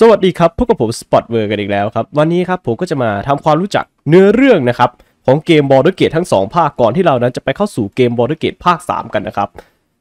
สวัสดีครับพบกับผมสปอตเวอร์กันอีกแล้วครับวันนี้ครับผมก็จะมาทำความรู้จักเนื้อเรื่องนะครับของเกมบอร์เกตทั้ง 2 ภาคก่อนที่เรานั้นจะไปเข้าสู่เกมบอร์เกตภาค 3 กันนะครับ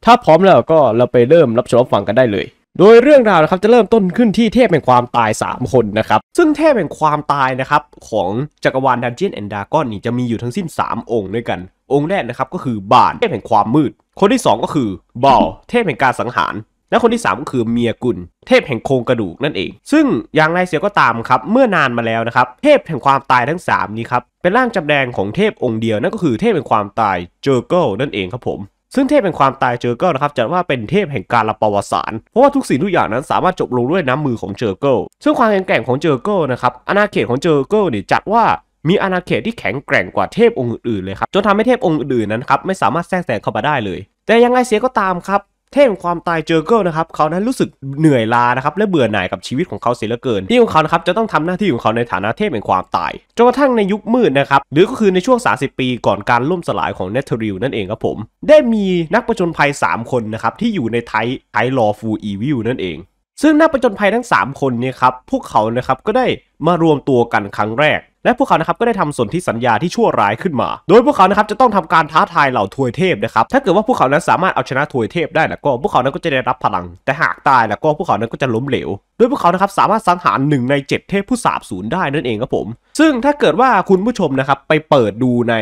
ถ้าพร้อมแล้วก็เราไปเริ่มรับชมฟังกันได้เลย โดยเรื่องราวนะครับจะเริ่มต้นขึ้นที่เทพแห่งความตาย 3 คนนะครับซึ่งเทพแห่งความตายนะครับของจักรวาลดันเจียนแอนดากอนนี่จะมีอยู่ทั้งสิ้น 3 องค์ด้วยกัน องค์แรกนะครับก็คือบานเทพแห่งความมืด คนที่ 2 ก็คือบอลเทพแห่งการสังหารและคนที่ 3 ก็คือเมียกุลเทพแห่งโครงกระดูกนั่นเอง ซึ่งอย่างไรเสียก็ตามครับเมื่อนานมาแล้วนะครับเทพแห่งความตายทั้ง 3 นี้ครับเป็นร่างจำแดงของเทพองค์เดียวนั่นก็คือเทพแห่งความตายเจอเกิลนั่นเองครับผมซึ่งเทพแห่งความตายเจอเกิลนะครับจะว่าเป็นเทพแห่งการละปวสารเพราะว่าทุกสิ่งทุกอย่างนั้นสามารถจบลงด้วยน้ำมือของเจอเกิลซึ่งความแข็งแกร่งของเจอเกิลนะครับอาณาเขตของเจอเกิลเนี่ยจัดว่ามีอาณาเขตที่แข็งแกร่งกว่าเทพองค์อื่นเลยครับจนทำให้เทพองค์อื่นนั้นครับไม่สามารถแทรกแซงเข้ามาได้เลย แต่ยังไงเสียก็ตามครับเท่งความตายเจอเกิลนะครับเขานั้นรู้สึกเหนื่อยล้านะครับและเบื่อหน่ายกับชีวิตของเขาเสียเหลือเกินที่ของเขาครับจะต้องทำหน้าที่ของเขาในฐานะเทพแห่งความตาย จนกระทั่งในยุคมืดนะครับหรือก็คือในช่วง 30 ปีก่อนการล่มสลายของเนทริลนั่นเองครับผม ได้มีนักประจนภัย 3 คนนะครับที่อยู่ในไทไทลอฟูอีวิลนั่นเอง ซึ่งนักประจนภัยทั้ง 3 คนนี้ครับพวกเขานะครับก็ได้มารวมตัวกันครั้งแรกและพวกเขานะครับก็ได้ทำสนธิสัญญาที่ชั่วร้ายขึ้นมา โดยพวกเขานะครับจะต้องทำการท้าทายเหล่าทวยเทพนะครับ ถ้าเกิดว่าพวกเขานั้นสามารถเอาชนะทวยเทพได้แล้วก็ พวกเขานั้นก็จะได้รับพลัง แต่หากตายแล้วก็พวกเขานั้นก็จะล้มเหลว โดยพวกเขานะครับสามารถสังหารหนึ่งใน 7 เทพผู้สาบสูญได้นั่นเองครับผม ซึ่งถ้าเกิดว่าคุณผู้ชมนะครับไปเปิดดูใน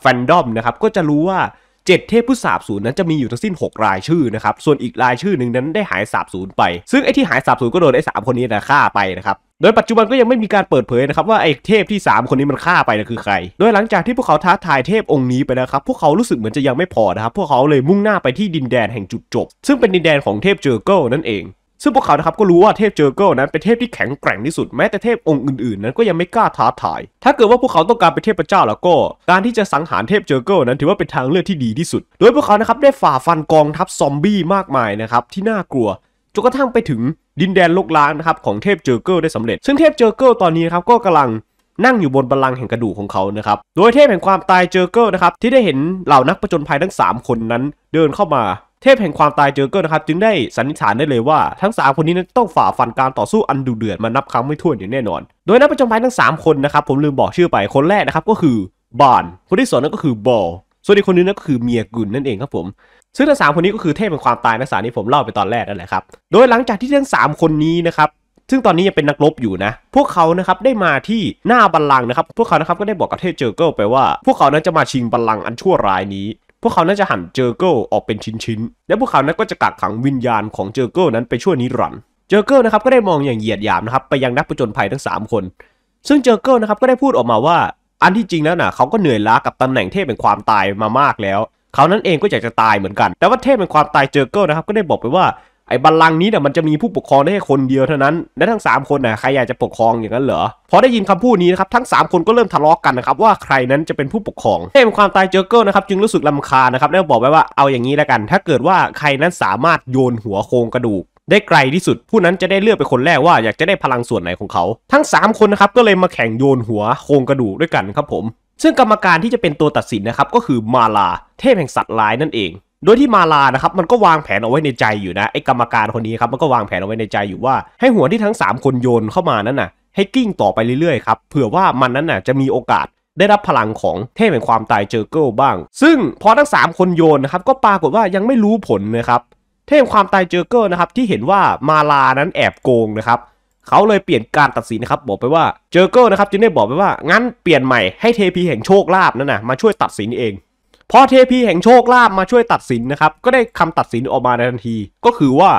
แฟนดอมนะครับก็จะรู้ว่าเจ็ดเทพผู้สาบสูญนั้นจะมีอยู่ทั้งสิ้น 6 รายชื่อนะครับ ส่วนอีกรายชื่อหนึ่งนั้นได้หายสาบสูญไป ซึ่งไอ้ที่หายสาบสูญก็โดนไอ้สามคนนี้นะฆ่าไปนะครับโดยปัจจุบันก็ยังไม่มีการเปิดเผยนะครับว่าไอ้เทพที่ 3 คนนี้มันฆ่าไปนะคือใคร โดยหลังจากที่พวกเขาท้าทายเทพองค์นี้ไปนะครับพวกเขารู้สึกเหมือนจะยังไม่พอนะครับพวกเขาเลยมุ่งหน้าไปที่ดินแดนแห่งจุดจบซึ่งเป็นดินแดนของเทพเจอเกิลนั่นเองซึ่งพวกเขานะครับก็รู้ว่าเทพเจอเกิลนั้นเป็นเทพที่แข็งแกร่งที่สุดแม้แต่เทพองค์อื่นๆ นั้นก็ยังไม่กล้าท้าทาย ถ้าเกิดว่าพวกเขาต้องการเป็นเทพเจ้าแล้วก็ การที่จะสังหารเทพเจอเกิลนั้นถือว่าเป็นทางเลือกที่ดีที่สุด โดยพวกเขานะครับได้ฝ่าฟันกองทัพซอมบี้มากมายนะครับที่น่ากลัวจนกระทั่งไปถึงดินแดนลกล้างนะครับของเทพเจอเกิลได้สำเร็จ ซึ่งเทพเจอเกิลตอนนี้ครับก็กำลังนั่งอยู่บนบัลลังก์แห่งกระดูกของเขานะครับโดยเทพแห่งความตายเจอเกิลนะครับที่ได้เห็นเหล่านักประจนภัยทั้ง 3 คนนั้น เดินเข้ามาเทพแห่งความตายเจอเกิลนะครับจึงได้สันนิษฐานได้เลยว่า ทั้ง 3 คนนี้นั้นต้องฝ่าฟันการต่อสู้อันดุเดือด มานับครั้งไม่ถ้วนอย่างแน่นอนโดยนักประจนภัยทั้ง3คนนะครับผมลืมบอกชื่อไปคนแรกนะครับก็คือบานคนที่สองนั่นก็คือบอลส่วนอีกคนนึงนั่นก็คือเมียกุนนั่นเองครับผมซึ่งทั้งสามคนนี้ก็คือเทพแห่งความตายนะสารที่ผมเล่าไปตอนแรกนั่นแหละครับโดยหลังจากที่ทั้งสามคนนี้นะครับซึ่งตอนนี้ยังเป็นนักรบอยู่นะพวกเขานะครับได้มาที่หน้าบัลลังก์นะครับ พวกเขานะครับก็ได้บอกกับเทพเจอเกิลไปว่า พวกเขานั้นจะมาชิงบัลลังก์อันชั่วร้ายนี้ พวกเขานั้นจะหั่นเจอเกิลออกเป็นชิ้นๆและพวกเขานั้นก็จะกักขังวิญญาณของเจอเกิลนั้นไปชั่วนิรันดร์เจอเกิลนะครับก็ได้มองอย่างเหยียดหยามนะครับไปยังนักประจนภัยทั้ง 3 คน ซึ่งเจอเกิลนะครับก็ได้พูดออกมาว่า อันที่จริงแล้วนะเขาก็เหนื่อยล้ากับตำแหน่งเทพแห่งความตายมามากแล้วเขานั้นเองก็อยากจะตายเหมือนกัน แต่ว่าเทพเป็นความตายเจอเกิลนะครับก็ได้บอกไปว่า ไอ้บัลลังก์นี้เนี่ยมันจะมีผู้ปกครองได้แค่คนเดียวเท่านั้นและทั้ง 3 คนนะใครอยากจะปกครองอย่างนั้นเหรอ พอได้ยินคำพูดนี้นะครับทั้ง 3 คนก็เริ่มทะเลาะกกันนะครับว่าใครนั้นจะเป็นผู้ปกครอง เทนความตายเจอเกิลนะครับจึงรู้สึกลาคานะครับแล้วบอกไว้ว่าเอาอย่างนี้แล้วกัน ถ้าเกิดว่าใครนั้นสามารถโยนหัวโครงกระดูกได้ไกลที่สุด ผู้นั้นจะได้เลือกเป็นคนแรกว่าอยากจะได้พลังส่วนไหนของเขา ทั้ง 3 คนนะครับก็เลยมาแข่งโยนหัวโครงกระดูกด้วยกันครับผมซึ่งกรรมการที่จะเป็นตัวตัดสินนะครับก็คือมาลา เทพแห่งสัตว์ร้ายนั่นเอง โดยที่มาลานะครับมันก็วางแผนเอาไว้ในใจอยู่นะไอ้กรรมการคนนี้ครับมันก็วางแผนเอาไว้ในใจอยู่ว่า ให้หัวที่ทั้ง 3 คนโยนเข้ามานั้นน่ะให้กิ้งต่อไปเรื่อยๆครับเผื่อว่ามันนั้นน่ะจะมีโอกาสได้รับพลังของเทพแห่งความตายเจอเกิลบ้าง ซึ่งพอทั้ง 3 คนโยนนะครับก็ปรากฏว่ายังไม่รู้ผลนะครับเทพแห่งความตายเจอเกิลนะครับที่เห็นว่ามาลานั้นแอบโกงนะครับเขาเลยเปลี่ยนการตัดสินนะครับบอกไปว่าเจอเกอร์นะครับจึงได้บอกไปว่างั้นเปลี่ยนใหม่ให้เทพีแห่งโชคลาภนั่นนะมาช่วยตัดสินเองพอเทพีแห่งโชคลาภมาช่วยตัดสินนะครับก็ได้คำตัดสินออกมาในทันที ก็คือว่า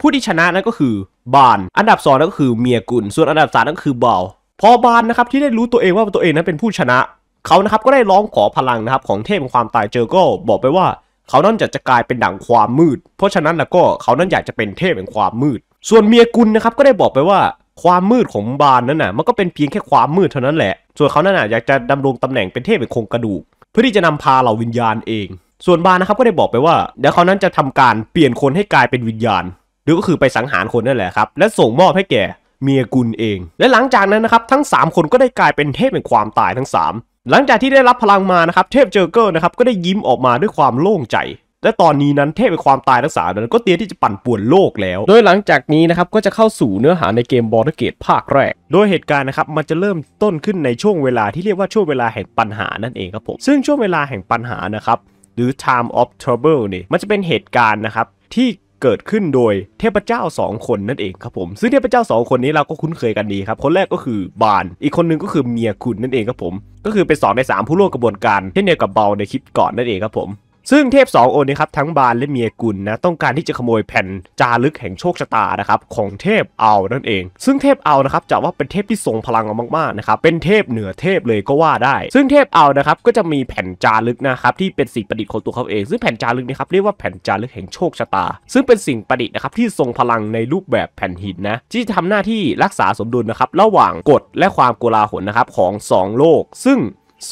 ผู้ที่ชนะนั่นก็คือ บานอันดับ2นั่นก็คือเมียกุลส่วนอันดับสามนั่นก็คือเบาพอบานนะครับที่ได้รู้ตัวเองว่าตัวเองนั้นเป็นผู้ชนะ เขานะครับก็ได้ร้องขอพลังนะครับของเทพความตายเจอก็บอกไปว่า เขานั่นจะจะกลายเป็นดั่งความมืด เพราะฉะนั้นแล้วก็เขานั่นอยากจะเป็นเทพแห่งความมืดส่วนเมียกุลนะครับก็ได้บอกไปว่าความมืดของบานนั้นน่ะมันก็เป็นเพียงแค่ความมืดเท่านั้นแหละ ส่วนเขานั่นน่ะอยากจะดำรงตำแหน่งเป็นเทพเป็นคงกระดูกเพื่อที่จะนำพาเหล่าวิญญาณเอง ส่วนบานนะครับก็ได้บอกไปว่าเดี๋ยวเขานั้นจะทำการเปลี่ยนคนให้กลายเป็นวิญญาณ หรือก็คือไปสังหารคนนั่นแหละครับและส่งมอบให้แก่เมียกุลเอง และหลังจากนั้นนะครับทั้ง 3 คนก็ได้กลายเป็นเทพเป็นความตายทั้ง 3 หลังจากที่ได้รับพลังมานะครับเทพเจอเกอร์นะครับก็ได้ยิ้มออกมาด้วยความโล่งใจและตอนนี้นั้นเทพความตายทั้งสามนั้นก็เตรียมที่จะปั่นป่วนโลกแล้ว โดยหลังจากนี้นะครับก็จะเข้าสู่เนื้อหาในเกมบอร์ดเกตภาคแรก โดยเหตุการณ์นะครับมันจะเริ่มต้นขึ้นในช่วงเวลาที่เรียกว่าช่วงเวลาแห่งปัญหานั่นเองครับผม ซึ่งช่วงเวลาแห่งปัญหานะครับหรือ time of trouble นี่มันจะเป็นเหตุการณ์นะครับที่เกิดขึ้นโดยเทพเจ้า2คนนั่นเองครับผม ซึ่งเทพเจ้า 2 คนนี้เราก็คุ้นเคยกันดีครับ คนแรกก็คือบาน อีกคนนึงก็คือเมียคุณนั่นเองครับผม ก็คือเป็น2ใน3ผู้ร่วมกระบวนการเช่นเดียวกับเบาในคลิปก่อนนั่นเองครับผมซึ่งเทพสององค์นี้ครับทั้งบานและเมียกุลนะต้องการที่จะขโมยแผ่นจารึกแห่งโชคชะตานะครับของเทพเอานั่นเอง ซึ่งเทพเอานะครับจะว่าเป็นเทพที่ทรงพลังมากๆนะครับเป็นเทพเหนือเทพเลยก็ว่าได้ ซึ่งเทพเอานะครับก็จะมีแผ่นจารึกนะครับที่เป็นสิ่งประดิษฐ์ของตัวเขาเอง ซึ่งแผ่นจารึกนี้ครับเรียกว่าแผ่นจารึกแห่งโชคชะตาซึ่งเป็นสิ่งประดิษฐ์นะครับที่ทรงพลังในรูปแบบแผ่นหินนะที่ทำหน้าที่รักษาสมดุลนะครับระหว่างกฎและความกกลาหลนะครับของ2โลกซึ่ง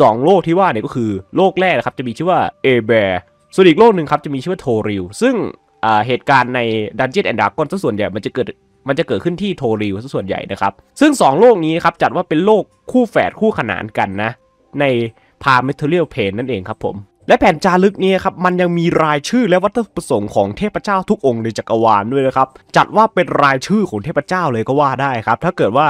2โลกที่ว่าเนี่ยก็คือโลกแรกนะครับจะมีชื่อว่าเอเบร์ส่วนอีกโลกหนึ่งครับจะมีชื่อว่าโทริวซึ่งเหตุการณ์ในดันเจี้ยนแอนด์ดากอนส่วนใหญ่ มันจะเกิดมันจะเกิดขึ้นที่โทริวส่วนใหญ่นะครับ ซึ่ง 2 โลกนี้ครับจัดว่าเป็นโลกคู่แฝดคู่ขนานกันนะ ในพาเมทัลเลียลเพนนั่นเองครับผมและแผ่นจารึกนี้ครับมันยังมีรายชื่อและวัตถุประสงค์ของเทพเจ้าทุกองค์ในจักรวาลด้วยนะครับจัดว่าเป็นรายชื่อของเทพเจ้าเลยก็ว่าได้ครับถ้าเกิดว่า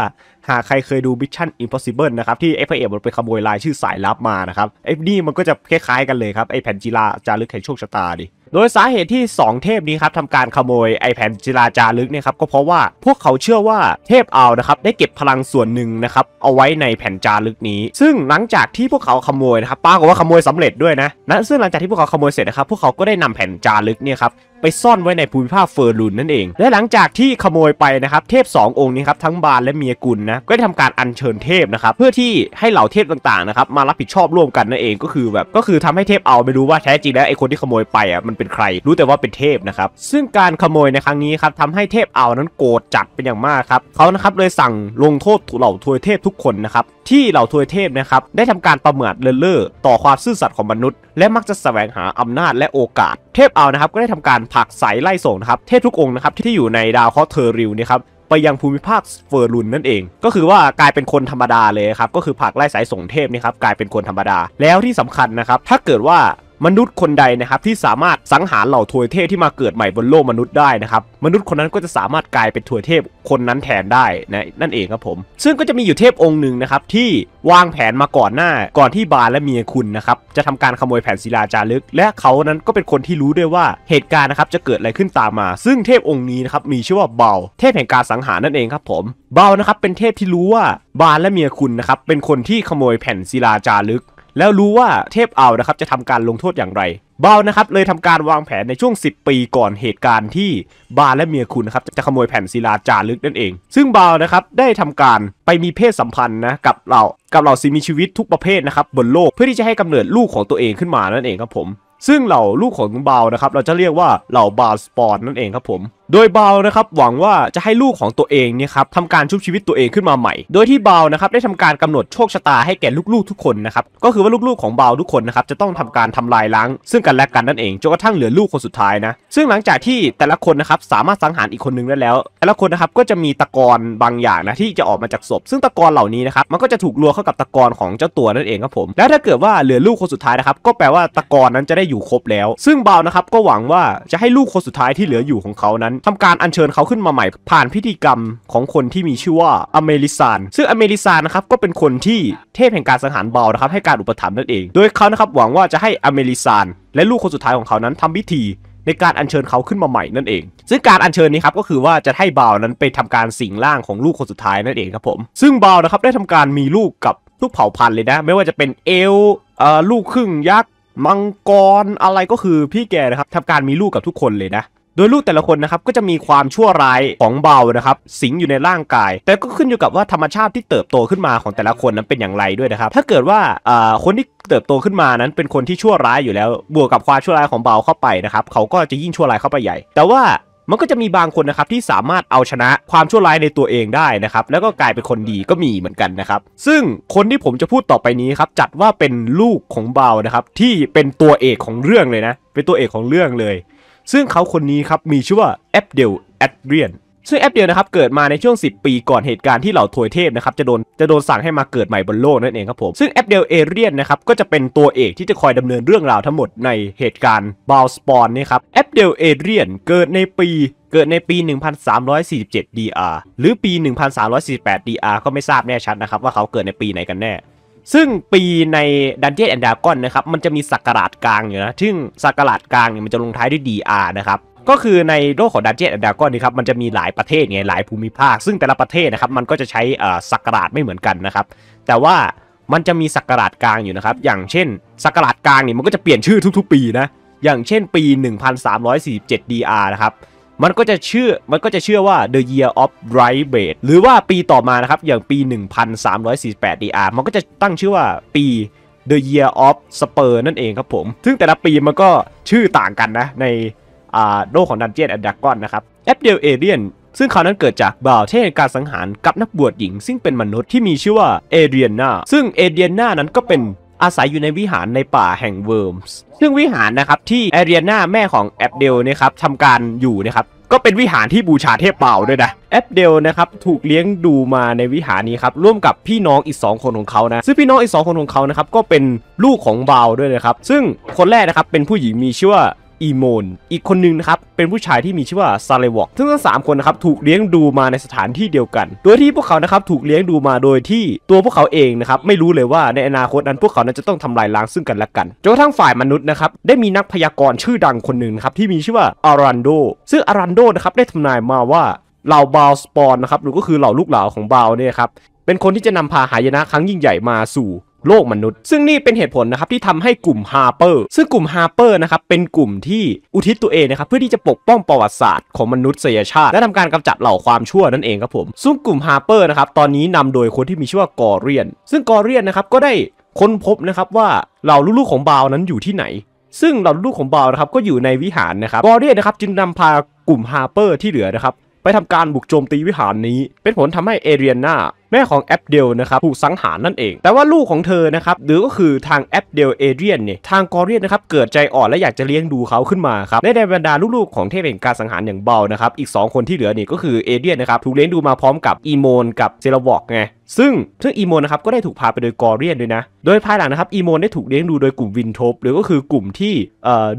หากใครเคยดู Mission Impossible นะครับที่ไอ้พระเอกมันไปขโมยรายชื่อสายลับมานะครับไอ้นี่มันก็จะคล้ายๆกันเลยครับไอ้แผ่นจีลาจารึกแห่งโชคชะตาดิโดยสาเหตุที่ 2 เทพนี้ครับทำการขโมยไอแผ่นจิราจารึกเนี่ยครับก็เพราะว่าพวกเขาเชื่อว่าเทพอานะครับได้เก็บพลังส่วนหนึ่งนะครับเอาไว้ในแผ่นจารึกนี้ ซึ่งหลังจากที่พวกเขาขโมยนะครับป้าก็ว่าขโมยสำเร็จด้วยนะนะซึ่งหลังจากที่พวกเขาขโมยเสร็จนะครับพวกเขาก็ได้นำแผ่นจารึกเนี่ยครับไปซ่อนไว้ในภูมิภาคเฟอร์ลุนนั่นเอง และหลังจากที่ขโมยไปนะครับเทพ 2 องค์นี้ครับทั้งบาลและเมียกุลนะ ก็ได้ทำการอัญเชิญเทพนะครับ เพื่อที่ให้เหล่าเทพต่างๆนะครับมารับผิดชอบร่วมกันนั่นเองก็คือแบบก็คือทำให้เทพเอาไม่รู้ว่าแท้จริงแล้วไอ้คนที่ขโมยไปอ่ะมันเป็นใคร รู้แต่ว่าเป็นเทพนะครับ ซึ่งการขโมยในครั้งนี้ครับทำให้เทพเอานั้นโกรธจัดเป็นอย่างมากครับเขานะครับเลยสั่งลงโทษเหล่าทวยเทพทุกคนนะครับที่เหล่าทวยเทพนะครับได้ทำการประมาทเลินเล่อต่อความซื่อสัตย์ของมนุษย์ และมักจะแสวงหาอำนาจและโอกาสเทพเอานะครับก็ได้ทำการผลักสายไล่ส่งนะครับเทพทุกองค์นะครับที่อยู่ในดาวเคราะห์เทอริลนี่ครับไปยังภูมิภาคเฟอร์ลุนนั่นเอง ก็คือว่ากลายเป็นคนธรรมดาเลยครับก็คือผักไล่สายส่งเทพนี่ครับกลายเป็นคนธรรมดาแล้วที่สำคัญนะครับ ถ้าเกิดว่ามนุษย์คนใดนะครับที่สามารถสังหารเหล่าทวยเทพที่มาเกิดใหม่บนโลกมนุษย์ได้นะครับ มนุษย์คนนั้นก็จะสามารถกลายเป็นทวยเทพคนนั้นแทนได้นะนั่นเองครับผมซึ่งก็จะมีอยู่เทพองค์หนึ่งนะครับที่วางแผนมาก่อนหน้า ก่อนที่บาลและเมียคุณนะครับ จะทำการขโมยแผ่นศิลาจารึก และเขานั้นก็เป็นคนที่รู้ด้วยว่าเหตุการณ์นะครับจะเกิดอะไรขึ้นตามมา ซึ่งเทพองค์นี้นะครับมีชื่อว่าเบาเทพแห่งการสังหารนั่นเองครับผมเบานะครับเป็นเทพที่รู้ว่าบาลและเมียคุณนะครับเป็นคนที่ขโมยแผ่นศิลาจารึกแล้วรู้ว่าเทพเอานะครับจะทำการลงโทษอย่างไร บาวนะครับเลยทำการวางแผนในช่วง 10 ปีก่อนเหตุการณ์ที่บาและเมียคุณนะครับจะขโมยแผ่นศิลาจารึกนั่นเอง ซึ่งบาวนะครับได้ทำการไปมีเพศสัมพันธ์นะกับเรากับเราสิมีชีวิตทุกประเภทนะครับบนโลกเพื่อที่จะให้กำเนิดลูกของตัวเองขึ้นมานั่นเองครับผม ซึ่งเหล่าลูกของบาวนะครับเราจะเรียกว่าเหล่าบาสปอรนนั่นเองครับผมโดยเบานะครับหวังว่าจะให้ลูกของตัวเองเนี่ยครับทำการชุบชีวิตตัวเองขึ้นมาใหม่ โดยที่เบานะครับได้ทำการกำหนดโชคชะตาให้แก่ลูกๆ ทุกคนนะครับก็คือว่าลูกๆของเบาทุกคนนะครับจะต้องทำการทำลายล้าง ซึ่งกันและกันนั่นเองจนกระทั่งเหลือลูกคนสุดท้ายนะซึ่งหลังจากที่แต่ละคนนะครับสามารถสังหารอีกคนนึงได้แล้ว แต่ละคนนะครับก็จะมีตะกอนบางอย่างนะที่จะออกมาจากศพ ซึ่งตะกอนเหล่านี้นะครับมันก็จะถูกรวเข้ากับตะกอนของเจ้าตัวนั่นเองครับผมและถ้าเกิดว่าเหลือลูกคนสุดท้ายนะครับก็แปลว่าตะกอนนั้นจะได้อยู่ครบแล้ว ซึ่งบานะครับก็หวังว่าจะให้ลูกคนสุดท้ายที่เหลืออยู่ของเขานั้นทำการอัญเชิญเขาขึ้นมาใหม่ผ่านพิธีกรรมของคนที่มีชื่อว่าอเมริซานซึ่งอเมริซานนะครับ ก็เป็นคนที่เทพแห่งการสังหารเบานะครับให้การอุปถัมภ์นั่นเองโดยเขานะครับหวังว่าจะให้อเมริซานและลูกคนสุดท้ายของเขานั้นทำพิธี ในการอัญเชิญเขาขึ้นมาใหม่นั่นเอง ซึ่งการอัญเชิญนี้ครับก็คือว่าจะให้บ่าวนั้นไปทำการสิงร่างของลูกคนสุดท้ายนั่นเองครับผมซึ่งบ่าวนะครับได้ทำการมีลูกกับทุกเผ่าพันธุ์เลยนะไม่ว่าจะเป็นเอลเอ่อลูกครึ่ง ยักษ์มังกรอะไรก็คือพี่แกนะครับทำการมีลูกกับทุกคนเลยนะโดยลูกแต่ละคนนะครับก็จะมีความชั่วร้ายของเบานะครับสิงอยู่ในร่างกาย แต่ก็ขึ้นอยู่กับว่าธรรมชาติที่เติบโตขึ้นมาของแต่ละคนนั้นเป็นอย่างไรด้วยนะครับถ้าเกิดว่าคนที่เติบโตขึ้นมานั้น เป็นคนที่ชั่วร้ายอยู่แล้ว บวกกับความชั่วร้ายของเบาเข้าไปนะครับเขาก็จะยิ่งชั่วร้ายเข้าไปใหญ่ แต่ว่ามันก็จะมีบางคนนะครับที่สามารถเอาชนะความชั่วร้ายในตัวเองได้นะครับแล้วก็กลายเป็นคนดีก็มีเหมือนกันนะครับ ซึ่งคนที่ผมจะพูดต่อไปนี้ครับจัดว่าเป็นลูกของเบานะครับที่เป็นตัวเอกของเรื่องเลยนะเป็นตัวเอกของเรื่องเลยซึ่งเขาคนนี้ครับมีชื่อว่าแอปเดลแอดเรียนซึ่งแอปเดลนะครับเกิดมาในช่วง 10 ปีก่อนเหตุการณ์ที่เหล่าทวยเทพนะครับจะโดนจะโดนสั่งให้มาเกิดใหม่บนโลกนั่นเองครับผมซึ่งแอปเดลเอเรียนนะครับก็จะเป็นตัวเอกที่จะคอยดำเนินเรื่องราวทั้งหมดในเหตุการณ์บาวสปอนนี่ครับแอปเดลเอเรียนเกิดในปีเกิดในปี 1347 DR หรือปี 1348 DR ก็ไม่ทราบแน่ชัดนะครับว่าเขาเกิดในปีไหนกันแน่ซึ่งปีใน Dungeon and Dragon นะครับมันจะมีสักการะกลางอยู่นะซึ่งสักการะกลางเนี่ยมันจะลงท้ายด้วย DR นะครับ ก็คือในโลกของดันเจียนแอนด์ดากอนนี่ครับมันจะมีหลายประเทศไงหลายภูมิภาค ซึ่งแต่ละประเทศนะครับมันก็จะใช้สักการะไม่เหมือนกันนะครับ แต่ว่ามันจะมีสักการะกลางอยู่นะครับ อย่างเช่นสักการะกลางนี่มันก็จะเปลี่ยนชื่อทุกๆปีนะ อย่างเช่นปี1347 DR นะครับมันก็จะเชื่อ มันก็จะเชื่อว่า the year of right b a t หรือว่าปีต่อมานะครับ อย่างปี 1348 dr มันก็จะตั้งชื่อว่าปี the year of spur นั่นเองครับผม ซึ่งแต่ละปีมันก็ชื่อต่างกันนะ ในโลกของันเจี o ยนอ d ด r a ก o อนะครับแอปเดลเอเดียนซึ่งคราวนั้นเกิดจากบ่าวเทศการสังหารกับนักบวชหญิง ซึ่งเป็นมนุษย์ที่มีชื่อว่าเอเดียนาซึ่งเอเดียนานั้นก็เป็นอาศัยอยู่ในวิหารในป่าแห่งเวิร์มส์ซึ่งวิหารนะครับที่แอเรียนาแม่ของแอบเดลนะครับทำการอยู่นะครับ ก็เป็นวิหารที่บูชาเทพเป่าด้วยนะ แอปเดลนะครับถูกเลี้ยงดูมาในวิหารนี้ครับร่วมกับพี่น้องอีก 2 คนของเขา นะซึ่งพี่น้องอีก 2 คนของเขา นะครับก็เป็นลูกของเบาด้วยนะครับ ซึ่งคนแรกนะครับเป็นผู้หญิงมีชื่อว่าอีโมนอีกคนนึงนะครับ เป็นผู้ชายที่มีชื่อว่าซาเลวอกซึ่งทั้งสามคนนะครับถูกเลี้ยงดูมาในสถานที่เดียวกัน โดยที่พวกเขานะครับถูกเลี้ยงดูมาโดยที่ตัวพวกเขาเองนะครับไม่รู้เลยว่าในอนาคตนั้นพวกเขานั้นจะต้องทำลายล้างซึ่งกันและกันจนกระทั่งฝ่ายมนุษย์นะครับได้มีนักพยากรณ์ชื่อดังคนหนึ่งครับที่มีชื่อว่าอารันโดซึ่งอารันโดนะครับได้ทำนายมาว่าเหล่าบาวสปอนนะครับหรือก็คือเหล่าลูกเหล่าของบาวเนี่ยครับเป็นคนที่จะนำพาหายนะครั้งยิ่งใหญ่มาสู่โลกมนุษย์ ซึ่งนี่เป็นเหตุผลนะครับที่ทำให้กลุ่มฮาร์เปอร์ ซึ่งกลุ่มฮาร์เปอร์นะครับเป็นกลุ่มที่อุทิศตัวเองนะครับเพื่อที่จะปกป้องประวัติศาสตร์ของมนุษยชาติ และทำการกำจัดเหล่าความชั่วนั่นเองครับผมซึ่งกลุ่มฮาร์เปอร์นะครับตอนนี้นำโดยคนที่มีชื่อว่ากอรเรียน ซึ่งกอรเรียนนะครับก็ได้ค้นพบนะครับว่าเหล่าลูกๆ ของบาวนั้นอยู่ที่ไหน ซึ่งเหล่าลูกของบาวนะครับก็อยู่ในวิหารนะครับ กอรเรียนนะครับจึงนำพากลุ่มฮาร์เปอร์ที่เหลือนะครับไปทำการบุกโจมตีวิหารนี้ เป็นผลทำให้เอเรียนาแม่ของแอปเดลนะครับถูกสังหารนั่นเอง แต่ว่าลูกของเธอนะครับหรือก็คือทางแอปเดลเอเดียนเนี่ยทางกอเรียนนะครับเกิดใจอ่อนและอยากจะเลี้ยงดูเขาขึ้นมาครับในบรรดาลูกๆของเทพแห่งการสังหารอย่างเบานะครับอีก 2 คนที่เหลือนี่ก็คือเอเดียนนะครับถูกเลี้ยงดูมาพร้อมกับ อีโมนกับเซราวอกไงซึ่งซึ่งอีโมนนะครับก็ได้ถูกพาไปโดยกอเรียนด้วยนะ โดยภายหลังนะครับอีโมนได้ถูกเลี้ยงดูโดยกลุ่มวินทบหรือก็คือกลุ่มที่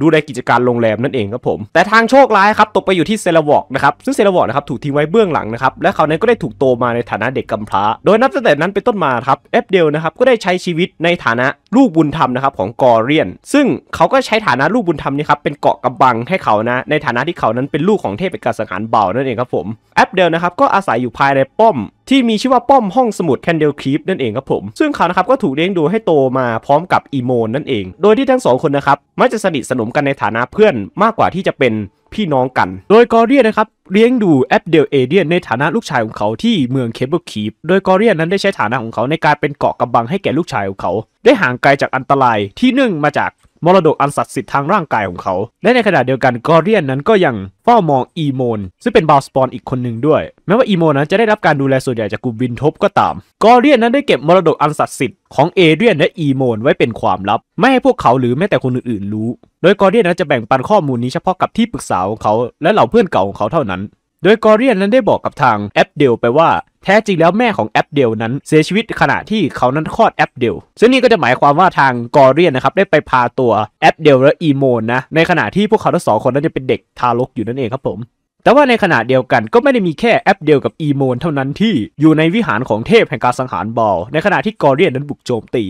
ดูแลกิจการโรงแรมนั่นเองครับผมแต่ทางโชคร้ายครับตกไปอยู่ที่เซราวอกนะครับซึ่งเซราวอกนะครับถูกทิ้งไว้เบื้องหลังนะครับและเขานี่ยก็ได้ถูกโตมาในฐานะเด็กกำพร้าาโดยนับตั้งแต่นั้นเป็นต้นมาครับเอฟเดลนะครับก็ได้ใช้ชีวิตในฐานะลูกบุญธรรมนะครับของกอเรียน ซึ่งเขาก็ใช้ฐานะลูกบุญธรรมนี่ครับเป็นเกาะกำบังให้เขานะ ในฐานะที่เขานั้นเป็นลูกของเทพเอกสังหารเบานั่นเองครับผมแอปเดลนะครับก็อาศัยอยู่ภายในป้อม ที่มีชื่อว่าป้อมห้องสมุดแคนเดลครีปนั่นเองครับผม ซึ่งเขานะครับก็ถูกเลี้ยงดูให้โตมาพร้อมกับอีโมนนั่นเอง โดยที่ทั้งสองคนนะครับมักจะสนิทสนมกันในฐานะเพื่อนมากกว่าที่จะเป็นพี่น้องกัน โดยกอเรีนะครับเลี้ยงดูแอปเดลเอเดียนในฐานะลูกชายของเขาที่เมืองเคเบิลคีฟโดยกอรีนนั้นได้ใช้ฐานะของเขาในการเป็นเกาะกำบังให้แก่ลูกชายของเขา ได้ห่างไกลจากอันตราย ที่เนื่องมาจากมรดกอันศักดิ์สิทธิ์ทางร่างกายของเขา และในขณะเดียวกันกอเรียนนั้นก็ยังเฝ้ามองอีโมนซึ่งเป็นบาวสปอนอีกคนหนึ่งด้วย แม้ว่าอีโมนนั้นจะได้รับการดูแลส่วนใหญ่จากกลุ่มวินทบก็ตามกอเรียนนั้นได้เก็บมรดกอันศักดิ์สิทธิ์ ของเอเดียนและอีโมนไว้เป็นความลับ ไม่ให้พวกเขาหรือแม้แต่คนอื่นๆ รู้ โดยกอเรียนนั้นจะแบ่งปันข้อมูลนี้เฉพาะกับที่ปรึกษาของเขา และเหล่าเพื่อนเก่าของเขาเท่านั้นโดยกอรียนนั้นได้บอกกับทางแอปเดลไปว่า แท้จริงแล้วแม่ของแอปเดลนั้นเสียชีวิตขณะที่เขานั้นคลอดแอปเดลซึ่งนี่ก็จะหมายความว่าทางกอรียนนะครับได้ไปพาตัวแอปเดลและอีโมนนะในขณะที่พวกเขาทั้งสองคนนั้นจะเป็นเด็กทารกอยู่นั่นเองครับผม แต่ว่าในขณะเดียวกันก็ไม่ได้มีแค่แอปเดลกับอีโมนเท่านั้นที่อยู่ในวิหารของเทพแห่งการสังหารบอลในขณะที่กอรียนนั้นบุกโจมตี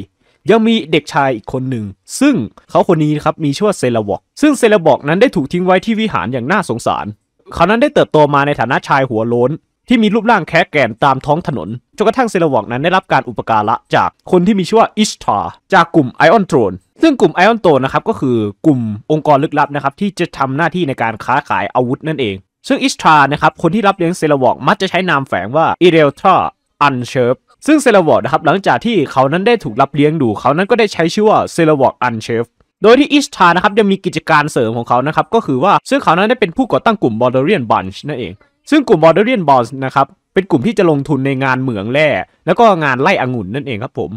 ยังมีเด็กชายอีกคนหนึ่งซึ่งเขาคนนี้ครับมีชื่อว่าเซลวอกซึ่งเซลวอกนั้นได้ถูกทิ้งไว้ที่วิหารอย่างน่าสงสารเขานั้นได้เติบโตมาในฐานะชายหัวโล้น ที่มีรูปร่างแคะแก่นตามท้องถนนจนกระทั่งเซลวอกนั้นได้รับการอุปการะจากคนที่มีชื่อว่าอิชทาจากกลุ่มไอออนโทรนซึ่งกลุ่มไอออนโทรนนะครับก็คือกลุ่มองค์กรลึกลับนะครับที่จะทำหน้าที่ในการค้าขายอาวุธนั่นเอง ซึ่งอิชทานะครับคนที่รับเลี้ยงเซลวอกมักจะใช้นามแฝงว่าอิเรลทราอันเชฟซึ่งเซลวอกนะครับหลังจากที่เขานั้นได้ถูกรับเลี้ยงดู เขานั้นก็ได้ใช้ชื่อว่าเซลวอกอันเชฟโดยที่อิชทานะครับยังมีกิจการเสริมของเขานะครับ ก็คือว่าซึ่งเขานั้นได้เป็นผู้ก่อตั้งกลุ่มบอร์เดอรียนบันช์นั่นเอง ซึ่งกลุ่มบอร์เดอรียนบันช์นะครับ เป็นกลุ่มที่จะลงทุนในงานเหมืองแร่แล้วก็งานไล่องุ่นนั่นเองครับผม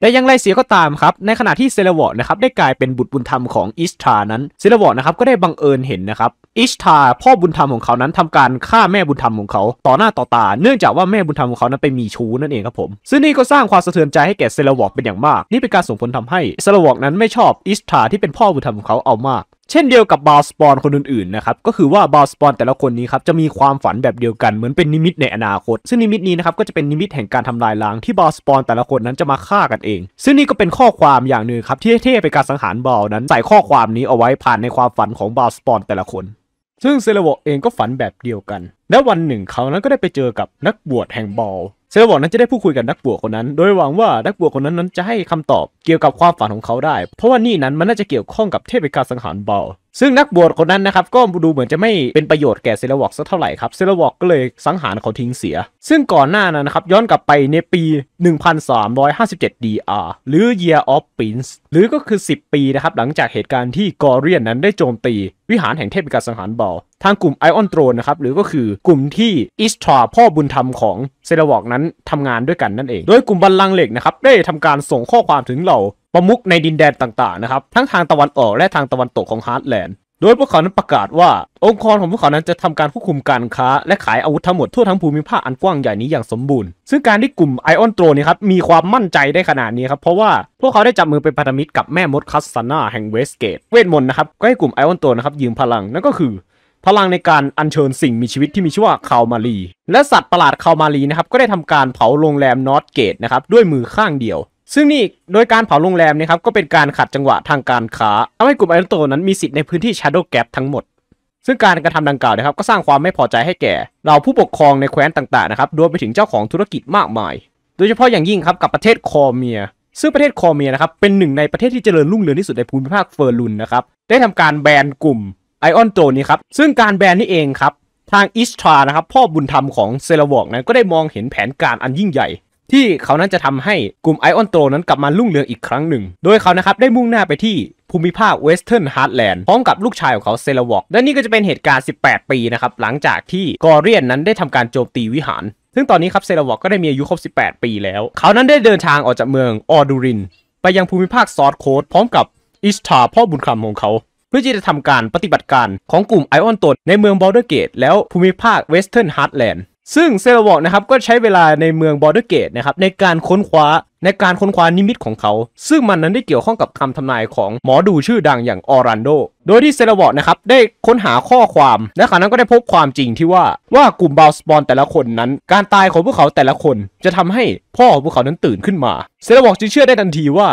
แต่ยังไรเสียก็ตามครับ ในขณะที่เซเลวอร์นะครับได้กลายเป็นบุตรบุญธรรมของอิสทานั้นเซเลวอร์นะครับก็ได้บังเอิญเห็นนะครับอิชทาพ่อบุญธรรมของเขานั้นทำการฆ่าแม่บุญธรรมของเขา ต่อหน้าต่อตาเนื่องจากว่าแม่บุญธรรมของเขานั้นไปมีชู้นั่นเองครับผมซึ่งนี่ก็สร้างความสะเทือนใจให้แก่เซลวอกเป็นอย่างมาก นี่เป็นการส่งผลทำให้เซลวอกนั้นไม่ชอบอิชทาที่เป็นพ่อบุญธรรมของเขาเอามากเช่นเดียวกับบาสปอนคนอื่นๆนะครับก็คือว่าบาสปอนแต่ละคนนี้ครับจะมีความฝันแบบเดียวกันเหมือนเป็นนิมิตในอนาคต ซึ่งนิมิตนี้นะครับก็จะเป็นนิมิตแห่งการทำลายล้างที่บาสปอนแต่ละคนนั้นจะมาฆ่ากันเอง ซึ่งนี่ก็เป็นข้อความอย่างหนึ่งครับที่เท่ไปการสังหารบอลนั้นใส่ข้อความนี้เอาไว้ผ่านในความฝันของบาสปอนแต่ละคนซึ่งเซเลโวเองก็ฝันแบบเดียวกันและวันหนึ่งเขานั้นก็ได้ไปเจอกับนักบวชแห่งบอลเซลบอกนั้นจะได้พูดคุยกับนักบวชคนนั้น โดยหวังว่านักบวชคนนั้นนั้นจะให้คำตอบเกี่ยวกับความฝันของเขาได้ เพราะว่านี่นั้นมันน่าจะเกี่ยวข้องกับเทพกาสังหารบอลซึ่งนักบวชคนนั้นนะครับก็ดูเหมือนจะไม่เป็นประโยชน์แก่เซลวอกสักเท่าไหร่ครับเซลวอกก็เลยสังหารเขาทิ้งเสีย ซึ่งก่อนหน้านั้นนะครับย้อนกลับไปในปี 1357 DR หรือ Year of Prince หรือก็คือ 10 ปีนะครับหลังจากเหตุการณ์ที่กอเรียนนั้นได้โจมตีวิหารแห่งเทพกาสังหารบอลทางกลุ่มไอออนโตรนนะครับ หรือก็คือกลุ่มที่อิสทราพ่อบุญธรรมของเซราวอกนั้นทำงานด้วยกันนั่นเอง โดยกลุ่มบัลลังเหล็กนะครับ ได้ทำการส่งข้อความถึงเหล่าประมุกในดินแดนต่างๆนะครับ ทั้งทางตะวันออกและทางตะวันตกของฮาร์ดแลนด์ โดยพวกเขานั้นประกาศว่า องค์กรของพวกเขานั้นจะทำการควบคุมการค้าและขายอาวุธทั้งหมดทั่วทั้งภูมิภาคอันกว้างใหญ่นี้อย่างสมบูรณ์ ซึ่งการที่กลุ่มไอออนโตรนี่ครับมีความมั่นใจได้ขนาดนี้ครับ เพราะว่าพวกเขาได้จับมือเป็นพันธมิตรกับแม่มดคัสซาน่าแห่งเวสเกตเวทมนต์นะครับก็ให้กลุ่มไอออนโตรนะครับยืมพลังนั่นก็คือพลังในการอัญเชิญสิ่งมีชีวิตที่มีชื่อว่าคาวมารีและสัตว์ประหลาดคาวมารีนะครับก็ได้ทำการเผาโรงแรมนอตเกตนะครับด้วยมือข้างเดียว ซึ่งนี่โดยการเผาโรงแรมนะครับก็เป็นการขัดจังหวะทางการค้าทำให้กลุ่มไอรอนโต นั้นมีสิทธิ์ในพื้นที่ชาร์โดแกรทั้งหมด ซึ่งการกระทำดังกล่าวนะครับก็สร้างความไม่พอใจให้แก่เราผู้ปกครองในแคว้นต่างๆนะครับรวมไปถึงเจ้าของธุรกิจมากมาย โดยเฉพาะอย่างยิ่งครับกับประเทศคอเมีย ซึ่งประเทศคอเมียนะครับเป็นหนึ่งในประเทศที่เจริญรุ่งเรืองที่สุดในภูมิภาคเฟอร์ลุนนะครับได้ทำการแบนกลุ่มไอออนโตนี้ครับ ซึ่งการแบนนี่เองครับ ทางอิสตรานะครับ พ่อบุญธรรมของเซลวอกนั้นก็ได้มองเห็นแผนการอันยิ่งใหญ่ ที่เขานั้นจะทำให้กลุ่มไอออนโตนั้นกลับมาลุ่งเรืองอีกครั้งหนึ่ง โดยเขานะครับได้มุ่งหน้าไปที่ภูมิภาคเวสเทิร์นฮาร์ดแลนด์พร้อมกับลูกชายของเขาเซลวอกและนี่ก็จะเป็นเหตุการณ์ 18 ปีนะครับ หลังจากที่กอรเรียนนั้นได้ทำการโจมตีวิหาร ซึ่งตอนนี้ครับเซลวอกก็ได้มีอายุครบ 18 ปีแล้ว เขานั้นได้เดินทางออกจากเมืองออดูรินไปยังภูมิภาคซอร์โคดพร้อมกับอิสตาพ่อบุญคำของเขาพื่อที่จะทำการปฏิบัติการของกลุ่มไอออนตดในเมืองบอลเดอร์เกตแล้วภูมิภาคเวสเทิร์นฮาร์ดแลนด์ซึ่งเซลวอกนะครับก็ใช้เวลาในเมืองบอลเดอร์เกตนะครับในการค้นคว้าในการค้นคว้านิมิตของเขา ซึ่งมันนั้นได้เกี่ยวข้องกับคำทำนายของหมอดูชื่อดังอย่างออรันโดโดยที่เซลวอกนะครับได้ค้นหาข้อความ และขณะนั้นก็ได้พบความจริงที่ว่า ว่ากลุ่มบาวสปอนแต่ละคนนั้น การตายของพวกเขาแต่ละคน จะทำให้พ่อของพวกเขานั้นตื่นขึ้นมาเซลวอกจึงเชื่อได้ทันทีว่า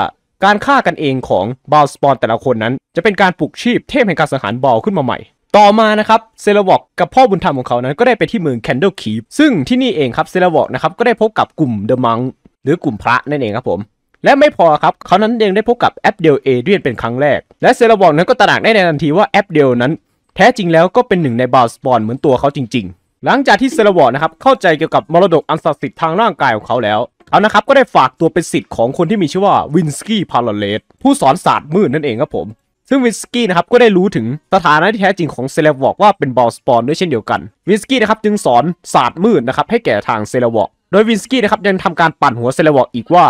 การฆ่ากันเองของบาลสปอนแต่ละคนนั้น จะเป็นการปลุกชีพเทพแห่งการสังหารบอลขึ้นมาใหม่ ต่อมานะครับ เซลวอกกับพ่อบุญธรรมของเขานั้นก็ได้ไปที่เมืองแคนเดลคีฟซึ่งที่นี่เองครับ เซลวอกนะครับก็ได้พบกับกลุ่มเดอะมังหรือกลุ่มพระนั่นเองครับผม และไม่พอครับเขานั้นเองได้พบกับแอปเดลเอเดียนเป็นครั้งแรก และเซลบอกนั้นก็ตระหนักได้ในทันทีว่าแอปเดลนั้น แท้จริงแล้วก็เป็นหนึ่งในบาสปอนเหมือนตัวเขาจริงหลังจากที่เซลวอร์นะครับเข้าใจเกี่ยวกับมรดกอันศักดิ์สิทธิ์ทางร่างกายของเขาแล้ว เอานะครับก็ได้ฝากตัวเป็นสิทธิ์ของคนที่มีชื่อว่าวินสกี้พาราเลตผู้สอนศาสตร์มืดนั่นเองครับผม ซึ่งวินสกี้นะครับก็ได้รู้ถึงสถานะที่แท้จริงของเซรลวอกว่าเป็นบอลสปอนด้วยเช่นเดียวกัน วินสกี้นะครับจึงสอนศาสตร์มืดนะครับให้แก่ทางเซรลวอกโดยวินสกี้นะครับยังทำการปั่นหัวเซรลวอกอีกว่า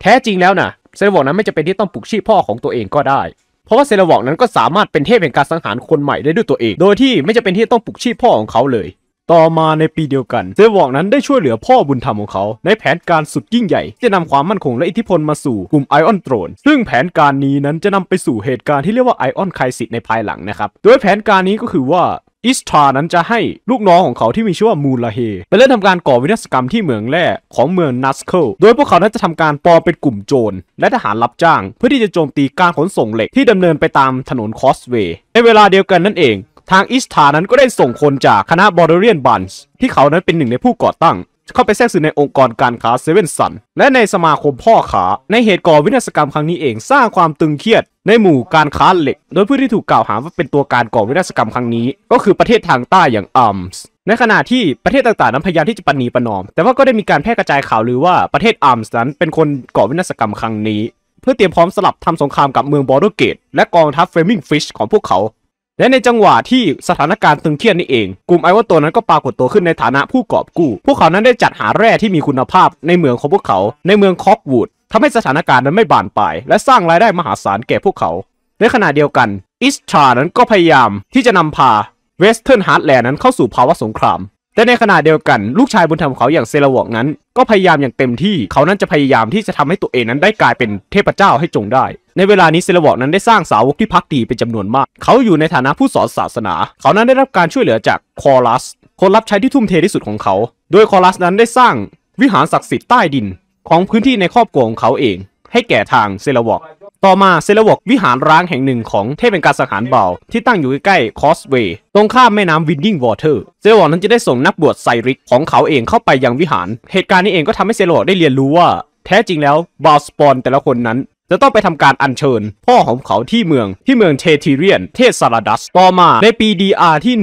แท้จริงแล้วนะเซรลวอกนั้นไม่จำเป็นที่ต้องปลุกชีพพ่อของตัวเองก็ได้ เพราะว่าเซราวอกนั้นก็สามารถเป็นเทพแห่งการสังหารคนใหม่ได้ด้วยตัวเองโดยที่ไม่จะเป็นที่ต้องปลุกชีพพ่อของเขาเลยต่อมาในปีเดียวกันเซวอกนั้นได้ช่วยเหลือพ่อบุญธรรมของเขาในแผนการสุดยิ่งใหญ่ จะนำความมั่นคงและอิทธิพลมาสู่กลุ่มไอออนโตรนซึ่งแผนการนี้นั้นจะนำไปสู่เหตุการณ์ที่เรียกว่าไอออนไคสิตในภายหลังนะครับ โดยแผนการนี้ก็คือว่าอิสตานั้นจะให้ลูกน้องของเขาที่มีชื่อว่ามูลาเฮไปเริ่มทำการก่อวินาศกรรมที่เมืองแร่ของเมืองนัสเคิลโดยพวกเขานั้นจะทำการปลอมเป็นกลุ่มโจร และทหารรับจ้าง เพื่อที่จะโจมตีการขนส่งเหล็กที่ดำเนินไปตามถนนคอสเวย์ในเวลาเดียวกันนั่นเองทางอิสตานั้นก็ได้ส่งคนจากคณะบอร์เรียนบันส์ที่เขานั้นเป็นหนึ่งในผู้ก่อตั้ง เข้าไปแทรกซึมในองค์กรการค้าเซเว่นสันและในสมาคมพ่อขาในเหตุก่อวินาศกรรมครั้งนี้เองสร้างความตึงเครียด ในหมู่การค้าเหล็ก โดยผู้ที่ถูกกล่าวหาว่าเป็นตัวการก่อวินาศกรรมครั้งนี้ ก็คือประเทศทางใต้อย่างอัมส์ในขณะที่ประเทศต่างๆนั้นพยายามที่จะปณีประนอม แต่ว่าก็ได้มีการแพร่กระจายข่าวหรือว่าประเทศอัมส์นั้น เป็นคนก่อวินาศกรรมครั้งนี้ เพื่อเตรียมพร้อมสลับทำสงครามกับเมืองบอร์โดเกตและกองทัพเฟมิงฟิชของพวกเขาและในจังหวะที่สถานการณ์ตึงเครียดนี่เอง กลุ่มไอวัตัวนั้นก็ปรากฏตัวขึ้นในฐานะผู้กอบกู้ พวกเขานั้นได้จัดหาแร่ที่มีคุณภาพในเมืองของพวกเขา ในเมืองคอกวูดทำให้สถานการณ์นั้นไม่บานปลายและสร้างรายได้มหาศาลแก่พวกเขา ในขณะเดียวกันอิสชานั้นก็พยายามที่จะนำพาเวสเทิร์นฮาร์ดแลนด์นั้นเข้าสู่ภาวะสงครามแต่ในขณะเดียวกัน ลูกชายบุญธรรมของเขาอย่างเซลวอกนั้น ก็พยายามอย่างเต็มที่เขานั้นจะพยายามที่จะทำให้ตัวเองนั้นได้กลายเป็นเทพเจ้าให้จงได้ในเวลานี้เซลวอกนั้นได้สร้างสาวกที่พักดีเป็นจำนวนมาก เขาอยู่ในฐานะผู้สอนศาสนา เขานั้นได้รับการช่วยเหลือจากคอรัส คนรับใช้ที่ทุ่มเทที่สุดของเขา โดยคอรัสนั้นได้สร้างวิหารศักดิ์สิทธิ์ใต้ดิน ของพื้นที่ในครอบครัวของเขาเอง ให้แก่ทางเซลวอกต่อมาเซลวอกวิหารร้างแห่งหนึ่งของเทพเป็นการสังหารเบาที่ตั้งอยู่ใกล้ๆคอสเวย์ตรงข้ามแม่น้ำวินดิ้งวอเตอร์เซลวอกนั้นจะได้ส่งนักบวชไซริกของเขาเองเข้าไปยังวิหาร เหตุการณ์นี้เองก็ทำให้เซลวอกได้เรียนรู้ว่า แท้จริงแล้วบาสปอนแต่ละคนนั้นจะต้องไปทำการอัญเชิญพ่อของเขาที่เมืองที่เมืองเททิเรียนเทศซาราดัสต่อมา ในปีด r ที่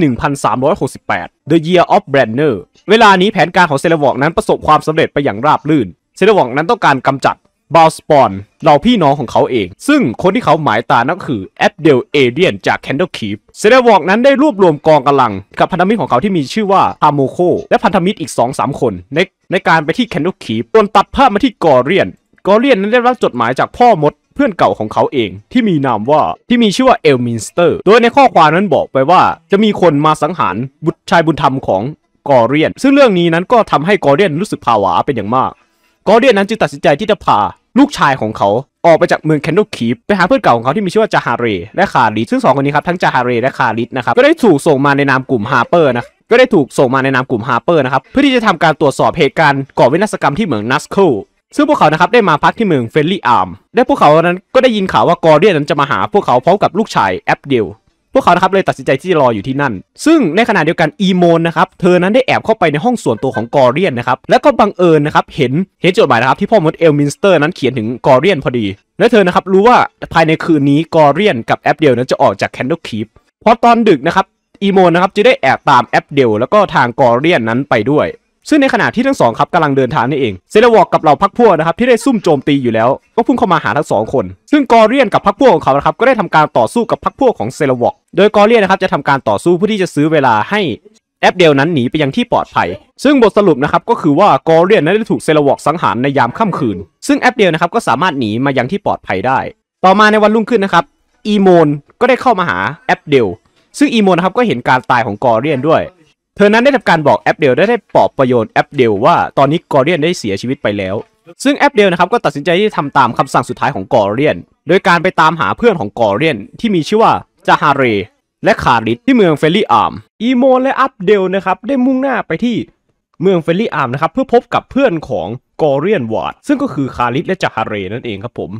1368 The Year of Branner เวลานี้แผนการของเซเลวอกนั้นประสบความสำเร็จไปอย่างราบรื่น เซเลวอกนั้นต้องการกำจัดบาสปอนเหล่าพี่น้องของเขาเอง ซึ่งคนที่เขาหมายตานั่นคือแอดเดลเอเดียนจากแคนเดลคีฟเซเลวอกนั้นได้รวบรวมกองกำลัง กับพันธมิตรของเขาที่มีชื่อว่าฮาโมโค และพันธมิตรอีก 2-3 คน ในในการไปที่แคนเดลคีฟจนตัดภาพมาที่กอเรียนกอเลียนนั้นได้รับจดหมายจากพ่อมดเพื่อนเก่าของเขาเองที่มีนามว่าที่มีชื่อว่าเอลมินสเตอร์ โดยในข้อความนั้นบอกไปว่า จะมีคนมาสังหารบุตรชายบุญธรรมของกอเรียน ซึ่งเรื่องนี้นั้นก็ทำให้กอเรียนรู้สึกผวาเป็นอย่างมากกอเรียนนั้นจึงตัดสินใจที่จะพาลูกชายของเขาออกไปจากเมืองแคนโูคีปไปหาเพื่อนเก่าของเขาที่มีชื่อว่าจาฮาเรและคาริสซึ่งสองคนนี้ครับทั้งจาฮาเรและคาริสนะครับก็ได้ถูกส่งมาในนามกลุ่มฮาร์เปอร์นะก็ได้ถูกส่งมาในนามกลุ่มฮาร์เปอร์นะครับเพื่อที่จะทำการตรวจสอบเหตุการณ์ก่อวินาศกรรมที่เหมืองนัสโคซึ่งพวกเขานะครับได้มาพักที่เมืองเฟลลี่อาร์มและพวกเขานั้นก็ได้ยินข่าวว่ากอร์เดียนนั้นจะมาหาพวกเขาพร้อมกับลูกชายแอปเดล พวกเขานะครับเลยตัดสินใจที่จะรออยู่ที่นั่น ซึ่งในขณะเดียวกันอีโมนนะครับเธอนั้นได้แอบเข้าไปในห้องส่วนตัวของกอร์เรียนนะครับ และก็บังเอิญนะครับเห็นเห็นจดหมายนะครับที่พ่อมดเอลมินสเตอร์นั้นเขียนถึงกอร์เรียนพอดี และเธอนะครับรู้ว่าภายในคืนนี้กอร์เรียนกับแอปเดลนั้นจะออกจากแคนดลคีฟพอตอนดึกนะครับอีโมนนะครับจะได้แอบตามแอปเดลแล้วก็ทางกอร์เรียนนั้นไปด้วยซึ่งในขณะที่ทั้งสองครับกำลังเดินทางนี่เองเซเลวอกกับเหล่าพักพวกนะครับที่ได้ซุ่มโจมตีอยู่แล้ว ก็พุ่งเข้ามาหาทั้งสองคน ซึ่งกอเรียนกับพักพวกของเขาครับก็ได้ทำการต่อสู้กับพักพวกของเซเลวอกโดยกอเรียนนะครับจะทำการต่อสู้เพื่อที่จะซื้อเวลาให้แอปเดลนั้นหนีไปยังที่ปลอดภัย ซึ่งบทสรุปนะครับก็คือว่ากอเรียนนั้นได้ถูกเซเลวอกสังหารในยามค่ำคืนซึ่งแอปเดลนะครับก็สามารถหนีมายังที่ปลอดภัยได้ ต่อมาในวันรุ่งขึ้นนะครับอีโมนก็ได้เข้ามาหาแอปเดล ซึ่งอีโมนนะครับก็เห็นการตายของกอเรียนด้วยธอนั้นได้ทำการบอกแอปเดลได้ได้ปลอบประโยชน์แอปเดลว่าตอนนี้กอรเรียนได้เสียชีวิตไปแล้ว ซึ่งแอปเดลนะครับก็ตัดสินใจที่จะทำตามคำสั่งสุดท้ายของกอรเรียน โดยการไปตามหาเพื่อนของกอรเรียน ที่มีชื่อว่าจาฮารีและคาริสที่เมืองเฟลลี่อาร์มอีโมและอัปเดลนะครับได้มุ่งหน้าไปที่เมืองเฟลลี่อาร์มนะครับ เพื่อพบกับเพื่อนของกอรเรียนวอร์ดซึ่งก็คือคาริสและจาฮารีนั่นเองครับผม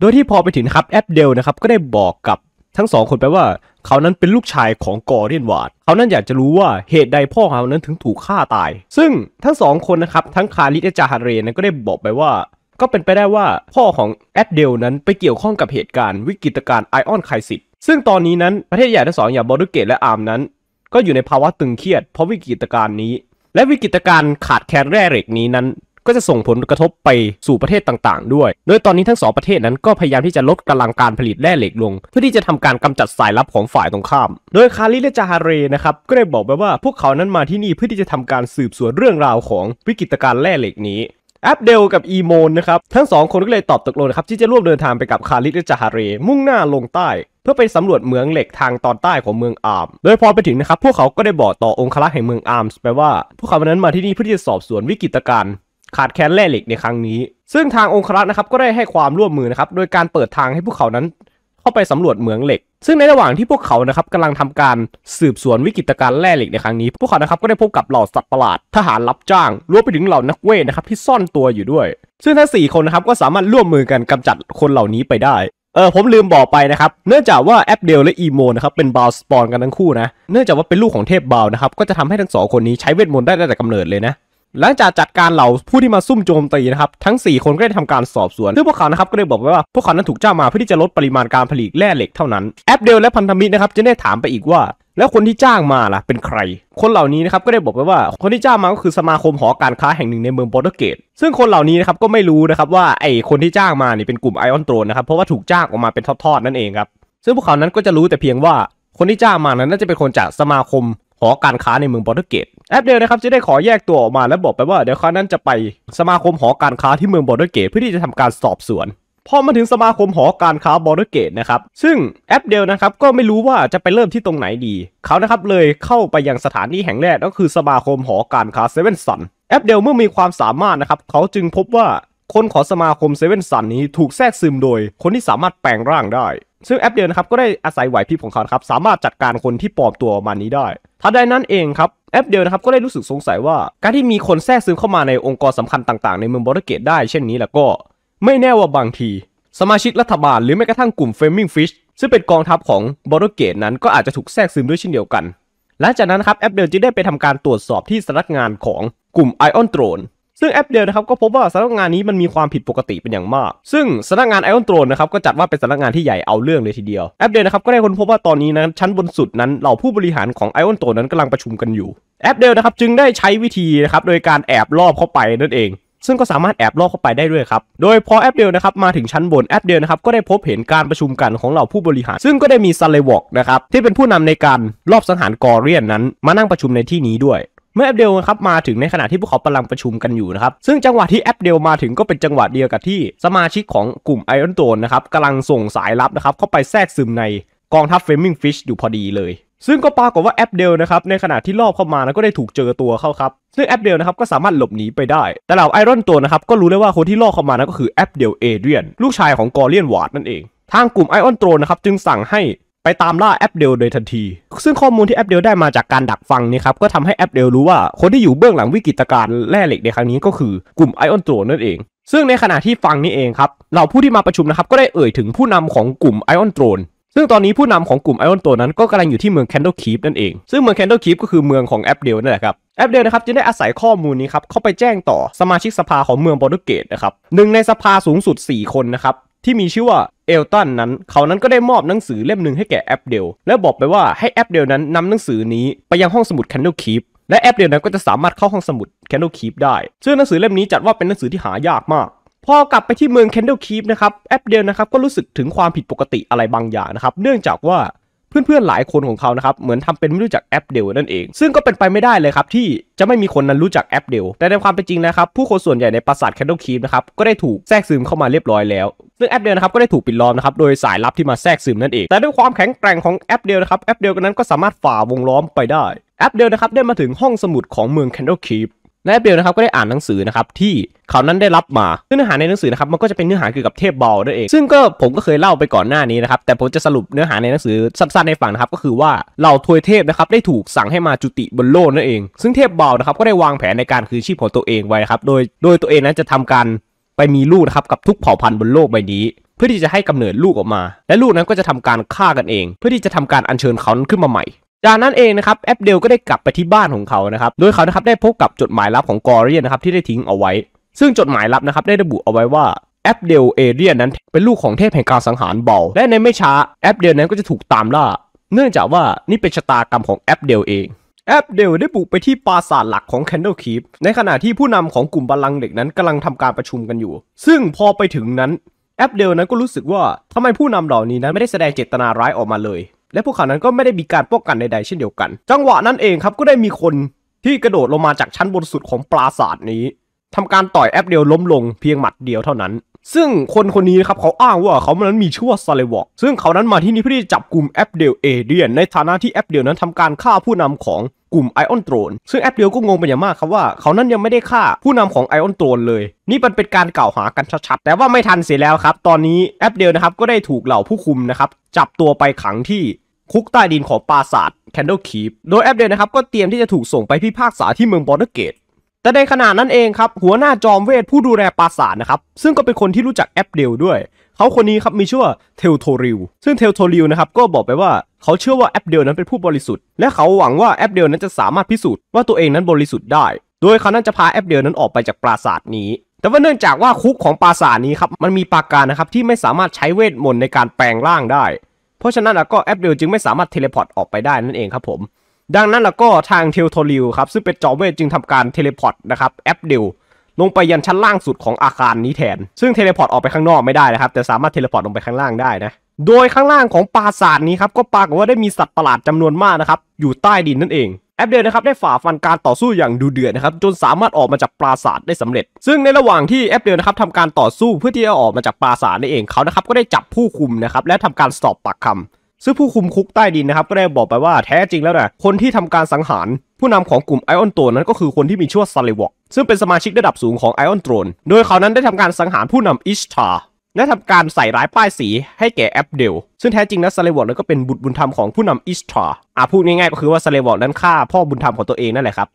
โดยที่พอไปถึงครับแอปเดลนะครับก็ได้บอกกับทั้งสองคนไปว่าเขานั้นเป็นลูกชายของกอเรนวาด เขานั้นอยากจะรู้ว่าเหตุใดพ่อเขานั้นถึงถูกฆ่าตาย ซึ่งทั้งสองคนนะครับ ทั้งคาริสและจาฮาเรนก็ได้บอกไปว่า ก็เป็นไปได้ว่าพ่อของแอดเดลนั้นไปเกี่ยวข้องกับเหตุการณ์วิกฤตการไอออนไคซิตซึ่งตอนนี้นั้น ประเทศใหญ่ทั้งสองอย่างบอลดูเกตและอาร์มนั้น ก็อยู่ในภาวะตึงเครียดเพราะวิกฤตการณ์นี้ และวิกฤตการณ์ขาดแคลนแร่เหล็กนี้นั้นก็จะส่งผลกระทบไปสู่ประเทศต่างๆ ด้วย โดยตอนนี้ทั้งสองประเทศนั้นก็พยายามที่จะลดกำลังการผลิตแร่เหล็กลง เพื่อที่จะทำการกำจัดสายลับของฝ่ายตรงข้าม โดยคาริและจาฮาเรนะครับ ก็ได้บอกไปว่าพวกเขานั้นมาที่นี่เพื่อที่จะทำการสืบสวนเรื่องราวของวิกฤตการณ์แร่เหล็กนี้แอปเดลกับอีโมนนะครับ ทั้งสองคนก็เลยตอบตกลงนะครับที่จะร่วมเดินทางไปกับคาริและจาฮาเร มุ่งหน้าลงใต้ เพื่อไปสำรวจเหมืองเหล็กทางตอนใต้ของเมืองอาร์มโดยพอไปถึงนะครับพวกเขาก็ได้บอกต่อองครักษ์แห่งเมืองอาร์มไปว่าพวกเขานนั้นมาที่นี่เพื่อที่จะสอบสวนวิกฤตการณขาดแคลนแร่เหล็กในครั้งนี้ ซึ่งทางองครักษ์นะครับก็ได้ให้ความร่วมมือนะครับ โดยการเปิดทางให้พวกเขานั้น เข้าไปสำรวจเหมืองเหล็ก ซึ่งในระหว่างที่พวกเขานะครับกำลังทำการสืบสวนวิกฤตการณ์แร่เหล็กในครั้งนี้ พวกเขานะครับก็ได้พบกับเหล่าสัตว์ประหลาด ทหารรับจ้าง รวมไปถึงเหล่านักเวทนะครับที่ซ่อนตัวอยู่ด้วย ซึ่งทั้งสี่คนนะครับก็สามารถร่วมมือกันกำจัดคนเหล่านี้ไปได้ เออผมลืมบอกไปนะครับ เนื่องจากว่าแอปเดลและอีโมนะครับเป็นบาวสปอนกันทั้งคู่นะ เนื่องจากว่าเป็นลูกของเทพบาวนะครับก็จะทำให้ทั้งสองคนนี้ใช้เวทมนต์ได้ตั้งแต่กำเนิดเลยนะหลังจากจัดการเหล่าผู้ที่มาซุ่มโจมตีนะครับทั้ง 4 คนก็ได้ทำการสอบสวน ซึ่งพวกเขานะครับก็ได้บอกไว้ว่าพวกเขานั้นถูกจ้างมาเพื่อที่จะลดปริมาณการผลิตแร่เหล็กเท่านั้นแอปเดลและพันธมิตรนะครับจะได้ถามไปอีกว่า แล้วคนที่จ้างมาล่ะเป็นใคร คนเหล่านี้นะครับก็ได้บอกไปว่า คนที่จ้างมาก็คือสมาคมหอการค้าแห่งหนึ่งในเมืองโปรตุเกสซึ่งคนเหล่านี้นะครับก็ไม่รู้นะครับว่าไอคนที่จ้างมาเนี่ยเป็นกลุ่มไอออนโตรนนะครับเพราะว่าถูกจ้างออกมาเป็นทอดๆนั่นเองครับซึ่งพวกเขานั้นก็จะรู้แต่เพียงว่า คนที่จ้างมานั้นน่าจะเป็นคนจากสมาคมหอการค้าในเมืองปรตุเกสแอปเดลนะครับจะได้ขอแยกตัวออกมา และบอกไปว่าเดี๋ยวเขานั้นจะไปสมาคมหอการค้าที่เมืองปรตุเกสเพื่อที่จะทำการสอบสวนพอมาถึงสมาคมหอการค้าบอร์เกตนะครับซึ่งแอปเดลนะครับก็ไม่รู้ว่าจะไปเริ่มที่ตรงไหนดีเขานะครับเลยเข้าไปยังสถานที่แห่งแรกก็คือสมาคมหอการค้าเซเว่นซันแอปเดลเมื่อมีความสามารถนะครับเขาจึงพบว่าคนขอสมาคมเซเว่นซันนี้ถูกแทรกซึมโดยคนที่สามารถแปลงร่างได้ซึ่งแอปเดียวนะครับก็ได้อาศัยไหวพริบของเขาครับ สามารถจัดการคนที่ปลอมตัวมานี้ได้ทันใดนั้นเองครับ แอปเดียวนะครับก็ได้รู้สึกสงสัยว่า การที่มีคนแทรกซึมเข้ามาในองค์กรสำคัญต่างๆ ในเมืองบอร์เกตได้เช่นนี้แล้วก็ไม่แน่ว่าบางที สมาชิกรัฐบาลหรือแม้กระทั่งกลุ่มเฟมิงฟิชซึ่งเป็นกองทัพของบอร์เกตนั้น ก็อาจจะถูกแทรกซึมด้วยเช่นเดียวกันหลังจากนั้นครับแอปเดยวจึงได้ไปทำการตรวจสอบที่สำนักงานของกลุ่มไอออนโตรนซึ่งแอปเดียวนะครับก็พบว่าสำนักงานนี้มันมีความผิดปกติเป็นอย่างมาก ซึ่งสำนักงานไอออนโตรนนะครับก็จัดว่าเป็นสำนักงานที่ใหญ่เอาเรื่องเลยทีเดียว แอปเดียวนะครับก็ได้ค้นพบว่าตอนนี้นะชั้นบนสุดนั้นเหล่าผู้บริหารของไอออนโตรนนั้นกำลังประชุมกันอยู่ แอปเดลนะครับจึงได้ใช้วิธีนะครับโดยการแอบลอบเข้าไปนั่นเอง ซึ่งก็สามารถแอบลอบเข้าไปได้ด้วยครับ โดยพอแอปเดลนะครับมาถึงชั้นบน แอปเดลนะครับก็ได้พบเห็นการประชุมกันของเหล่าผู้บริหาร ซึ่งก็ได้มีซันเลวอกนะครับที่เป็นผู้นำในการลอบสังหารกอเรียนนั้น มานั่งประชุมในที่นี้ด้วยมื่อแอปเดลนะครับมาถึงในขณะที่พวกเขากำลังประชุมกันอยู่นะครับซึ่งจังหวะที่แอปเดลมาถึงก็เป็นจังหวะเดียวกับที่สมาชิกของกลุ่มไอออนโตนนะครับกำลังส่งสายลับนะครับเข้าไปแทรกซึมในกองทัพเฟมิงฟิชอยู่พอดีเลย ซึ่งก็ปรากฏว่าแอปเดลนะครับในขณะที่ลอบเข้ามานะก็ได้ถูกเจอตัวเข้าครับซึ่งแอปเดลนะครับก็สามารถหลบหนีไปได้ แต่เหล่าไอรอนตัวนะครับก็รู้ได้ว่าคนที่ลอบเข้ามานะก็คือแอปเดลเอเดียนลูกชายของกอเลียนวาร์ดนั่นเองทางกลุ่มไอออนโตรนะครับจึงสั่งให้ไปตามล่าแอปเดลโดยทันที ซึ่งข้อมูลที่แอปเดลได้มาจากการดักฟังนี่ครับก็ทำให้แอปเดลรู้ว่า คนที่อยู่เบื้องหลังวิกฤตการณ์แร่เหล็กในครั้งนี้ก็คือกลุ่มไอออนโตรนั่นเอง ซึ่งในขณะที่ฟังนี่เองครับเหล่าผู้ที่มาประชุมนะครับก็ได้เอ่ยถึงผู้นำของกลุ่มไอออนโตรน ซึ่งตอนนี้ผู้นำของกลุ่มไอออนตัวนั้นก็กำลังอยู่ที่เมืองแคนดลคีฟนั่นเอง ซึ่งเมืองแคนดลคีฟก็คือเมืองของแอปเดลนั่นแหละครับ แอปเดลนะครับจึงได้อาศัยข้อมูลนี้ครับเข้าไปแจ้งต่อสมาชิกสภาของเมืองบอร์ดเกตนะครับหนึ่งในสภาสูงสุด 4 คนนะครับที่มีชื่อว่าเอลตันนั้น เขานั้นก็ได้มอบหนังสือเล่มหนึ่งให้แก่แอปเดลและบอกไปว่าให้แอปเดลนั้นนำหนังสือนี้ไปยังห้องสมุดแคนดลคีปและแอปเดลนั้นก็จะสามารถเข้าห้องสมุดแคนดลคีปได้ซึ่งหนังสือเล่มนี้จัดว่าเป็นหนังสือที่หายากมาก พอกลับไปที่เมืองแคนดลคีปนะครับแอปเดลนะครับก็รู้สึกถึงความผิดปกติอะไรบางอย่างนะครับเนื่องจากว่าเพื่อนๆหลายคนของเขานะครับเหมือนทำเป็นไม่รู้จักแอปเดลนั่นเอง ซึ่งก็เป็นไปไม่ได้เลยครับที่จะไม่มีคนนั้นรู้จักแอปเดล แต่ในความเป็นจริงนะครับ ผู้คนส่วนใหญ่ในปราสาทแคนดลคีมนะครับก็ได้ถูกแทรกซึมเข้ามาเรียบร้อยแล้ว ซึ่งแอปเดลนะครับก็ได้ถูกปิดล้อมนะครับโดยสายลับที่มาแทรกซึมนั่นเอง แต่ด้วยความแข็งแกร่งของแอปเดลนะครับแอปเดลนั้นก็สามารถฝ่าวงล้อมไปได้แอปเดลนะครับได้มาถึงห้องสมุดของเมืองแคนดลคีมนายเบลนะครับก็ได้อ่านหนังสือนะครับที่เขานั้นได้รับมาซึ่งเนื้อหาในหนังสือนะครับมันก็จะเป็นเนื้อหาเกี่ยวกับเทพบอลนั่นเอง ซึ่งก็ผมก็เคยเล่าไปก่อนหน้านี้นะครับแต่ผมจะสรุปเนื้อหาในหนังสือสั้นๆในฝั่งนะครับก็คือว่าเหล่าทวยเทพนะครับได้ถูกสั่งให้มาจุติบนโลกนั่นเอง ซึ่งเทพบอลนะครับก็ได้วางแผนในการคืนชีพของตัวเองไว้ครับโดยโดยตัวเองนั้นจะทำการไปมีลูกนะครับกับทุกเผ่าพันธุ์บนโลกใบนี้ เพื่อที่จะให้กำเนิดลูกออกมา และลูกนั้นก็จะทำการฆ่ากันเอง เพื่อที่จะทำการอัญเชิญเขาขึ้นมาใหม่จากนั้นเองนะครับแอปเดลก็ได้กลับไปที่บ้านของเขานะครับโดยเขานะครับได้พบกับจดหมายลับของกอเรียนนะครับที่ได้ทิ้งเอาไว้ ซึ่งจดหมายลับนะครับได้ระบุเอาไว้ว่าแอปเดลเอเรียนนั้นเป็นลูกของเทพแห่งการสังหารเบาและในไม่ช้าแอปเดลนั้นก็จะถูกตามล่าเนื่องจากว่านี่เป็นชะตากรรมของแอปเดลเองแอปเดลได้บุกไปที่ปราสาทหลักของแคนเดลคีฟในขณะที่ผู้นำของกลุ่มบาลังเด็กนั้นกำลังทำการประชุมกันอยู่ ซึ่งพอไปถึงนั้นแอปเดลนั้นก็รู้สึกว่าทำไมผู้นำเหล่านี้นั้นไม่ได้แสดงเจตนาร้ายออกมาเลยและพวกเขานั้นก็ไม่ได้มีการป้องกันใดๆเช่นเดียวกัน จังหวะนั้นเองครับก็ได้มีคนที่กระโดดลงมาจากชั้นบนสุดของปราสาทนี้ทำการต่อยแอปเดียวล้มลงเพียงหมัดเดียวเท่านั้นซึ่งคนคนนี้นะครับเขาอ้างว่าเขานั้นมีชื่อว่าซาเลวอกซึ่งเขานั้นมาที่นี่เพื่อที่จะจับกลุ่มแอปเดลเอเดียนในฐานะที่แอปเดลนั้นทำการฆ่าผู้นำของกลุ่มไอออนโตรนซึ่งแอปเดียวก็งงเป็นอย่างมากครับว่าเขานั้นยังไม่ได้ฆ่าผู้นำของไอออนโตรนเลย นี่มันเป็นการกล่าวหากันชัดๆแต่ว่าไม่ทันเสียแล้วครับ ตอนนี้แอปเดียวนะครับก็ได้ถูกเหล่าผู้คุมนะครับจับตัวไปขังที่คุกใต้ดินของปราสาทแคนเดลคีปโดยแอปเดียวนะครับก็เตรียมที่จะถูกส่งไปพิพากษาที่เมืองบอร์เกตแต่ในขณะนั้นเองครับหัวหน้าจอมเวทผู้ดูแลปราสาทนะครับซึ่งก็เป็นคนที่รู้จักแอปเดลด้วย เขาคนนี้ครับมีชื่อว่าเทลโทริลซึ่งเทลโทริลนะครับก็บอกไปว่าเขาเชื่อว่าแอปเดลนั้นเป็นผู้บริสุทธิ์ และเขาหวังว่าแอปเดลนั้นจะสามารถพิสูจน์ว่าตัวเองนั้นบริสุทธิ์ได้ โดยเขานั้นจะพาแอปเดลนั้นออกไปจากปราสาทนี้ แต่ว่าเนื่องจากว่าคุกของปราสาทนี้ครับมันมีปาการนะครับที่ไม่สามารถใช้เวทมนต์ในการแปลงร่างได้ เพราะฉะนั้นก็แอปเดลจึงไม่สามารถเทเลพอร์ตออกไปได้นั่นเองครับผมดังนั้นแล้วก็ทางเทลโทริวครับซึ่งเป็นจอมเวทจึงทำการเทเลพอร์ตนะครับแอปเดลลงไปยันชั้นล่างสุดของอาคารนี้แทน ซึ่งเทเลพอร์ตออกไปข้างนอกไม่ได้นะครับแต่สามารถเทเลพอร์ตลงไปข้างล่างได้นะโดยข้างล่างของปราสาทนี้ครับก็ปรากฏว่าได้มีสัตว์ประหลาดจำนวนมากนะครับอยู่ใต้ดินนั่นเองแอปเดลนะครับได้ฝ่าฟันการต่อสู้อย่างดูเดือดนะครับจนสามารถออกมาจากปราสาทได้สำเร็จ ซึ่งในระหว่างที่แอปเดลนะครับทำการต่อสู้เพื่อที่จะออกมาจากปราสาทนั่นเองเขานะครับก็ได้จับผู้คุมนะครับและทำการสอบปากคำซึ่งผู้คุมคุกใต้ดินนะครับก็ได้บอกไปว่าแท้จริงแล้วนะคนที่ทำการสังหารผู้นำของกลุ่มไอออนโตนนั้นก็คือคนที่มีชื่อว่าซาเลวอกซึ่งเป็นสมาชิกระดับสูงของไอออนโตนโดยเขานั้นได้ทำการสังหารผู้นำอิชตาและทำการใส่ร้ายป้ายสีให้แก่แอปเดลซึ่งแท้จริงแล้วซาเลวอกนั้นก็เป็นบุตรบุญธรรมของผู้นำอิชตาอ่ะพูดง่ายๆก็คือว่าซาเลวอกนั้นฆ่า พ่อบุญธรรมของตัวเองนั่นแหละครับ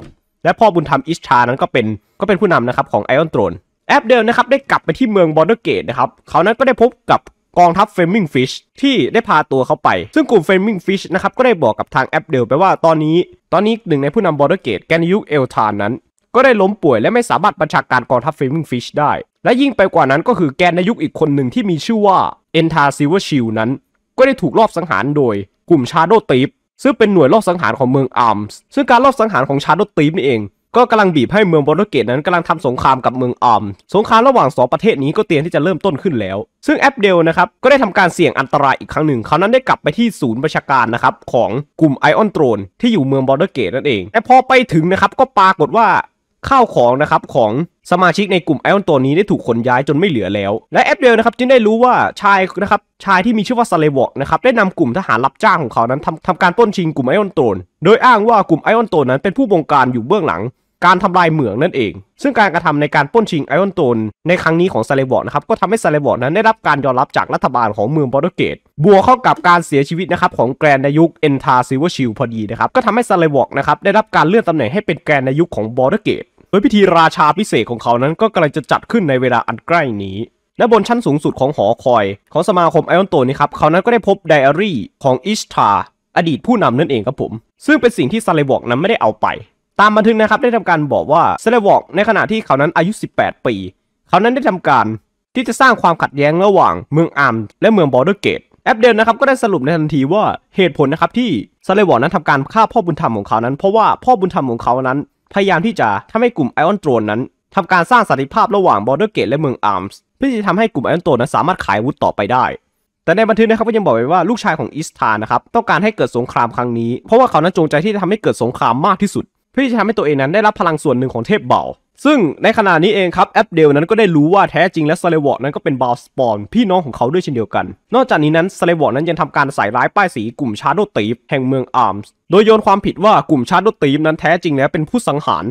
และพ่อบุญธรรมอิชตานั้นก็เป็นก็เป็นผู้นำนะครับของไอออนโตรนแอปเดลนะครับได้กลับไปที่เมืองบอนเดอร์เกตนะครับเขานั้นก็ได้พบกับกองทัพเฟมิงฟิชที่ได้พาตัวเขาไป ซึ่งกลุ่มเฟมิงฟิชนะครับก็ได้บอกกับทางแอปเดล ไปว่าตอนนี้ ตอนนี้หนึ่งในผู้นำบอร์ดเกตแกนยุคเอลทานนั้น ก็ได้ล้มป่วยและไม่สามารถประชาการกองทัพเฟมิงฟิชได้ และยิ่งไปกว่านั้นก็คือแกนยุคอีกคนหนึ่งที่มีชื่อว่าเอนทาซิเวอร์ชิลนั้น ก็ได้ถูกลอบสังหารโดยกลุ่มชาโดตีฟซึ่งเป็นหน่วยลอบสังหารของเมืองอาร์มส์ ซึ่งการลอบสังหารของชาโดตีฟนี่เองก็กำลังบีบให้เมืองโปรตุเกสนั้นกำลังทำสงครามกับเมืองออมสงครามระหว่าง 2 ประเทศนี้ก็เตรียมที่จะเริ่มต้นขึ้นแล้ว ซึ่งแอปเดลนะครับก็ได้ทำการเสี่ยงอันตรายอีกครั้งหนึ่งเขานั้นได้กลับไปที่ศูนย์ประชาการนะครับของกลุ่มไอออนโตรนที่อยู่เมืองโปรตุเกสนั่นเอง แต่พอไปถึงนะครับก็ปรากฏว่าข้าวของนะครับของสมาชิกในกลุ่มไอออนตรนนี้ได้ถูกขนย้ายจนไม่เหลือแล้วและแอปเดลนะครับจึงได้รู้ว่าชายนะครับชายที่มีชื่อว่าซาเลวอกนะครับได้นำกลุ่มทหารรับจ้างของเขานั้นทำทำการต้นชิงกลุ่มไอออนโตนโดยอ้างว่ากลุ่มไอออนโตนนั้นเป็นผู้บงการอยู่เบื้องหลังการทำลายเหมืองนั่นเอง ซึ่งการกระทำในการป้นชิงไอออนโตนในครั้งนี้ของซาเลวอร์นะครับ ก็ทำให้ซาเลวอร์นั้น ได้รับการยอมรับจากรัฐบาลของเมืองบอร์เกตบวกเข้ากับการเสียชีวิตนะครับของแกรนนายุคเอนทาซิเวร์ชิลพอดีนะครับ ก็ทำให้ซาเลวอร์นะครับได้รับการเลื่อนตำแหน่งให้เป็นแกรนนายุคของบอร์เกตโดยพิธีราชาพิเศษของเขานั้นก็กำลังจะจัดขึ้นในเวลาอันใกล้นี้และบนชั้นสูงสุดของหอคอยของสมาคมไอออนโตนี่ครับ เขานั้นก็ได้พบไดอารี่ของอิชทาอดีตผู้นำนั่นเองครับผมซึ่งเป็นสิ่งที่ซาเลบอกนั้นไม่ได้เอาไปตามบันทึกนะครับ ได้ทำการบอกว่าเซเลวอกในขณะที่เขานั้นอายุ 18 ปี เขานั้นได้ทำการที่จะสร้างความขัดแย้งระหว่าง เมืองอาร์มและเมืองบอร์เดอร์เกตแอปเดลนะครับก็ได้สรุปในทันทีว่าเหตุผลนะครับที่ซาเลวอกนั้นทำการฆ่าพ่อบุญธรรมของเขานั้นเพราะว่าพ่อบุญธรรมของเขานั้น พยายามที่จะทำให้กลุ่มไอออนโตรนนั้นทำการสร้างสันติภาพระหว่างบอร์เดอร์เกตและเมืองอาร์มส์เพื่อที่จะทำให้กลุ่มไอออนโตรนนั้นสามารถขายวุฒิต่อไปได้ แต่ในบันทึกนะครับก็ยังบอกไว้ว่าลูกชายของอิสตานะครับต้องการให้เกิดสงครามครั้งนี้ เพราะว่าเขานั้นจงใจที่จะทำให้เกิดสงครามมากที่สุดเพื่อที่จะทำให้ตัวเองนั้นได้รับพลังส่วนหนึ่งของเทพเบาซึ่งในขณะนี้เองครับแอปเดลนั้นก็ได้รู้ว่าแท้จริงและซาเลวอร์นั้นก็เป็นบาวสปอน พี่น้องของเขาด้วยเช่นเดียวกัน นอกจากนี้นั้นซาเลวอร์นั้นยังทำการใส่ร้ายป้ายสีกลุ่มชาร์โดตีฟแห่งเมืองอาร์มส์โดยโยนความผิดว่ากลุ่มชาร์โดตีฟนั้นแท้จริงแล้วเป็นผู้สังหาร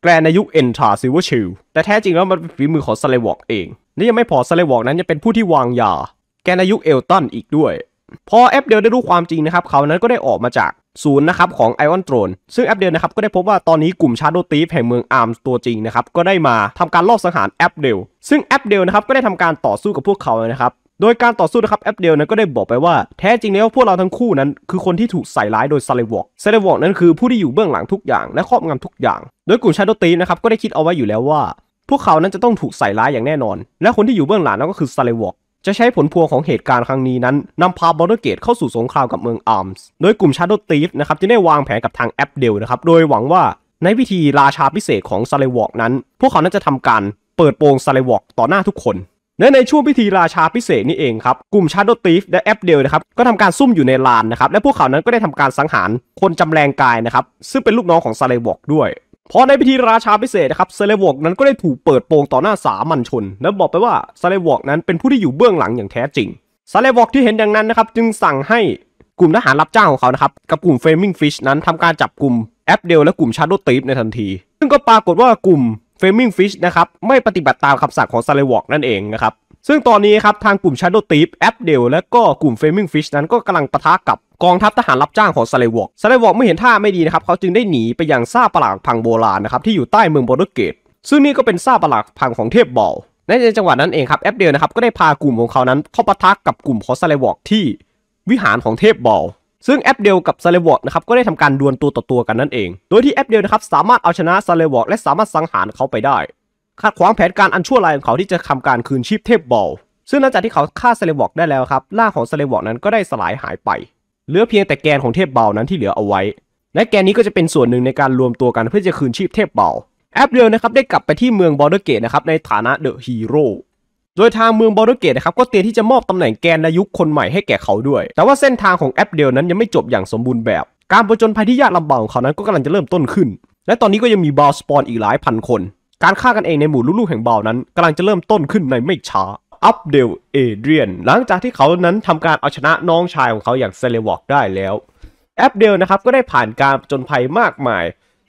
แกรนในยุคเอ็นทาซิวเวอร์ชิลแต่แท้จริงแล้วมันเป็นฝีมือของซาเลวอร์เองและยังไม่พอซาเลวอร์นั้นยังเป็นผู้ที่วางยาแกนในยุคเอลตันอีกด้วยพอแอปเดลได้รู้ความจริงนะครับเขานั้นก็ได้ออกมาจากศูนย์นะครับของไอออนโตรนซึ่งแอปเดลนะครับก็ได้พบว่าตอนนี้กลุ่มชาโดตีฟแห่งเมืองอาร์มตัวจริงนะครับก็ได้มาทำการลอบสังหารแอปเดลซึ่งแอปเดลนะครับก็ได้ทำการต่อสู้กับพวกเขานะครับโดยการต่อสู้นะครับแอปเดลนั้นก็ได้บอกไปว่าแท้จริงแล้วพวกเราทั้งคู่นั้นคือคนที่ถูกใส่ร้ายโดยซาเลวอกซาเลวอกนั้นคือผู้ที่อยู่เบื้องหลังทุกอย่างและครอบงำทุกอย่างโดยกลุ่มชาโดตีนะครับก็ได้คิดเอาไว้อยู่แล้วว่า พวกเขานั้นจะต้องถูกใส่ร้ายอย่างแน่นอน และคนที่อยู่เบื้องหลังนั้นก็คือซาเลวอกจะใช้ผลพวงของเหตุการณ์ครั้งนี้นั้นนำพาบอลเกต เข้าสู่สงครามกับเมืองอาร์มส์โดยกลุ่มชาโดตีฟนะครับจะได้วางแผนกับทางแอปเดลนะครับโดยหวังว่าในวิธีราชาพิเศษของซาเลวอกนั้น พวกเขานั้นจะทำการเปิดโปงซาเลวอกต่อหน้าทุกคน และในช่วงพิธีราชาพิเศษนี่เองครับกลุ่มชาโดตีฟและแอปเดลนะครับก็ทำการซุ่มอยู่ในลานนะครับและพวกเขานั้นก็ได้ทำการสังหารคนจำแรงกายนะครับซึ่งเป็นลูกน้องของซาเลวอกด้วยพอในพิธีราชาพิเศษนะครับเซเลวอกนั้นก็ได้ถูกเปิดโปงต่อหน้าสามัญชน และบอกไปว่าเซเลวอกนั้นเป็นผู้ที่อยู่เบื้องหลังอย่างแท้จริงเซเลวอกที่เห็นดังนั้นนะครับจึงสั่งให้กลุ่มทหารรับจ้างของเขานะครับกับกลุ่มเฟมิงฟิชนั้นทำการจับกลุ่มแอปเดล และกลุ่มชาร์โดตีฟในทันที ซึ่งก็ปรากฏว่ากลุ่มเฟมิงฟิชนะครับไม่ปฏิบัติตามคำสั่งของซาเลวอกนั่นเองนะครับซึ่งตอนนี้ครับทางกลุ่มชาร์โดตีฟแอปเดลและก็กลุ่มเฟมิงฟิชนั้นก็กำลังปะทะกับกองทัพทหารรับจ้างของซาเลวอกซาเลวอกไม่เห็นท่าไม่ดีนะครับ เขาจึงได้หนีไปยังซาปลากพังโบราณนะครับที่อยู่ใต้เมืองโบรเกต ซึ่งนี่ก็เป็นซาปลากพังของเทพบอล ในจังหวะนั้นเองครับแอปเดลนะครับก็ได้พากลุ่มของเขานั้นเข้าปะทะกกับกลุ่มของซาเลวอกที่วิหารของเทพบอล ซึ่งแอปเดลกับซาเลวอกนะครับก็ได้ทำการดวลตัวต่อตัวกันนั่นเอง โดยที่แอปเดลนะครับสามารถเอาชนะซาเลวอกและสามารถสังหารเขาไปได้ขัดขวางแผนการอันชั่วร้ายของเขาที่จะทำการคืนชีพเทพบอล ซึ่งหลังจากที่เขาฆ่าซาเลวอกได้แล้วครับร่างของซาเลวอกนั้นก็ได้สลายหายไปเหลือเพียงแต่แกนของเทพเบานั้นที่เหลือเอาไว้ และแกนนี้ก็จะเป็นส่วนหนึ่งในการรวมตัวกันเพื่อจะคืนชีพเทพเบา แอปเดียวนะครับได้กลับไปที่เมืองบอร์เดอร์เกตนะครับในฐานะเดอะฮีโร่โดยทางเมืองบอร์เกตนะครับก็เตรียมที่จะมอบตำแหน่งแกนนายุคคนใหม่ให้แก่เขาด้วย แต่ว่าเส้นทางของแอปเดลนั้นยังไม่จบอย่างสมบูรณ์แบบ การประจนภัยที่ยากลำบากของเขานั้น ก็กำลังจะเริ่มต้นขึ้น และตอนนี้ก็ยังมีบาลสปอนอีกหลายพันคน การฆ่ากันเองในหมู่ลูกๆแห่งบานั้นกำลังจะเริ่มต้นขึ้นในไม่ช้าอัปเดลเอเดรียน หลังจากที่เขานั้นทำการเอาชนะน้องชายของเขาอย่างเซเลวอกได้แล้วแอปเดลนะครับ ก็ได้ผ่านการประจนภัยมากมาย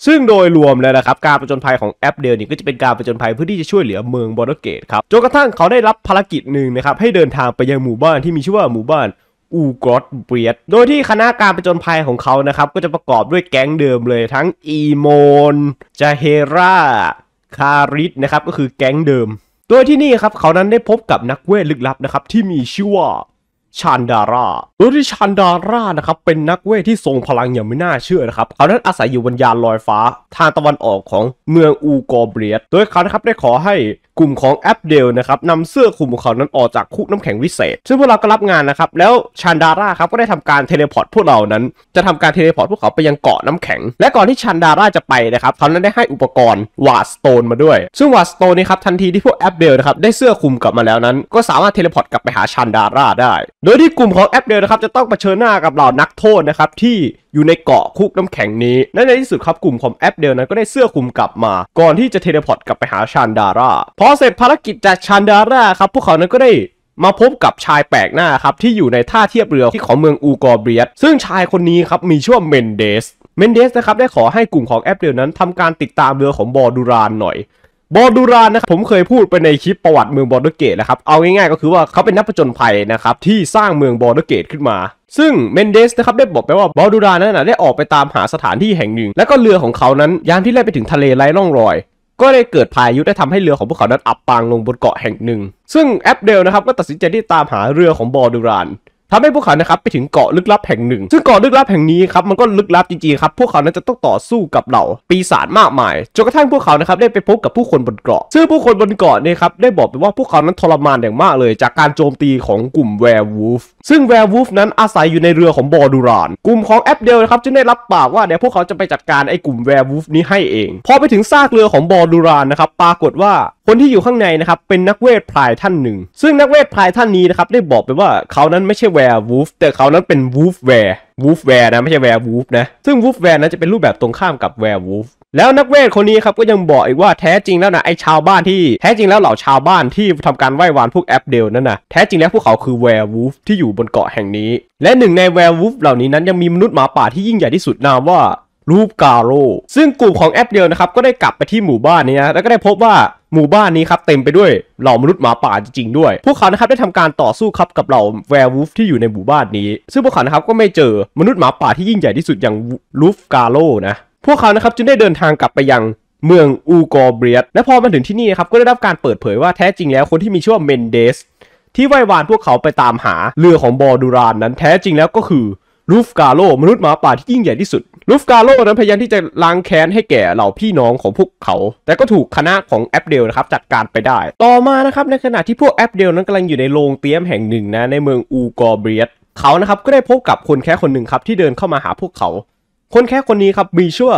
ซึ่งโดยรวมแล้วนะครับการประจนภัยของแอปเดลนี่ก็จะเป็นการประจนภัยเพื่อที่จะช่วยเหลือเมืองบอร์เกตครับจนกระทั่งเขาได้รับภารกิจหนึ่งนะครับให้เดินทางไปยังหมู่บ้าน ที่มีชื่อว่าหมู่บ้านอูกรอดเบียดโดยที่คณะการประจนภัยของเขานะครับก็จะประกอบด้วยแก๊งเดิมเลยทั้งอีโมนจาเฮราคาริสนะครับก็คือแก๊งเดิมโดยที่นี่ครับ เขานั้นได้พบกับนักเวทลึกลับนะครับที่มีชื่อว่าชันดาร่าโดยที่ชันดาร่านะครับเป็นนักเวทที่ทรงพลังอย่างไม่น่าเชื่อนะครับเขานั้นอาศัยอยู่บนยานลอยฟ้า ทางตะวันออกของเมืองอูกอเบียดโดยเขานะครับได้ขอให้กลุ่มของแอปเดลนะครับนำเสื้อคลุมของเขานั้นออกจากคุกน้ำแข็งวิเศษ ซึ่งพวกเราก็รับงานนะครับแล้วชันดาร่าครับก็ได้ทำการเทเลพอร์ตพวกเรานั้น จะทำการเทเลพอร์ตพวกเขาไปยังเกาะน้ำแข็ง และก่อนที่ชันดาร่าจะไปนะครับเขานั้นได้ให้อุปกรณ์วาสโตนมาด้วย ซึ่งวาสโตนนี่ครับทันทีที่พวกแอปเดลนะครับได้เสื้อคลุมกลับมาแล้วนั้น ก็สามารถเทเลพอร์ตกลับไปหาชันดาร่าได้โดยที่กลุ่มของแอปเดลนะครับจะต้องเผชิญหน้ากับเหล่านักโทษนะครับที่อยู่ในเกาะคุกน้ำแข็งนี้และในที่สุดครับกลุ่มของแอปเดลนั้นก็ได้เสื้อคลุมกลับมาก่อนที่จะเทเลพอร์ตกลับไปหาชานดาร่าพอเสร็จภารกิจจากชานดาร่าครับพวกเขานั้นก็ได้มาพบกับชายแปลกหน้าครับ ที่อยู่ในท่าเทียบเรือที่ของเมืองอูกอเบียสซึ่งชายคนนี้ครับมีชื่อว่าเมนเดสเมนเดสนะครับได้ขอให้กลุ่มของแอปเดลนั้น ทำการติดตามเรือของบอดูรานหน่อยบอดูรานนะครับผมเคยพูดไปในคลิปประวัติเมืองบอร์ดเกตนะครับเอาง่ายๆก็คือว่าเขาเป็นนักประจนภัยนะครับที่สร้างเมืองบอร์ดเกตขึ้นมา ซึ่งเมนเดสนะครับได้บอกไปว่าบอดูรานนั้นนะได้ออกไปตามหาสถานที่แห่งหนึ่ง แล้วก็เรือของเขานั้นยามที่แล่นไปถึงทะเลไร้ร่องรอย ก็ได้เกิดพายุได้ทำให้เรือของพวกเขานั้นอับปางลงบนเกาะแห่งหนึ่ง ซึ่งแอปเดลนะครับก็ตัดสินใจที่ตามหาเรือของบอดูรานทำให้พวกเขานะครับไปถึงเกาะลึกลับแห่งหนึ่ง ซึ่งเกาะลึกลับแห่งนี้ครับมันก็ลึกลับจริงๆครับ พวกเขานั้นจะต้องต่อสู้กับเหล่าปีศาจมากมาย จนกระทั่งพวกเขานะครับได้ไปพบกับผู้คนบนเกาะ ซึ่งผู้คนบนเกาะเนี่ยครับได้บอกไปว่าพวกเขานั้นทรมานอย่างมากเลยจากการโจมตีของกลุ่มแวร์วูฟซึ่งแวร์วูฟนั้นอาศัยอยู่ในเรือของบอดูราน กลุ่มของแอปเดลนะครับจึงได้รับปากว่าเดี๋ยวพวกเขาจะไปจัดการไอ้กลุ่มแวร์วูฟนี้ให้เอง พอไปถึงซากเรือของบอดูรานนะครับปรากฏว่าคนที่อยู่ข้างในนะครับเป็นนักเวทพลายท่านหนึ่ง ซึ่งนักเวทพลายท่านนี้นะครับได้บอกไปว่าเขานั้นไม่ใช่แวร์วูฟแต่เขานั้นเป็นวูฟแวร์วูฟแวร์นะไม่ใช่แวร์วูฟนะซึ่งวูฟแวร์นั้นจะเป็นรูปแบบตรงข้ามกับแวร์วูฟแล้วนักเวทคนนี้ครับก็ยังบอกอีกว่าแท้จริงแล้วนะไอชาวบ้านที่แท้จริงแล้วเหล่าชาวบ้านที่ทำการไหว้วานพวกแอปเดลนั่นนะแท้จริงแล้วพวกเขาคือแวร์วูฟที่อยู่บนเกาะแห่งนี้ และหนึ่งในแวร์วูฟเหล่านี้นั้น ยังมีมนุษย์หมาป่าที่ยิ่งใหญ่ที่สุดนามว่ารูปกาโรซึ่งกลุ่มของแอปเดียวนะครับก็ได้กลับไปที่หมู่บ้านนี้นะแล้วก็ได้พบว่าหมู่บ้านนี้ครับเต็มไปด้วยเหล่ามนุษย์หมาป่าจริงๆด้วย พวกเขานะครับได้ทำการต่อสู้ครับกับเหล่าแวร์วูฟที่อยู่ในหมู่บ้านนี้ ซึ่งพวกเขานะครับก็ไม่เจอมนุษย์หมาป่าที่ยิ่งใหญ่ที่สุดอย่างลูฟกาโลนะพวกเขานะครับจึงได้เดินทางกลับไปยังเมืองอูกอเบียตและพอมาถึงที่นี่นะครับก็ได้รับการเปิดเผยว่าแท้จริงแล้วคนที่มีชื่อว่าเมนเดสที่ไหว้วานพวกเขาไปตามหาเรือของบอดูรานนั้น แท้จริงแล้วก็คือลูฟกาโลมนุษย์หมาป่าที่ยิ่งใหญ่ที่สุดลูฟกาโลนั้นพยายามที่จะล้างแค้นให้แก่เหล่าพี่น้องของพวกเขา แต่ก็ถูกคณะของแอปเดลนะครับจัดการไปได้ ต่อมานะครับในขณะที่พวกแอปเดลนั้นกำลังอยู่ในโรงเตี้ยมแห่งหนึ่งนะในเมืองอูกอเบียตเขานะครับก็ได้พบกับคนแค่คนหนึ่งครับที่เดินเข้ามาหาพวกเขา คนแค่คนนี้ครับมีชื่อ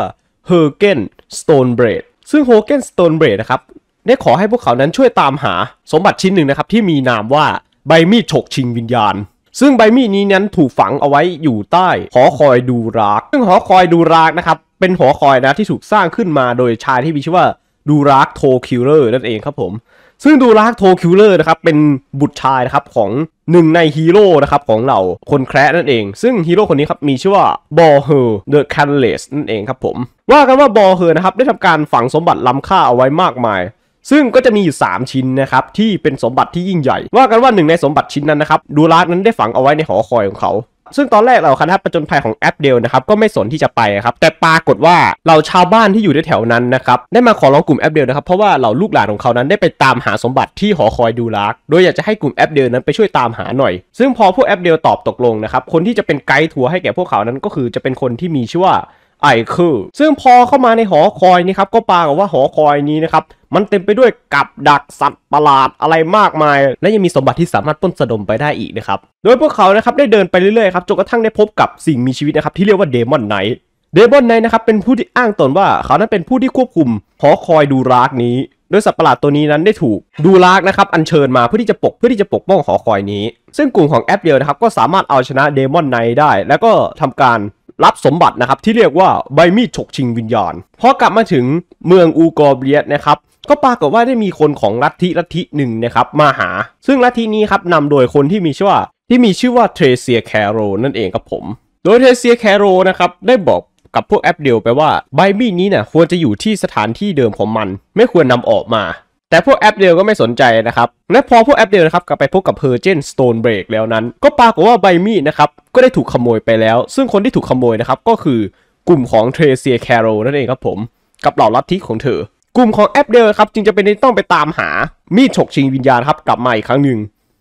เฮอร์เกนสโตนเบรดซึ่งเฮอร์เกนสโตนเบรดนะครับได้ขอให้พวกเขานั้นช่วยตามหาสมบัติชิ้นหนึ่งนะครับที่มีนามว่าใบมีดฉกชิงวิญญาณซึ่งใบมีดนี้นั้นถูกฝังเอาไว้อยู่ใต้หอคอยดูราก ซึ่งหอคอยดูรากนะครับเป็นหอคอยนะที่ถูกสร้างขึ้นมาโดยชายที่มีชื่อว่าดูรากโทคิลเลอร์นั่นเองครับผมซึ่งดูรากโทคิลเลอร์นะครับเป็นบุตรชายนะครับของหนึ่งในฮีโร่นะครับของเราคนแคร์นั่นเอง ซึ่งฮีโร่คนนี้ครับมีชื่อว่าบอเฮอร์เดอะแคนเลสนั่นเองครับผมว่ากันว่าบอเฮอร์นะครับได้ทำการฝังสมบัติล้าค่าเอาไว้มากมายซึ่งก็จะมีอยู่ 3 ชิ้นนะครับที่เป็นสมบัติที่ยิ่งใหญ่ ว่ากันว่าหนึ่งในสมบัติชิ้นนั้นนะครับดูรักนั้นได้ฝังเอาไว้ในหอคอยของเขา ซึ่งตอนแรกเราคณะประจนภัยของแอปเดลนะครับก็ไม่สนที่จะไปครับแต่ปรากฏว่าเราชาวบ้านที่อยู่แถวนั้นนะครับได้มาขอร้องกลุ่มแอปเดลนะครับเพราะว่าเราลูกหลานของเขานั้นได้ไปตามหาสมบัติที่หอคอยดูรักโดยอยากจะให้กลุ่มแอปเดลนั้นไปช่วยตามหาหน่อย ซึ่งพอพวกแอปเดลตอบตกลงนะครับคนที่จะเป็นไกด์ทัวร์ให้แก่พวกเขานั้นก็คือจะเป็นคนที่มีชื่อว่าไอคือซึ่งพอเข้ามาในหอคอยนี้ครับ ก็ปากว่าหอคอยนี้นะครับ มันเต็มไปด้วยกับดักสัตว์ประหลาดอะไรมากมาย และยังมีสมบัติที่สามารถป้นสะดมไปได้อีกนะครับ โดยพวกเขานะครับได้เดินไปเรื่อยๆครับจนกระทั่งได้พบกับสิ่งมีชีวิตนะครับ ที่เรียกว่าเดมอนไนท์เดมอนไนท์นะครับเป็นผู้ที่อ้างตนว่าเขานั้นเป็นผู้ที่ควบคุม หอคอยดูรากนี้โดยสัตว์ประหลาดตัวนี้นั้นได้ถูก ดูรากนะครับอัญเชิญมาเพื่อที่จะปกเพื่อที่จะปกป้องหอคอยนี้ ซึ่งกลุ่มของแอปเดียวนะครับก็สามารถเอาชนะเดมอนไนท์ได้แล้วก็ทำการรับสมบัตินะครับที่เรียกว่าใบมีดฉกชิงวิญญาณพอกลับมาถึงเมืองอูกอเบียตนะครับก็ปรากฏว่าได้มีคนของลัทธิลัทธิหนึ่งนะครับมาหา ซึ่งลัทธินี้ครับนำโดยคนที่มีชื่อว่าที่มีชื่อว่าเทรเซียแคโรนั่นเองครับผม โดยเทรเซียแคโรนะครับได้บอกกับพวกแอปเดียวไปว่าใบมีดนี้นะ่ะควรจะอยู่ที่สถานที่เดิมของมัน ไม่ควรนำออกมาแต่พวกแอปเดียวก็ไม่สนใจนะครับ และพอพวกแอปเดียวนะครับกลับไปพบกับเพอร์เจนสโตนเบรกแล้วนั้น ก็ปรากฏว่าใบมีดนะครับก็ได้ถูกขโมยไปแล้ว ซึ่งคนที่ถูกขโมยนะครับก็คือกลุ่มของเทรเซียแคโรนั่นเองครับผมกับเหล่าลัทธิของเธอ กลุ่มของแอปเดียวครับจึงจะเป็นต้องไปตามหามีดฉกชิงวิญญาณครับกลับมาอีกครั้งหนึ่ง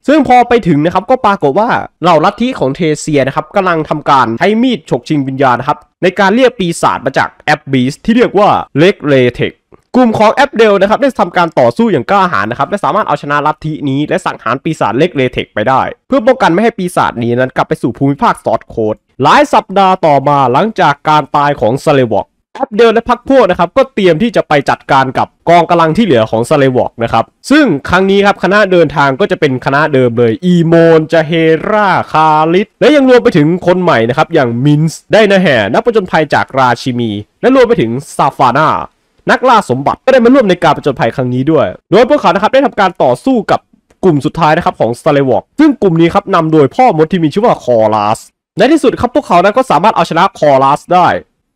ซึ่งพอไปถึงนะครับก็ปรากฏว่าเหล่าลัทธิของเทเซียนะครับกำลังทำการใช้มีดฉกชิงวิญญาณครับในการเรียกปีศาจมาจากแอปบีสที่เรียกว่าเล็กเลเทคกลุ่มของแอปเดลนะครับได้ทำการต่อสู้อย่างกล้าหาญนะครับและสามารถเอาชนะลัทธินี้และสังหารปีศาจเล็กเลเทคไปได้เพื่อป้องกันไม่ให้ปีศาจนี้นั้นกลับไปสู่ภูมิภาคซอดโคดหลายสัปดาห์ต่อมาหลังจากการตายของซาเลวอกแอปเดลและพักพวกนะครับก็เตรียมที่จะไปจัดการกับกองกำลังที่เหลือของซาเลวอกนะครับซึ่งครั้งนี้ครับคณะเดินทางก็จะเป็นคณะเดิมเลยอีโมนจะเฮราคาลิสและยังรวมไปถึงคนใหม่นะครับอย่างมินส์ได้นะแห่นักประจนภัยจากราชิมีและรวมไปถึงซาฟานานักล่าสมบัติก็ได้มาร่วมในการประจนภัยครั้งนี้ด้วย โดยพวกเขานะครับได้ทำการต่อสู้กับกลุ่มสุดท้ายนะครับของสตาร์เลวอกซึ่งกลุ่มนี้ครับนำโดยพ่อมดที่มีชื่อว่าคอรัสในที่สุดครับพวกเขานั้นก็สามารถเอาชนะคอรัสได้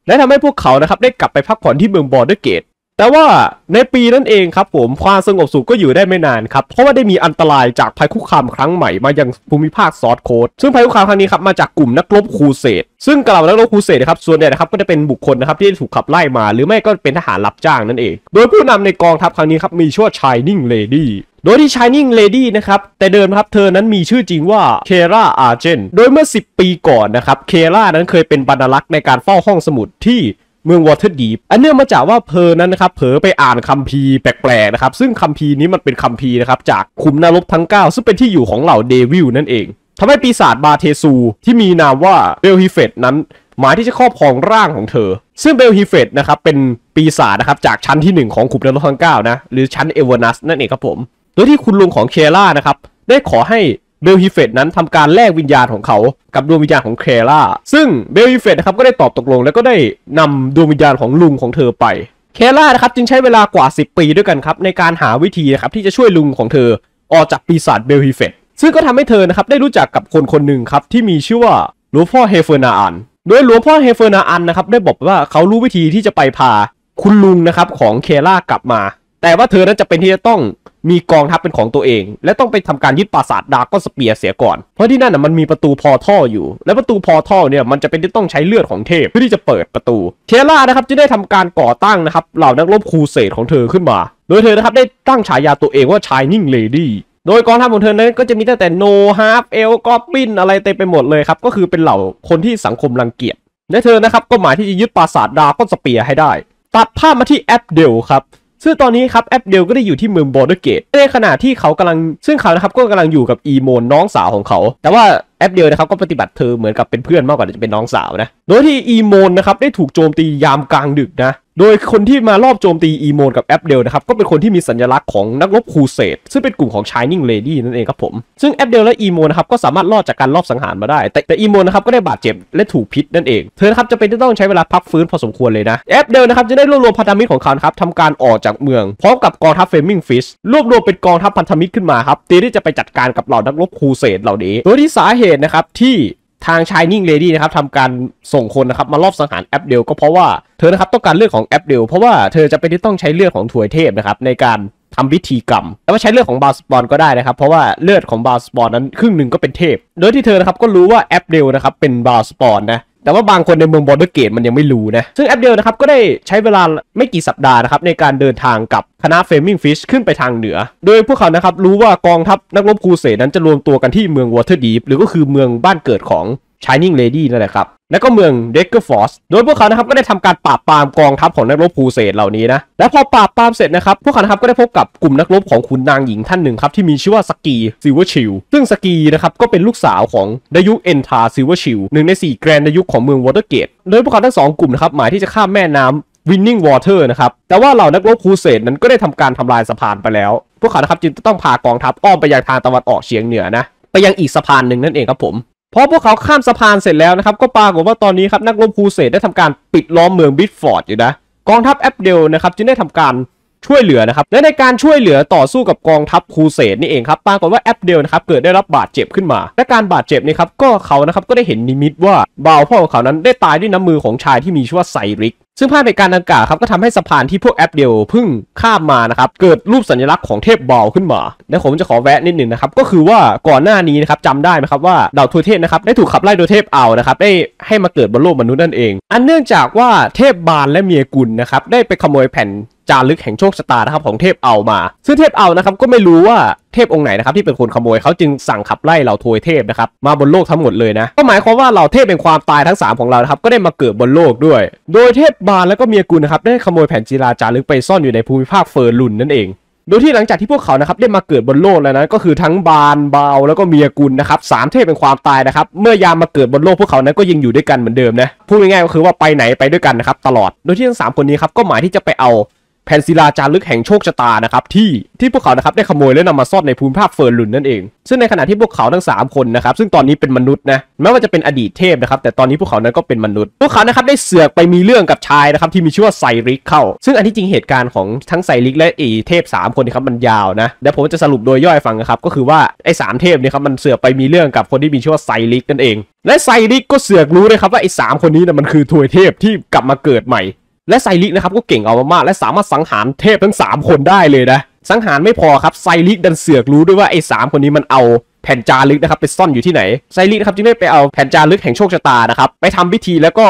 และทำให้พวกเขานะครับได้กลับไปพักผ่อนที่เมืองบอร์เดเกตแต่ว่าในปีนั้นเองครับผมความสงบสุขก็อยู่ได้ไม่นานครับเพราะว่าได้มีอันตรายจากภัยคุกคามครั้งใหม่มายังภูมิภาคซอร์โคดซึ่งภัยคุกคามครั้งนี้ครับมาจากกลุ่มนักรบคูเสตซึ่งกล่าวนักรบคูเสตนะครับส่วนใหญ่นะครับก็จะเป็นบุคคลนะครับที่ถูกขับไล่มา หรือไม่ก็เป็นทหารรับจ้างนั่นเอง โดยผู้นำในกองทัพครั้งนี้ครับมีชื่อว่าชายนิ่งเลดี้โดยที่ชายนิ่งเลดี้นะครับแต่เดิมครับเธอนั้นมีชื่อจริงว่าเคราอาเจนโดยเมื่อ 10ปีก่อนนะครับเครานั้นเคยเป็นบรรลักษ์ในการเฝ้าห้องสมุดที่เมืองวอเทอร์ดีปอันเนื่องมาจากว่าเพอนั้นนะครับเผลอไปอ่านคัมภีร์แปลกๆนะครับซึ่งคัมภีร์นี้มันเป็นคัมภีร์นะครับจากขุมนรกทั้ง 9 ซึ่งเป็นที่อยู่ของเหล่าเดวิลนั่นเองทำให้ปีศาจบาเทซูที่มีนามว่าเบลฮิเฟตนั้น หมายที่จะครอบครองร่างของเธอ ซึ่งเบลฮิเฟตนะครับเป็นปีศาจนะครับจากชั้นที่1ของขุมนรกทั้ง9นะหรือชั้นเอเวอร์นัสนั่นเองครับผมโดยที่คุณลุงของเคล่านะครับได้ขอให้เบลฮิเฟตนั้นทำการแลกวิญญาณของเขากับดวงวิญญาณของเคล่าซึ่งเบลฮิเฟตนะครับก็ได้ตอบตกลงแล้วก็ได้นำดวงวิญญาณของลุงของเธอไปเคล่านะครับจึงใช้เวลากว่า 10 ปีด้วยกันครับในการหาวิธีนะครับที่จะช่วยลุงของเธอออกจากปีศาจเบลฮิเฟตซึ่งก็ทำให้เธอนะครับได้รู้จักกับคนคนหนึ่งครับที่มีชื่อว่าหลวงพ่อเฮเฟอร์นาอัน โดยหลวงพ่อเฮเฟอร์นาอันนะครับได้บอกว่าเขารู้วิธีที่จะไปพาคุณลุงนะครับของเคล่ากลับมาแต่ว่าเธอนั้นจะเป็นที่จะต้องมีกองทัพเป็นของตัวเอง และต้องไปทำการยึดปราสาทดาร์กนสเปียเสียก่อน เพราะที่นั่นน่ะมันมีประตูพอท่ออยู่ และประตูพอท่อเนี่ยมันจะเป็นที่ต้องใช้เลือดของเทพเพื่อที่จะเปิดประตูเทล่านะครับจะได้ทำการก่อตั้งนะครับเหล่านักรบครูเสดของเธอขึ้นมา โดยเธอนะครับได้ตั้งฉายาตัวเองว่าชายนิ่งเลดี้โดยกองทัพของเธอนั้นก็จะมีตั้งแต่โนฮาร์ฟเอลกอปินอะไรเต็มไปหมดเลยครับก็คือเป็นเหล่าคนที่สังคมรังเกียจและเธอนะครับ ก็หมายที่จะยึดปราสาทดาร์กนสเปียให้ได้ ตัดภาพมาที่แอปเดลครับซึ่งตอนนี้ครับแอปเดียวก็ได้อยู่ที่เมืองบอร์ดเกตในขณะที่เขากำลังซึ่งเขานะครับก็กำลังอยู่กับอีโมนน้องสาวของเขา แต่ว่าแอปเดียวนะครับก็ปฏิบัติเธอเหมือนกับเป็นเพื่อนมากกว่าจะเป็นน้องสาวนะโดยที่อีโมนนะครับได้ถูกโจมตียามกลางดึกนะโดยคนที่มารอบโจมตี อีโมนกับแอปเดลนะครับก็เป็นคนที่มีสัญลักษณ์ของนักรบคูเสตซึ่งเป็นกลุ่มของชายนิ่งเลดี้นั่นเองครับผม ซึ่งแอปเดลและอีโมนะครับก็สามารถรอดจากการรอบสังหารมาได้ แต่แต่อีโมนะครับก็ได้บาดเจ็บและถูกพิษนั่นเอง เธอครับจะเป็นที่ต้องใช้เวลาพักฟื้นพอสมควรเลยนะแอปเดลนะครับจะได้รวบรวมพันธมิตรของเขาครับทำการออกจากเมืองพร้อมกับกองทัพเฟมิงฟิชรวบรวมเป็นกองทัพพันธมิตรขึ้นมาครับเตีที่จะไปจัดการกับเหล่านักรบคูเสตเหล่านี้โดยที่สาเหตุนะครับที่ทางชายนิ่งเลดี้นะครับทำการส่งคนนะครับมารอบสังหารแอปเดลก็เพราะว่าเธอนะครับต้องการเลือดของแอปเดลเพราะว่าเธอจะเป็นที่ต้องใช้เลือดของถวยเทพนะครับในการทำพิธีกรรมแต่ว่าใช้เลือดของบาสปอนก็ได้นะครับเพราะว่าเลือดของบาสปอนนั้นครึ่งหนึ่งก็เป็นเทพ โดยที่เธอนะครับก็รู้ว่าแอปเดลนะครับเป็นบาสปอนนะแต่ว่าบางคนในเมืองบอร์ดเกตมันยังไม่รู้นะ ซึ่งแอปเดียวนะครับก็ได้ใช้เวลาไม่กี่สัปดาห์นะครับในการเดินทางกับคณะเฟมิงฟิชขึ้นไปทางเหนือ โดยพวกเขานะครับรู้ว่ากองทัพนักรบคูเสนั้นจะรวมตัวกันที่เมืองวอเทอร์ดีฟหรือก็คือเมืองบ้านเกิดของชายนิ่งเลดี้นั่นแหละครับและก็เมืองเดกเกอร์ฟอสโดยพวกเขานะครับก็ได้ทำการปราบปรามกองทัพของนักรบภูเสตเหล่านี้นะ และพอปราบปรามเสร็จนะครับ พวกเขานะครับก็ได้พบกับกลุ่มนักรบของคุณนางหญิงท่านหนึ่งครับ ที่มีชื่อว่าสกีซิลเวอร์ชิล ซึ่งสกีนะครับก็เป็นลูกสาวของดายุเอนทาซิลเวอร์ชิลหนึ่งใน 4 แกรนดายุของเมืองวอเตอร์เกต โดยพวกเขาทั้งสองกลุ่มนะครับหมายที่จะข้ามแม่น้ำวินนิ่งวอเตอร์นะครับ แต่ว่าเหล่านักรบครูเสดนั้นก็ได้ทำการทำลายสะพานไปแล้ว พวกเขานะครับจึงต้องพากองทัพอ้อมไปยังทางตะวันออกเฉียงเหนือนะไปยังอีกสะพานหนึ่งนั่นเองครับผมพอพวกเขาข้ามสะพานเสร็จแล้วนะครับก็ปรากฏว่าตอนนี้ครับนักรบครูเสดได้ทำการปิดล้อมเมืองบิทฟอร์ดอยู่นะกองทัพแอปเดลนะครับจึงได้ทำการช่วยเหลือนะครับและในการช่วยเหลือต่อสู้กับกองทัพครูเสดนี่เองครับปรากฏว่าแอปเดลนะครับเกิดได้รับบาดเจ็บขึ้นมา และการบาดเจ็บนี่ครับก็เขานะครับก็ได้เห็นนิมิตว่าบ่าวพ่อของเขานั้นได้ตายด้วยน้ำมือของชายที่มีชื่อว่าไซริกซึ่งภาพเหตุการณ์ดังกล่าวครับก็ทำให้สะพานที่พวกแอปเดียวพึ่งข้ามมานะครับเกิดรูปสัญลักษณ์ของเทพบอลขึ้นมา และผมจะขอแวะนิดหนึ่งนะครับ ก็คือว่าก่อนหน้านี้นะครับจำได้ไหมครับว่าดาวทัวเทพนะครับได้ถูกขับไล่โดยเทพเอานะครับได้ให้มาเกิดบนโลกมนุษย์นั่นเองอันเนื่องจากว่าเทพบาลและเมียกุลนะครับได้ไปขโมยแผ่นจารึกแห่งโชคชะตานะครับของเทพเอามา ซึ่งเทพเอานะครับก็ไม่รู้ว่าเทพองค์ไหนนะครับที่เป็นคนขโมยเขาจึงสั่งขับไล่เหล่าทวยเทพนะครับมาบนโลกทั้งหมดเลยนะ ก็หมายความว่าเหล่าเทพเป็นความตายทั้ง 3 ของเราครับก็ได้มาเกิดบนโลกด้วย โดยเทพบาลและก็เมียกุลนะครับได้ขโมยแผ่นจีราจารึกไปซ่อนอยู่ในภูมิภาคเฟอร์ลุนนั่นเอง โดยที่หลังจากที่พวกเขานะครับได้มาเกิดบนโลกแล้วนะ ก็คือทั้งบานบาแล้วก็เมียกุลนะครับสามเทพเป็นความตายนะครับ เมื่อยามมาเกิดบนโลกพวกเขานั้นก็ยังอยู่ด้วยกันเหมือนเดิมนะ พูดง่ายๆก็คือว่าไปไหนไปด้วยกันนะครับตลอด โดยที่ทั้งสามคนนี้ครับก็หมายที่จะไปเอาแผ่นศิลาจารึกแห่งโชคชะตานะครับที่ ที่พวกเขานะครับได้ขโมยและนำมาซ่อนในภูมิภาคเฟิร์นลุนนั่นเองซึ่งในขณะที่พวกเขาทั้ง 3 คนนะครับซึ่งตอนนี้เป็นมนุษย์นะแม้ว่าจะเป็นอดีตเทพนะครับแต่ตอนนี้พวกเขานั้นก็เป็นมนุษย์ พวกเขานะครับได้เสือกไปมีเรื่องกับชายนะครับที่มีชื่อว่าไซริกเข้าซึ่งอันที่จริงเหตุการณ์ของทั้งไซริกและเอเทพ 3 คนนะครับมันยาวนะเดี๋ยวผมจะสรุปโดยย่อยฟังนะครับก็คือว่าไอ้สามเทพเนี่ยครับมันเสือกไปมีเรื่องกับคนที่มีชื่อว่าไซริกนั่นเองและไซริกก็เสือกรู้เลยครับว่าไอ้สามคนนี้นะมันคือทวยเทพที่กลับมาเกิดใหม่และไซริกนะครับก็เก่งเอามาก และสามารถสังหารเทพทั้ง 3 คนได้เลยนะสังหารไม่พอครับไซริกดันเสือกรู้ด้วยว่าไอ้สคนนี้มันเอาแผ่นจารึกนะครับไปซ่อนอยู่ที่ไหน ไซริกนะครับจึงได้ไปเอาแผ่นจารึกแห่งโชคชะตานะครับไปทำพิธีแล้วก็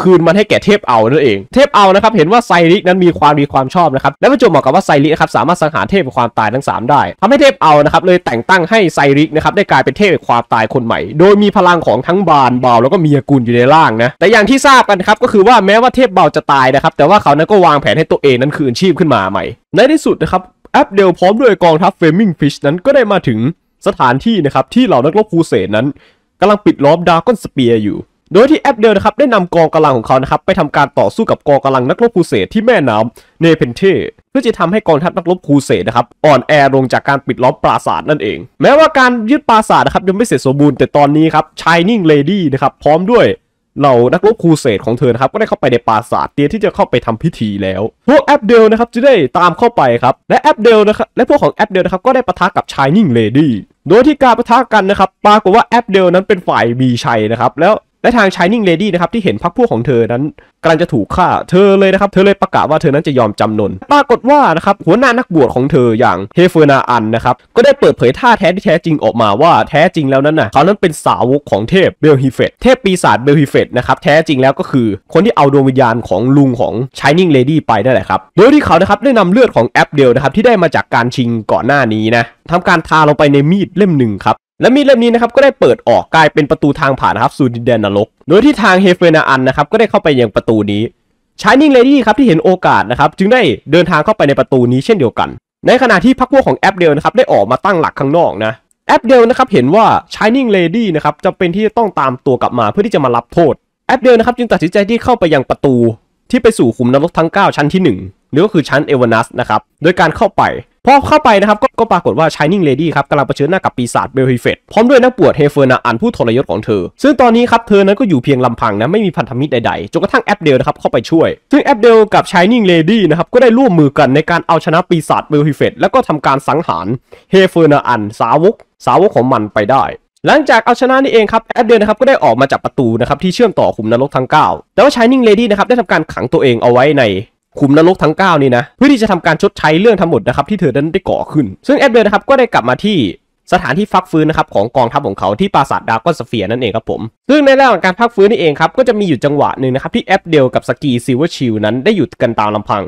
คืนมันให้แก่เทพเอานั่นเอง เทพเอานะครับเห็นว่าไซริกนั้นมีความมีความชอบนะครับ และประจวบเหมาะกับว่าไซริกนะครับสามารถสังหารเทพความตายทั้ง 3 ได้ ทำให้เทพเอานะครับเลยแต่งตั้งให้ไซริกนะครับได้กลายเป็นเทพความตายคนใหม่ โดยมีพลังของทั้งบานเบาแล้วก็เมียกุลอยู่ในร่างนะแต่อย่างที่ทราบกันครับก็คือว่าแม้ว่าเทพเบาจะตายนะครับแต่ว่าเขานั้นก็วางแผนให้ตัวเองนั้นคืนชีพขึ้นมาใหม่ ในที่สุดนะครับแอปเดลพร้อมด้วยกองทัพเฟมิงฟิชนั้นก็ได้มาถึงสถานที่นะครับที่เหล่านักรบคูเสนนั้นกาลังปิดล้อมดาร์กอนสเปียร์อยู่โดยที่แอปเดลนะครับได้นำกองกำลังของเขานะครับไปทำการต่อสู้กับกองกำลังนักรบคูเสดที่แม่น้ำเนเพนเทเพื่อจะทำให้กองทัพนักรบคูเสดนะครับอ่อนแอลงจากการปิดล้อมปราสาทนั่นเอง แม้ว่าการยึดปราสาทนะครับยังไม่เสร็จสมบูรณ์แต่ตอนนี้ครับชายนิ่งเลดี้นะครับพร้อมด้วยเหล่านักรบคูเสดของเธอครับก็ได้เข้าไปในปราสาทเตรียมที่จะเข้าไปทำพิธีแล้ว พวกแอปเดลนะครับจะได้ตามเข้าไปครับและแอปเดลนะครับและพวกของแอปเดลนะครับก็ได้ปะทะกับชายนิ่งเลดี้ โดยที่การปะทะกันนะครับปรากฏว่าแอปเดลนั้นเป็นฝ่ายมีชัยนะครับแล้วและทางชายนิ่งเลดี้นะครับที่เห็นพักพวกของเธอนั้นกำลังจะถูกฆ่าเธอเลยนะครับเธอเลยประกาศว่าเธอนั้นจะยอมจำนนปรากฏว่านะครับหัวหน้านักบวชของเธออย่างเฮเฟอร์นาอันนะครับก็ได้เปิดเผยท่าแท้ที่แท้จริงออกมาว่าแท้จริงแล้วนั้นนะเขานั้นเป็นสาวกของเทพเบลฮิเฟตเทพปีศาจเบลฮิเฟตนะครับแท้จริงแล้วก็คือคนที่เอาดวงวิญญาณของลุงของชายนิ่งเลดี้ไปนั่นแหละครับโดยที่เขานะครับได้นำเลือดของแอปเดลนะครับที่ได้มาจากการชิงก่อนหน้านี้นะทำการทาลงไปในมีดเล่มหนึ่งครับและมีดเล่มนี้นะครับก็ได้เปิดออกกลายเป็นประตูทางผ่านนะครับสู่ดินแดนนรกโดยที่ทางเฮเฟนาอันนะครับก็ได้เข้าไปยังประตูนี้ชายนิ่งเลดี้ครับที่เห็นโอกาสนะครับจึงได้เดินทางเข้าไปในประตูนี้เช่นเดียวกัน ในขณะที่พักพวกของแอปเดลนะครับได้ออกมาตั้งหลักข้างนอกนะแอปเดลนะครับเห็นว่าชายนิ่งเลดี้นะครับจำเป็นที่จะต้องตามตัวกลับมาเพื่อที่จะมารับโทษแอปเดลนะครับจึงตัดสินใจที่เข้าไปยังประตู ที่ไปสู่ขุมนรกทั้ง 9 ชั้นที่1นี่ก็คือชั้นเอเวนัสนะครับโดยการเข้าไป พอเข้าไปนะครับกก็ปรากฏว่าชายนิ่งเลดี้ครับกำลังเผชิญหน้ากับปีศาจเบลฮิเฟตพร้อมด้วยนักบวชเฮเฟอร์นาอันผู้ทรยศของเธอ ซึ่งตอนนี้ครับเธอนั้นก็อยู่เพียงลำพังนะไม่มีพันธมิตรใดๆจนกระทั่งแอปเดลนะครับเข้าไปช่วย ซึ่งแอปเดลกับชายนิ่งเลดี้นะครับก็ได้ร่วมมือกันในการเอาชนะปีศาจเบลฮิเฟตแล้วก็ทำการสังหารเฮเฟอร์นาอันสาวก สาวกของมันไปได้ หลังจากเอาชนะนี่เองครับแอดเดลนะครับก็ได้ออกมาจากประตูนะครับที่เชื่อมต่อขุมนรกทั้ง 9แต่ว่าชายนิ่งเลดี้นะครับได้ทำการขังตัวเองเอาไว้ในขุมนรกทั้ง 9 นี่นะ เพื่อที่จะทำการชดใช้เรื่องทั้งหมดนะครับที่เธอนั้นได้ก่อขึ้น ซึ่งแอดเบลนะครับก็ได้กลับมาที่สถานที่พักฟื้นนะครับของกองทัพของเขาที่ปราสาทดาวก้อนสเฟียนั่นเองครับผมซึ่งในระหว่างการพักฟื้นนี่เองครับก็จะมีอยู่จังหวะหนึ่งนะครับที่แอดเดลกับสกีซิลเวอร์ชิลนั้น ได้หยุดกันตามลำพัง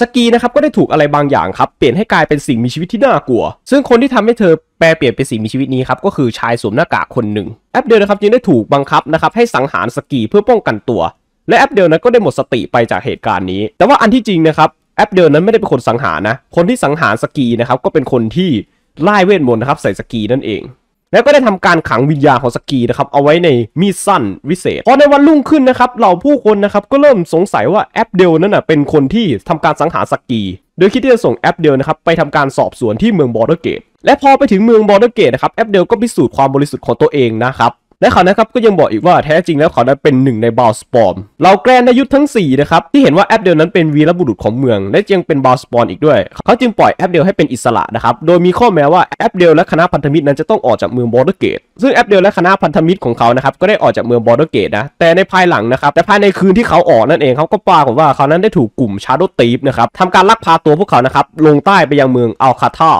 สกีนะครับก็ได้ถูกอะไรบางอย่างครับเปลี่ยนให้กลายเป็นสิ่งมีชีวิตที่น่ากลัว ซึ่งคนที่ทำให้เธอแปลเปลี่ยนเป็นสิ่งมีชีวิตนี้ครับก็คือชายสวมหน้ากากคนหนึ่งแอปเดลนะครับจึงได้ถูกบังคับนะครับให้สังหารสกีเพื่อป้องกันตัวและแอปเดลนั้นก็ได้หมดสติไปจากเหตุการณ์นี้ แต่ว่าอันที่จริงนะครับแอปเดลนั้นไม่ได้เป็นคนสังหารนะ คนที่สังหารสกีนะครับก็เป็นคนที่ไล่เวทมนต์นะครับใส่สกีนั่นเอง แล้วก็ได้ทำการขังวิญญาของสกีนะครับเอาไว้ในมีดสั้นวิเศษ พอในวันรุ่งขึ้นนะครับเหล่าผู้คนนะครับก็เริ่มสงสัยว่าแอปเดลนั้นนะเป็นคนที่ทำการสังหารสกี โดยคิดที่จะส่งแอปเดลนะครับไปทำการสอบสวนที่เมืองบอร์เดอร์เกต และพอไปถึงเมืองบอร์เดอร์เกตนะครับแอปเดลก็พิสูจน์ความบริสุทธิ์ของตัวเองนะครับและเขานะครับก็ยังบอกอีกว่าแท้จริงแล้วเขานั้นเป็นหนึ่งในบาสปอมเราแกรนนยุทธทั้ง4นะครับที่เห็นว่าแอปเดลนั้นเป็นวีรบุรุษของเมือง และยังเป็นบาสปอนอีกด้วย เขาจึงปล่อยแอปเดลให้เป็นอิสระนะครับโดยมีข้อแม้ว่าแอปเดล และคณะพันธมิตรนั้นจะต้องออกจากเมืองบอร์เดเกตซึ่งแอปเดลและคณะพันธมิตรของเขานะครับก็ได้ออกจากเมืองบอร์เดเกตนะแต่ในภายหลังนะครับแต่ภายในคืนที่เขาออกนั่นเองเขาก็ปาากงว่าเขานั้นได้ถูกกลุ่มชาร์โดตีฟนะครับทำการลักพาตัวพวกเขานะครับลงใต้ไปยังเมืองอัลคาท่า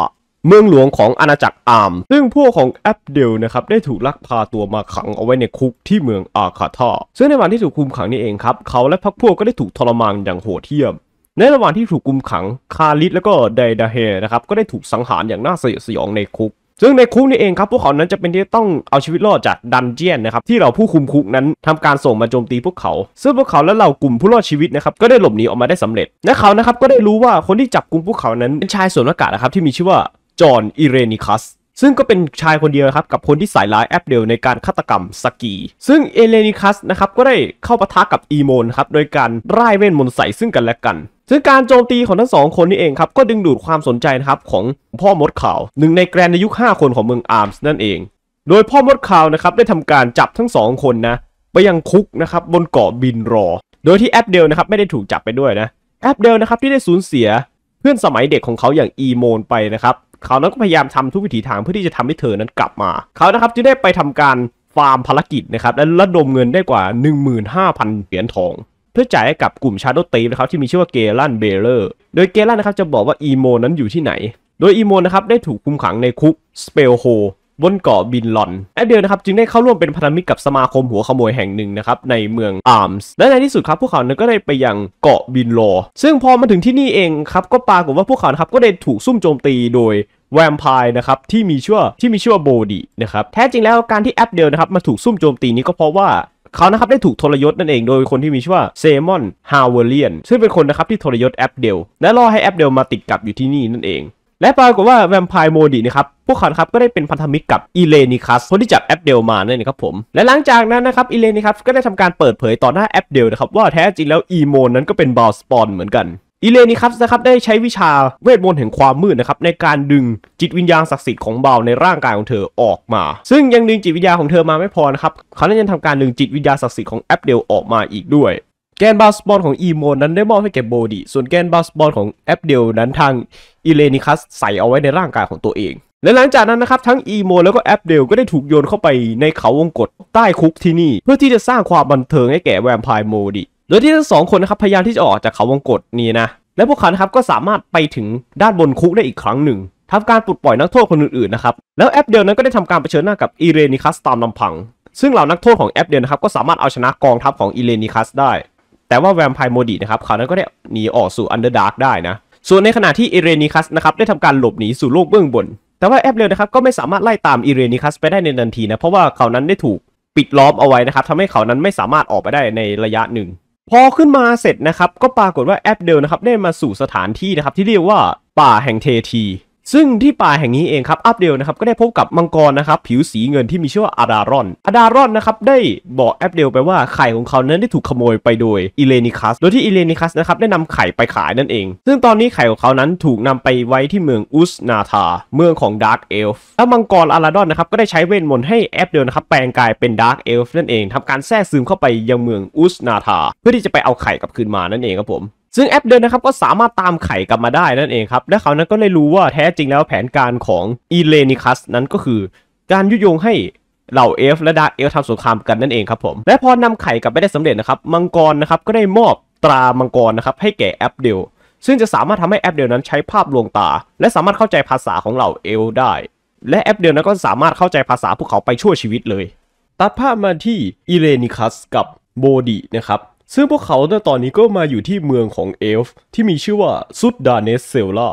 เมืองหลวงของอาณาจักรอาร์มซึ่งพวกของแอปเดลนะครับได้ถูกลักพาตัวมาขังเอาไว้ในคุกที่เมืองอาคาทาซึ่งในวันที่ถูกคุมขังนี่เองครับเขาและพรรคพวกก็ได้ถูกทรมานอย่างโหดเหี้ยม ในระหว่างที่ถูกคุมขังคาลิสและก็ไดดาเฮนะครับก็ได้ถูกสังหารอย่างน่าสยดสยองในคุก ซึ่งในคุกนี่เองครับพวกเขานั้นจะเป็นที่ต้องเอาชีวิตรอดจากดันเจียนนะครับที่เราผู้คุมคุกนั้นทำการส่งมาโจมตีพวกเขา ซึ่งพวกเขาและเรากลุ่มผู้รอดชีวิตนะครับก็ได้หลบหนีออกมาได้สำเร็จและเขานะครับก็ได้รู้ว่าคนที่จับกลุ่มพวกเขานั้นเป็นชายสวมหน้ากากนะครับที่มีชื่อว่าจอห์นอิเรนิคัสซึ่งก็เป็นชายคนเดียวครับกับคนที่สายร้ายแอปเดล ในการฆาตกรรมสกี ซึ่งเอเลนิคัสนะครับก็ได้เข้าปะทะกับอีโมนครับโดยการร่ายเวทมนต์ใส่ซึ่งกันและกัน ซึ่งการโจมตีของทั้งสองคนนี้เองครับก็ดึงดูดความสนใจนะครับของพ่อมดข่าวหนึ่งในแกรนในยุค 5คนของเมืองอาร์มส์นั่นเอง โดยพ่อมดข่าวนะครับได้ทำการจับทั้งสองคนนะไปยังคุกนะครับบนเกาะบินรอ โดยที่แอปเดลนะครับไม่ได้ถูกจับไปด้วยนะแอปเดลนะครับที่ได้สูญเสีย เพื่อนสมัยเด็กของเขาอย่างอีโมนไปนะครับเขานั้นก็พยายามทำทุกวิถีทางเพื่อที่จะทำให้เธอนั้นกลับมา เขานะครับจึงได้ไปทำการฟาร์มภารกิจนะครับและระดมเงินได้กว่า 15,000 เหรียญทอง เพื่อจ่ายให้กับกลุ่มชาโดตีฟนะครับที่มีชื่อว่าเกลันเบเลอร์ โดยเกลันนะครับจะบอกว่าอีโมนั้นอยู่ที่ไหน โดยอีโมนะครับได้ถูกคุมขังในคุกสเปลโฮบนเกาะบินลอน แอดเดลนะครับจึงได้เข้าร่วมเป็นพันธมิตรกับสมาคมหัวขโมยแห่งหนึ่งนะครับในเมืองอาร์มส์และในที่สุดครับ พวกเขานั้นก็ได้ไปยังเกาะบินลอซึ่งพอมาถึงที่นี่เองครับก็ปรากฏว่าพวกเขาครับก็ได้ถูกซุ่มโจมตีโดยแวมไพร์นะครับที่มีชื่อที่มีชื่อว่าโบดีนะครับแท้จริงแล้วการที่แอปเดลนะครับมาถูกซุ่มโจมตีนี้ก็เพราะว่าเขานะครับได้ถูกทรยศนั่นเองโดยคนที่มีชื่อว่าเซมอนฮาวเวเลียนซึ่งเป็นคนนะครับที่ทรยศแอปเดล และล่อให้แอปเดลมาติดกับอยู่ที่นี่นั่นเองและปรากฏว่าแวมไพร์โมดีนะครับ พวกเขาครับก็ได้เป็นพันธมิตรกับอีเลนิคัสคนที่จับแอปเดลมาเนี่ยนะครับผม และหลังจากนั้นนะครับอีเลนิคัสก็ได้ทำการเปิดเผยต่อหน้าแอปเดลนะครับว่าแท้จริงแล้วอีโมนนั้นก็เป็นบอลสปอนเหมือนกันอีเลนิคัสนะครับได้ใช้วิชาเวทมนต์แห่งความมืดนะครับ ในการดึงจิตวิญญาณศักดิ์สิทธิ์ของบอาในร่างกายของเธอออกมา ซึ่งยังดึงจิตวิญญาณของเธอมาไม่พอนะครับเขายังทำการดึงจิตวิญญาณศักดิ์สิทธิ์ของแอปเดล ออกมาอีกด้วยแกนบาสบอลของอีโมนั้นได้มอบให้แก่โบดี ส่วนแกนบาสบอลของแอปเดียวนั้นทางอิเลนิคัสใส่เอาไว้ในร่างกายของตัวเอง และหลังจากนั้นนะครับ ทั้งอีโมแล้วก็แอปเดลก็ได้ถูกโยนเข้าไปในเขาวงกตใต้คุกที่นี่ เพื่อที่จะสร้างความบันเทิงให้แก่แวมไพร์โมดีโดยที่ทั้งสองคนนะครับพยายามที่จะออกจากเขาวงกตนี้นะ และพวกเขาครับก็สามารถไปถึงด้านบนคุกได้อีกครั้งหนึ่งทำการปลดปล่อยนักโทษคนอื่นๆนะครับ แล้วแอปเดลนั้นก็ได้ทำการเผชิญหน้ากับอีเรนิคัสตามลำพัง ซึ่งเหล่านักโทษของแอปเดลนะครับก็สามารถเอาชนะกองทัพของอีเรนิคัสได้แต่ว่าแวมไพร์โมดีนะครับเขานั้นก็ได้หนีออกสู่อันเดอร์ดาร์กได้นะ ส่วนในขณะที่เอเรนิคัสนะครับได้ทำการหลบหนีสู่โลกเบื้องบน แต่ว่าแอปเรลนะครับก็ไม่สามารถไล่ตามเอเรนิคัสไปได้ในทันทีนะเพราะว่าเขานั้นได้ถูกปิดล้อมเอาไว้นะครับทำให้เขานั้นไม่สามารถออกไปได้ในระยะหนึ่ง พอขึ้นมาเสร็จนะครับก็ปรากฏว่าแอปเดลนะครับได้มาสู่สถานที่นะครับที่เรียกว่าป่าแห่งเททีซึ่งที่ป่าแห่งนี้เองครับอัปเดลนะครับก็ได้พบกับมังกรนะครับผิวสีเงินที่มีชื่อว่าอาดารอนอาดารอนนะครับได้บอกอัปเดลไปว่าไข่ของเขานั้นได้ถูกขโมยไปโดยอิเลนิคัสโดยที่อิเลนิคัสนะครับได้นำไข่ไปขายนั่นเอง ซึ่งตอนนี้ไข่ของเขานั้นถูกนำไปไว้ที่เมืองอุสนาธาเมืองของดาร์กเอลฟ์แล้วมังกรอาราดอนนะครับก็ได้ใช้ เวทมนต์ให้แอปเดลนะครับแปลงกายเป็นดาร์กเอลฟ์นั่นเอง ทำการแทรกซึมเข้าไปยังเมืองอุสนาธาเพื่อที่จะไปเอาไข่กลับคืนมานั่นเองครับผมซึ่งแอปเดินนะครับก็สามารถตามไข่กลับมาได้นั่นเองครับและเขานั้นก็เลยรู้ว่าแท้จริงแล้วแผนการของอีเลนิคัสนั้นก็คือ การยุยงให้เหล่าเอฟและดาเอลทำสงครามกันนั่นเองครับผมและพอนำไข่กลับไปได้สำเร็จนะครับมังกรนะครับก็ได้มอบตรามังกรนะครับให้แก่แอปเดล ซึ่งจะสามารถทำให้แอปเดลนั้นใช้ภาพลวงตา และสามารถเข้าใจภาษาของเหล่าเอลได้ และแอปเดลนั้นก็สามารถเข้าใจภาษาพวกเขาไปชั่วชีวิตเลย ตัดภาพมาที่อิเลนิคัสกับโบดีนะครับซึ่งพวกเขาในตอนนี้ก็มาอยู่ที่เมืองของเอลฟ์ที่มีชื่อว่าซุดดาเนสเซลล่า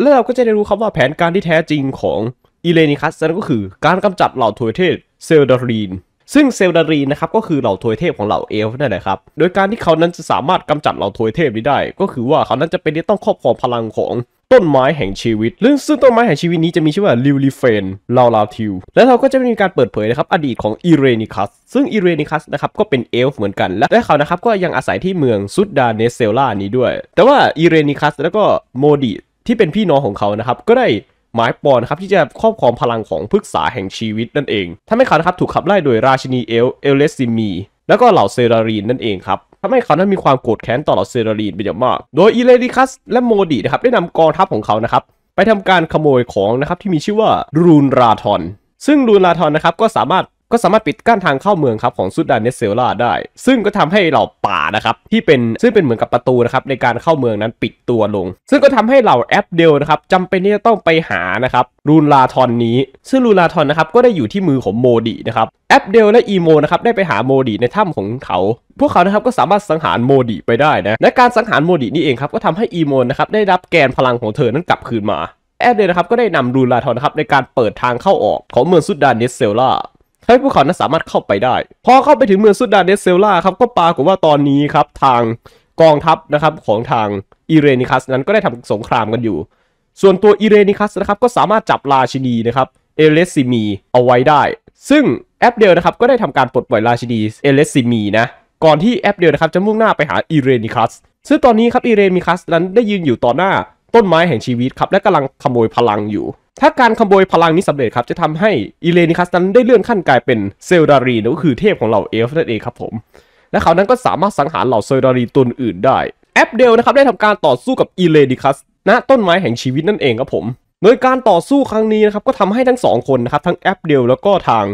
และเราก็จะได้รู้ครับว่าแผนการที่แท้จริงของอิเลนิคัสนั่นก็คือการกำจัดเหล่าทวยเทพเซลดารีนซึ่งเซลดารีนนะครับก็คือเหล่าทวยเทพของเหล่าเอลฟ์นั่นแหละครับโดยการที่เขานั้นจะสามารถกำจัดเหล่าทวยเทพนี้ได้ ก็คือว่าเขานั้นจะเป็นที่ต้องครอบครองพลังของต้นไม้แห่งชีวิตซึ่งซึ่งต้นไม้แห่งชีวิตนี้จะมีชื่อว่าลิวลิเฟนลาลาทิว และเราก็จะมีการเปิดเผยนะครับอดีตของอิเรนิคัส ซึ่งอิเรนิคัสนะครับก็เป็นเอลฟ์เหมือนกัน และเขานะครับก็ยังอาศัยที่เมืองซุดดาเนเซลล่านี้ด้วย แต่ว่าอิเรนิคัสแล้วก็โมดิที่เป็นพี่น้องของเขานะครับก็ได้หมายปอนครับที่จะครอบครองพลังของพฤกษาแห่งชีวิตนั่นเองท้าไมเขานะครับถูกขับไล่โดยราชินีเอล เอลเลสซิมี แล้วก็เหล่าเซรารีนนั่นเองครับทำให้เขานั้นมีความโกรธแค้นต่อเหล่าเซราลีนเป็นอย่างมาก โดยอิเลริคัสและโมดีนะครับได้นำกองทัพของเขานะครับ ไปทำการขโมยของนะครับที่มีชื่อว่ารูนราทอนซึ่งรูนราทอนนะครับก็สามารถก็สามารถปิดกั้นทางเข้าเมืองครับของซุดานเนสเซลาได้ ซึ่งก็ทำให้เหล่าป่านะครับที่เป็นซึ่งเป็นเหมือนกับประตูนะครับในการเข้าเมืองนั้นปิดตัวลง ซึ่งก็ทำให้เหล่าแอปเดลนะครับจำเป็นที่จะต้องไปหานะครับรูนลาทอนนี้ ซึ่งรูนลาทอนนะครับก็ได้อยู่ที่มือของโมดีนะครับแอปเดลและอีโมนะครับได้ไปหาโมดีในถ้ำของเขา พวกเขานะครับก็สามารถสังหารโมดีไปได้นะและการสังหารโมดีนี่เองครับก็ทำให้อีโมนะครับได้รับแกนพลังของเธอนั้นกลับคืนมา แอปเดลนะครับก็ได้นำรูนลาทอนนะครับในการเปิดทางเข้าออกของเมืองซุดานเนสเซลลาทำให้พวกเขานั้นสามารถเข้าไปได้ พอเข้าไปถึงเมืองซุดดานเดสเซลล่าครับก็ปรากฏว่าตอนนี้ครับ ทางกองทัพนะครับของทางอิเรนิคัสนั้นก็ได้ทำสงครามกันอยู่ ส่วนตัวอิเรนิคัสนะครับก็สามารถจับราชินีนะครับเอเลสซิมีเอาไว้ได้ ซึ่งแอปเดลนะครับก็ได้ทำการปลดปล่อยราชินีเอเลสซิมีนะก่อนที่แอปเดลนะครับจะมุ่งหน้าไปหาอิเรนิคัสซึ่งตอนนี้ครับอิเรนิคัสนั้นได้ยืนอยู่ต่อหน้าต้นไม้แห่งชีวิตครับและกำลังขโมยพลังอยู่ถ้าการขโมยพลังนี้สำเร็จครับ จะทำให้อิเลนิคัสนั้นได้เลื่อนขั้นกลายเป็นเซลดารีนก็คือเทพของเหล่าเอลฟ์นั่นเองครับผม และเขานั้นก็สามารถสังหารเหล่าเซลดารีตนอื่นได้ แอปเดลนะครับได้ทำการต่อสู้กับอิเลนิคัสณต้นไม้แห่งชีวิตนั่นเองครับผม โดยการต่อสู้ครั้งนี้นะครับก็ทำให้ทั้งสองคนนะครับทั้งแอปเดลแล้วก็ทาง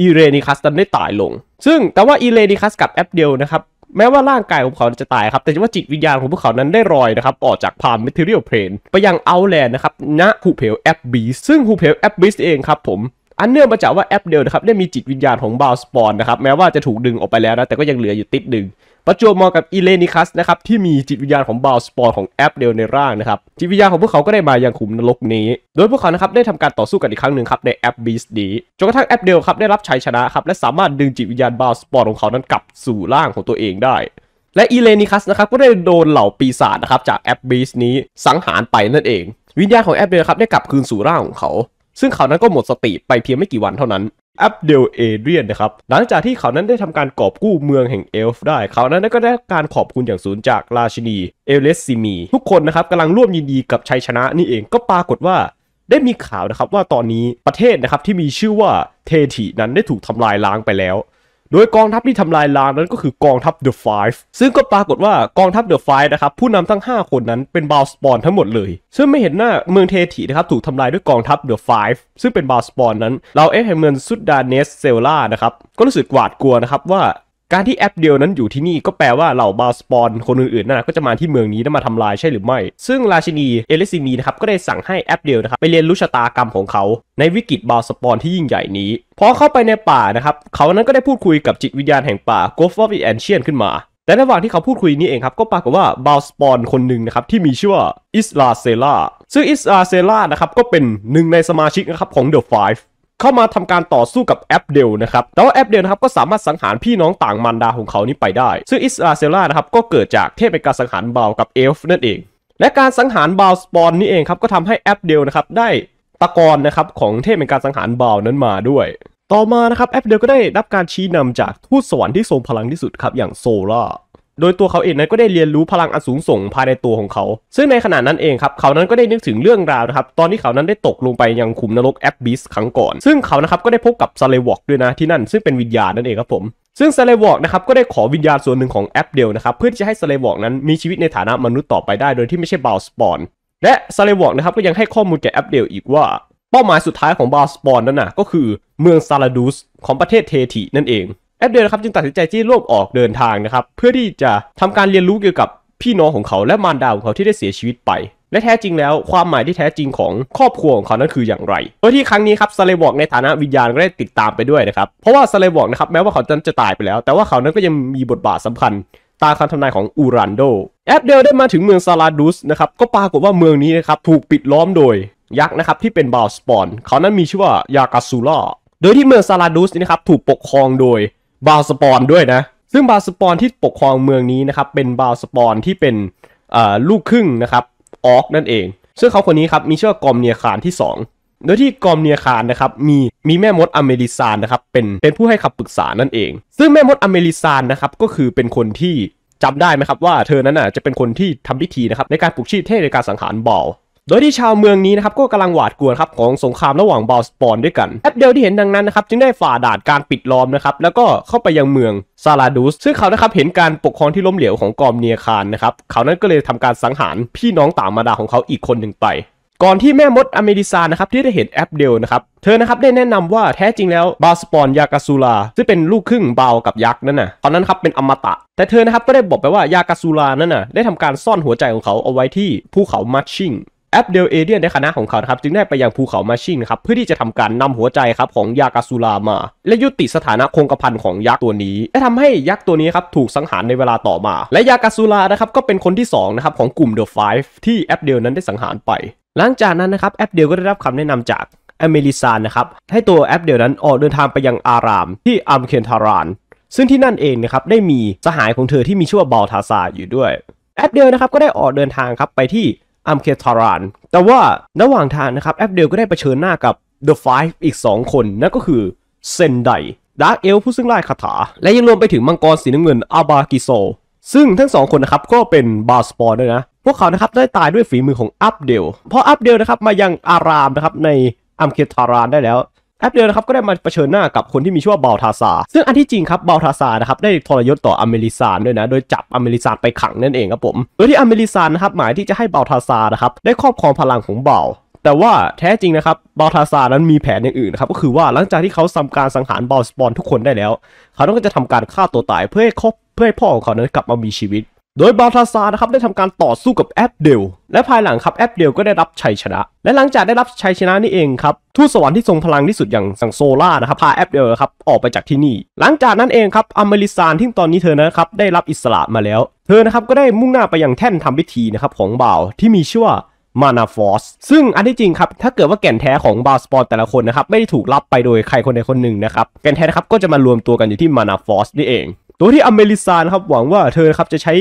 อิเรนิคัสนั้นได้ตายลง ซึ่งแต่ว่าอิเรนิคัสกับแอปเดลนะครับแม้ว่าร่างกายของเขาจะตายครับ แต่ว่าจิตวิญญาณของพวกเขานั้นได้รอยนะครับออกจากพามเมทิเรียลเพลนไปยังเอาแลนด์นะครับณหุเพลแอปบีซึ่งหุเพลแอปบีเองครับผม อันเนื่องมาจากว่าแอปเดลนะครับได้มีจิตวิญญาณของบาวสปอนนะครับ แม้ว่าจะถูกดึงออกไปแล้วนะ แต่ก็ยังเหลืออยู่ติดหนึ่งประจวบเหมาะกับอีเลนิคัสนะครับที่มีจิตวิญญาณของบาวสปอร์ของแอปเดลในร่างนะครับจิตวิญญาณของพวกเขาก็ได้มายังขุมนรกนี้ โดยพวกเขานะครับได้ทำการต่อสู้กันอีกครั้งหนึ่งครับในแอปบีสดีจนกระทั่งแอปเดลครับได้รับชัยชนะครับและสามารถดึงจิตวิญญาณบาวสปอร์ของเขานั้นกลับสู่ร่างของตัวเองได้ และอีเลนิคัสนะครับก็ได้โดนเหล่าปีศาจนะครับจากแอปบีสนี้สังหารไปนั่นเอง วิญญาณของแอปเดลครับได้กลับคืนสู่ร่างของเขา ซึ่งเขานั้นก็หมดสติ ไปเพียงไม่กี่วันเท่านั้นอับเดลเอเดรียนนะครับ หลังจากที่เขานั้นได้ทำการกอบกู้เมืองแห่งเอลฟ์ได้ เขานั้นก็ได้การขอบคุณอย่างสูงจากราชินีเอลเลสซิมี ทุกคนนะครับกำลังร่วมยินดีกับชัยชนะนี่เองก็ปรากฏว่า ได้มีข่าวนะครับว่าตอนนี้ประเทศนะครับที่มีชื่อว่าเทถินั้นได้ถูกทำลายล้างไปแล้วโดยกองทัพที่ทำลายล้างนั้นก็คือกองทัพ The Five ซึ่งก็ปรากฏว่า กองทัพ The Five นะครับผู้นำทั้ง 5 คนนั้นเป็นบาวสปอนทั้งหมดเลย ซึ่งไม่เห็นหน้าเมืองเทถีนะครับถูกทำลายด้วยกองทัพ The Five ซึ่งเป็นบาวสปอนนั้น เราเอฟแห่งเมืองซุดดานเนสเซลล่านะครับก็รู้สึกหวาดกลัวนะครับว่าการที่แอปเดียวนั้นอยู่ที่นี่ก็แปลว่าเหล่าบาสปอนคนอื่นๆนั่ะก็จะมาที่เมืองนี้แล้วมาทำลายใช่หรือไม่ ซึ่งราชินี เอลิซิมีนะครับก็ได้สั่งให้แอปเดียวนะครับไปเรียนรู้ชะตากรรมของเขาในวิกฤตบาสปอนที่ยิ่งใหญ่นี้ พอเข้าไปในป่านะครับ เขานั้นก็ได้พูดคุยกับจิตวิญญาณแห่งป่าโกฟอฟอ h แอนเชียนขึ้นมา แต่ระหว่างที่เขาพูดคุยนี้เองครับก็ปรากฏว่าบาสปอนคนหนึ่งนะครับที่มีชื่อว่าอิสลาเซล่า ซึ่งอิสลาเซล่านะครับก็เป็นหนึ่งในสมาชิกนะครับของ The f i ฟเข้ามาทำการต่อสู้กับแอปเดลนะครับแต่ว่าแอปเดลนะครับก็สามารถสังหารพี่น้องต่างมันดาของเขานี้ไปได้ ซึ่งอิสราเซล่านะครับก็เกิดจากเทพเอการสังหารบาวกับเอลฟ์นั่นเอง และการสังหารบาวสปอนนี่เองครับก็ทำให้แอปเดลนะครับได้ตะกอนนะครับของเทพเอการสังหารบาวนั้นมาด้วย ต่อมานะครับแอปเดลก็ได้รับการชี้นำจากทูตสวรรค์ที่ทรงพลังที่สุดครับอย่างโซล่าโดยตัวเขาเองนั้นก็ได้เรียนรู้พลังอันสูงส่งภายในตัวของเขา ซึ่งในขณะนั้นเองครับเขานั้นก็ได้นึกถึงเรื่องราวนะครับตอนที่เขานั้นได้ตกลงไปยังขุมนรกแอปบิสครั้งก่อน ซึ่งเขานะครับก็ได้พบกับซาเลวอกด้วยนะ ที่นั่น ซึ่งเป็นวิญญาณนั่นเองครับผม ซึ่งซาเลวอกนะครับก็ได้ขอวิญญาณส่วนหนึ่งของแอปเดลนะครับเพื่อที่จะให้ซาเลวอกนั้นมีชีวิตในฐานะมนุษย์ต่อไปได้โดยที่ไม่ใช่บาวสปอน และซาเลวอกนะครับก็ยังให้ข้อมูลแก่แอปเดลอีกว่าเป้าหมายสุดท้ายของบาวสปอนนั้นนะก็คือเมืองซาลาดูสของประเทศเททีนั่นเองแอปเดลนะครับจึงตัดสินใจที่ร่วมออกเดินทางนะครับเพื่อที่จะทำการเรียนรู้เกี่ยวกับพี่น้องของเขาและมารดาของเขาที่ได้เสียชีวิตไป และแท้จริงแล้วความหมายที่แท้จริงของครอบครัวของเขานั้นคืออย่างไร โดยที่ครั้งนี้ครับซาเลบอก ในฐานะวิญญาณก็ได้ติดตามไปด้วยนะครับเพราะว่าซาเลบอกนะครับแม้ว่าเขาจะตายไปแล้ว แต่ว่าเขานั้นก็ยังมีบทบาทสำคัญตามคำทำนายของอูรันโดแอปเดลได้มาถึงเมืองซาลาดูสนะครับก็ปรากฏว่าเมืองนี้นะครับถูกปิดล้อมโดย ยักษ์นะครับที่เป็นบาวสปอนเขานั้นมีชื่อว่ายากาซูล่าโดยที่เมืองซาลาดูสนะครับถูกปกครองโดยบาสปอนด้วยนะ ซึ่ง บาสปอนที่ปกครองเมืองนี้นะครับเป็นบาสปอนที่เป็นลูกครึ่งนะครับออกนั่นเอง ซึ่งเขาคนนี้ครับมีชื่อว่ากอมเนียคารที่ 2 โดยที่กอมเนียคารนะครับมีมีแม่มดอเมริซานนะครับเป็นเป็นผู้ให้คำปรึกษานั่นเอง ซึ่งแม่มดอเมริซานนะครับก็คือเป็นคนที่จำได้ไหมครับว่าเธอนั้นน่ะจะเป็นคนที่ทำพิธีนะครับในการปลุกชีพเทพในการสังหารบอลโดยที่ชาวเมืองนี้นะครับก็กำลังหวาดกลัวครับของสงครามระหว่างบอลสปอนด้วยกันแอปเดียวที่เห็นดังนั้นนะครับจึงได้ฝ่าด่านการปิดล้อมนะครับแล้วก็เข้าไปยังเมืองซาลาดูสซึ่งเขานะครับเห็นการปกครองที่ล้มเหลวของกอมเนียคารนะครับเขานั้นก็เลยทำการสังหารพี่น้องต่างมาดาของเขาอีกคนหนึ่งไป ก่อนที่แม่มดอเมริซานะครับที่ได้เห็นแอปเดลนะครับเธอนะครับได้แนะนำว่าแท้จริงแล้วบาสปอนยากาซูลาซึ่งเป็นลูกครึ่งบาวกับยักษ์นั่นน่ะตอนนั้นครับเป็นอมตะ แต่เธอนะครับก็ได้บอกไปว่ายากาซูลานั่นน่ะได้ทำการซ่อนหัวใจของเขาเอาไว้ที่ภูเขามัชชิงแอปเดลเอเดียนในคณะของเขาครับจึงได้ไปยังภูเขามาชิงครับเพื่อที่จะทำการนำหัวใจครับของยากาซูลามา และยุติสถานะคงกระพันของยักษ์ตัวนี้และทำให้ยักษ์ตัวนี้ครับถูกสังหารในเวลาต่อมา และยากาซูลานะครับก็เป็นคนที่2นะครับของกลุ่มเดอะไฟฟ์ที่แอปเดลนั้นได้สังหารไป หลังจากนั้นนะครับแอปเดลก็ได้รับคำแนะนำจากอเมริซานนะครับให้ตัวแอปเดลนั้นออกเดินทางไปยังอาราม ที่อัมเคนทาราน ซึ่งที่นั่นเองนะครับได้มีสหายของเธอที่มีชื่อว่าบอลทาซาอยู่ด้วย แอปเดลนะครับก็ได้ออกเดินทางครับไปที่อัมเคทาราน แต่ว่าระหว่างทางนะครับแอปเดลก็ได้เผชิญหน้ากับ The Five อีก 2 คน นั่นก็คือเซนไดดาร์กเอลผู้ซึ่งไล่คาถา และยังรวมไปถึงมังกรสีน้ำเงินอาบากิโซ ซึ่งทั้งสองคนนะครับก็เป็นบาสปอร์ด้วยนะพวกเขานะครับได้ตายด้วยฝีมือของอัปเดล พออัปเดลนะครับมายังอารามนะครับในอัมเคทารานได้แล้วแป๊บเดียวนะครับก็ได้มาเผชิญหน้ากับคนที่มีชื่อว่าบาลทาซา ซึ่งอันที่จริงครับ บาลทาซานะครับได้ทรยศต่ออเมริซานด้วยนะ โดยจับอเมริซานไปขังนั่นเองครับผมโดยที่อเมริซานนะครับหมายที่จะให้บาลทาซานะครับได้ครอบครองพลังของบาลแต่ว่าแท้จริงนะครับบาลทาซานั้นมีแผนอย่างอื่นนะครับก็คือว่าหลังจากที่เขาทำการสังหารบาลสปอนทุกคนได้แล้ว เขาต้องจะทำการฆ่าตัวตายเพื่อให้ครอบเพื่อให้พ่อของเขานั้นกลับมามีชีวิตโดยบาทาซานะครับได้ทำการต่อสู้กับแอปเดลและภายหลังครับแอปเดลก็ได้รับชัยชนะ และหลังจากได้รับชัยชนะนี่เองครับทูตสวรรค์ที่ทรงพลังที่สุดอย่างสังโซล่านะครับพาแอปเดลครับออกไปจากที่นี่ หลังจากนั้นเองครับอเมริซานที่ตอนนี้เธอนะครับได้รับอิสระมาแล้ว เธอนะครับก็ได้มุ่งหน้าไปยังแท่นทำพิธีนะครับของบ่าว ที่มีชื่อว่ามานาฟอสซึ่งอันที่จริงครับถ้าเกิดว่าแก่นแท้ของบาสปอร์แต่ละคนนะครับไม่ได้ถูกรับไปโดยใครคนใดคนหนึ่งนะครับแก่นแท้นะครับก็จะมารวมตัวกันอยู่ที่มานาฟอสนี่เอง ตัวที่อเมริซานครับหวังว่าเธอครับจะใช้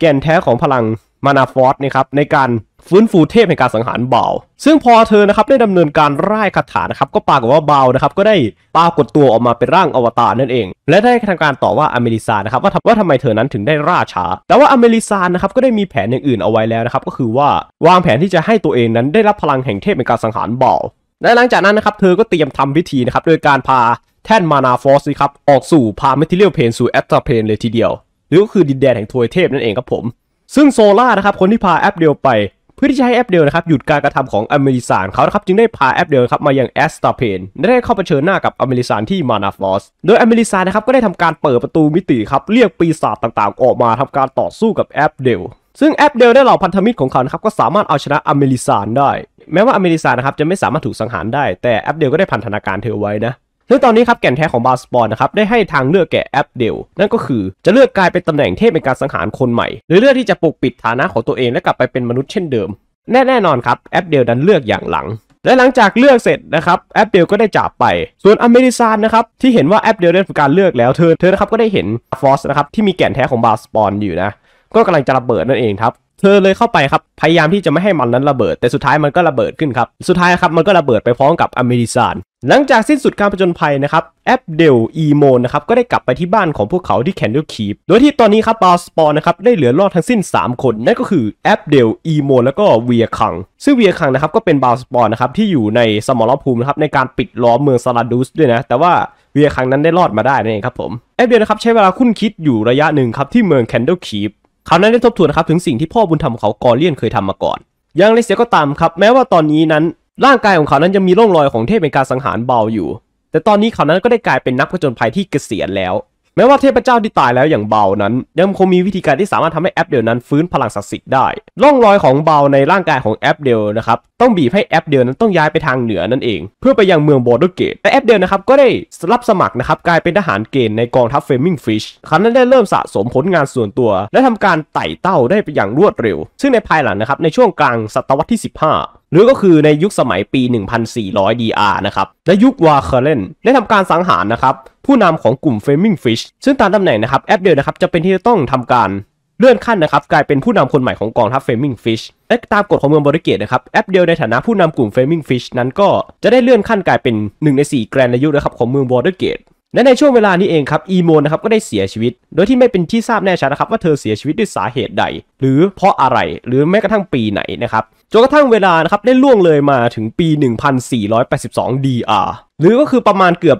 แก่นแท้ของพลังมานาฟอสนะครับในการฟื้นฟูเทพแห่งการสังหารเบาซึ่งพอเธอนะครับได้ดำเนินการร่ายคาถานะครับก็ปรากฏว่าเบานะครับก็ได้ปรากฏตัวออกมาเป็นร่างอวตารนั่นเอง และได้ทำการต่อว่าอเมริซานะครับว่าว่าทำไมเธอนั้นถึงได้ร่าช้าแต่ว่าอเมริซานะครับก็ได้มีแผนอย่างอื่นเอาไว้แล้วนะครับก็คือว่าวางแผนที่จะให้ตัวเองนั้น ได้รับพลังแห่งเทพแห่งการสังหารเบาและหลังจากนั้นนะครับเธอก็เตรียมทำพิธีนะครับโดยการพาแท่นมานาฟอสครับออกสู่พาเมทิเลียลเพนสู่แอตตาเพนเลยทีเดียวรือก็คือดินแดนแห่งทวยเทพนั่นเองครับผม ซึ่งโซล่านะครับคนที่พาแอปเดียวไปเพื่อที่จะให้แอปเดียวนะครับหยุดการกระทำของอเมริสานเขานะครับจึงได้พาแอปเดียวครับมายังแอสตาเพนได้เข้าเผชิญหน้ากับอเมริสานที่มานาฟอสโดยอเมริสานนะครับก็ได้ทำการเปิดประตูมิติครับเรียกปีศาจต่างๆ ออกมา ทำการต่อสู้กับแอปเดียวซึ่งแอปเดลได้เหล่าพันธมิตรของเขาครับก็สามารถเอาชนะอเมริสานได้ แม้ว่าอเมริสานนะครับจะไม่สามารถถูกสังหารได้แต่แอปเดลก็ได้พันธนาการเธอไว้นะซึ่งตอนนี้ครับแก่นแท้ของบาสปอนนะครับได้ให้ทางเลือกแก่แอปเดลนั่นก็คือจะเลือกกลายเป็นตำแหน่งเทพในการสังหารคนใหม่ หรือเลือกที่จะปกปิดฐานะของตัวเองและกลับไปเป็นมนุษย์เช่นเดิม แน่แน่นอนครับแอปเดลดันเลือกอย่างหลัง และหลังจากเลือกเสร็จนะครับแอปเดล ก็ได้จากไปส่วนอเมริซานนะครับที่เห็นว่าแอปเดลได้ทำการเลือกแล้วเธอเธอนะครับก็ได้เห็นฟอสนะครับที่มีแก่นแท้ของบาสปอนอยู่นะก็กำลังจะระเบิดนั่นเองครับเธอเลยเข้าไปครับพยายามที่จะไม่ให้มันนั้นระเบิด แต่สุดท้ายมันก็ระเบิดขึ้นครับสุดท้ายครับมันก็ระเบิดไปพร้อมกับอเมริซานหลังจากสิ้นสุดการผจญภัยนะครับแอปเดล อีโมนนะครับก็ได้กลับไปที่บ้านของพวกเขาที่แคนเดลคีปโดยที่ตอนนี้ครับบาสปอร์นะครับได้เหลือรอดทั้งสิ้น 3 คน นั่นก็คือแอปเดล อีโมนแล้วก็เวียคัง ซึ่งเวียคังนะครับก็เป็นบาสปอร์นะครับที่อยู่ในสมรภูมินะครับในการปิดล้อมเมืองซาราดูสด้วยนะ แต่ว่าเวียคังนั้นได้รอดมาได้นั่นเองครับผมแอปเดลนะครับใช้เวลาคุ้นคิดอยู่ระยะหนึ่งครับที่เมืองแคนเดลคีปเขานั้นได้ทบทวนนะครับถึงสิ่งที่พ่อบุญธรรมเขากอเลียนเคยทำมาก่อน อย่างไรเสียก็ตามครับแม้ว่าตอนนี้นั้นร่างกายของเขานั้นยังมีร่องรอยของเทพเป็นการสังหารเบาอยู่ แต่ตอนนี้เขานั้นก็ได้กลายเป็นนักผจญภัยที่เกษียณแล้ว แม้ว่าเทพเจ้าที่ตายแล้วอย่างเบานั้น ยังคงมีวิธีการที่สามารถทำให้แอปเดลนั้นฟื้นพลังศักดิ์สิทธิ์ได้ ร่องรอยของเบาในร่างกายของแอปเดลนะครับต้องบีบให้แอปเดลนั้นต้องย้ายไปทางเหนือนั่นเอง เพื่อไปยังเมืองร์ดเกตแต่แอปเดลนะครับก็ได้รับสมัครนะครับกลายเป็นทหารเกณฑ์ในกองทัพเฟมิงฟิชั้านั้นได้เริ่มสะสมผลงานส่วนตัวและทำการไต่เต้าได้ไปอย่างรวดเร็ว ซึ่งในภายหลังนะครับในช่วงกลางศตวรรษที่ 15หรือก็คือในยุคสมัยปี 1400 DR นะครับและยุควาเคเลนได้ทำการสังหารนะครับผู้นำของกลุ่มเฟมิงฟิชซึ่งตามตำแหน่งนะครับแอปเดลนะครับจะเป็นที่ต้องทำการเลื่อนขั้นนะครับกลายเป็นผู้นำคนใหม่ของกองทัพเฟมิงฟิชและตามกฎของเมืองบริเกตนะครับแอปเดลในฐานะผู้นำกลุ่มเฟมิงฟิชนั้นก็จะได้เลื่อนขั้นกลายเป็น 1 ใน 4 แกรนด์ยุคนะครับของเมืองบริเกตและในช่วงเวลานี้เองครับอีโมนนะครับก็ได้เสียชีวิต โดยที่ไม่เป็นที่ทราบแน่ชัดนะครับว่าเธอเสียชีวิตด้วยสาเหตุใด หรือเพราะอะไรหรือแม้กระทั่งปีไหนนะครับจนกระทั่งเวลานะครับได้ล่วงเลยมาถึงปี 1482 DR หรือก็คือประมาณเกือบ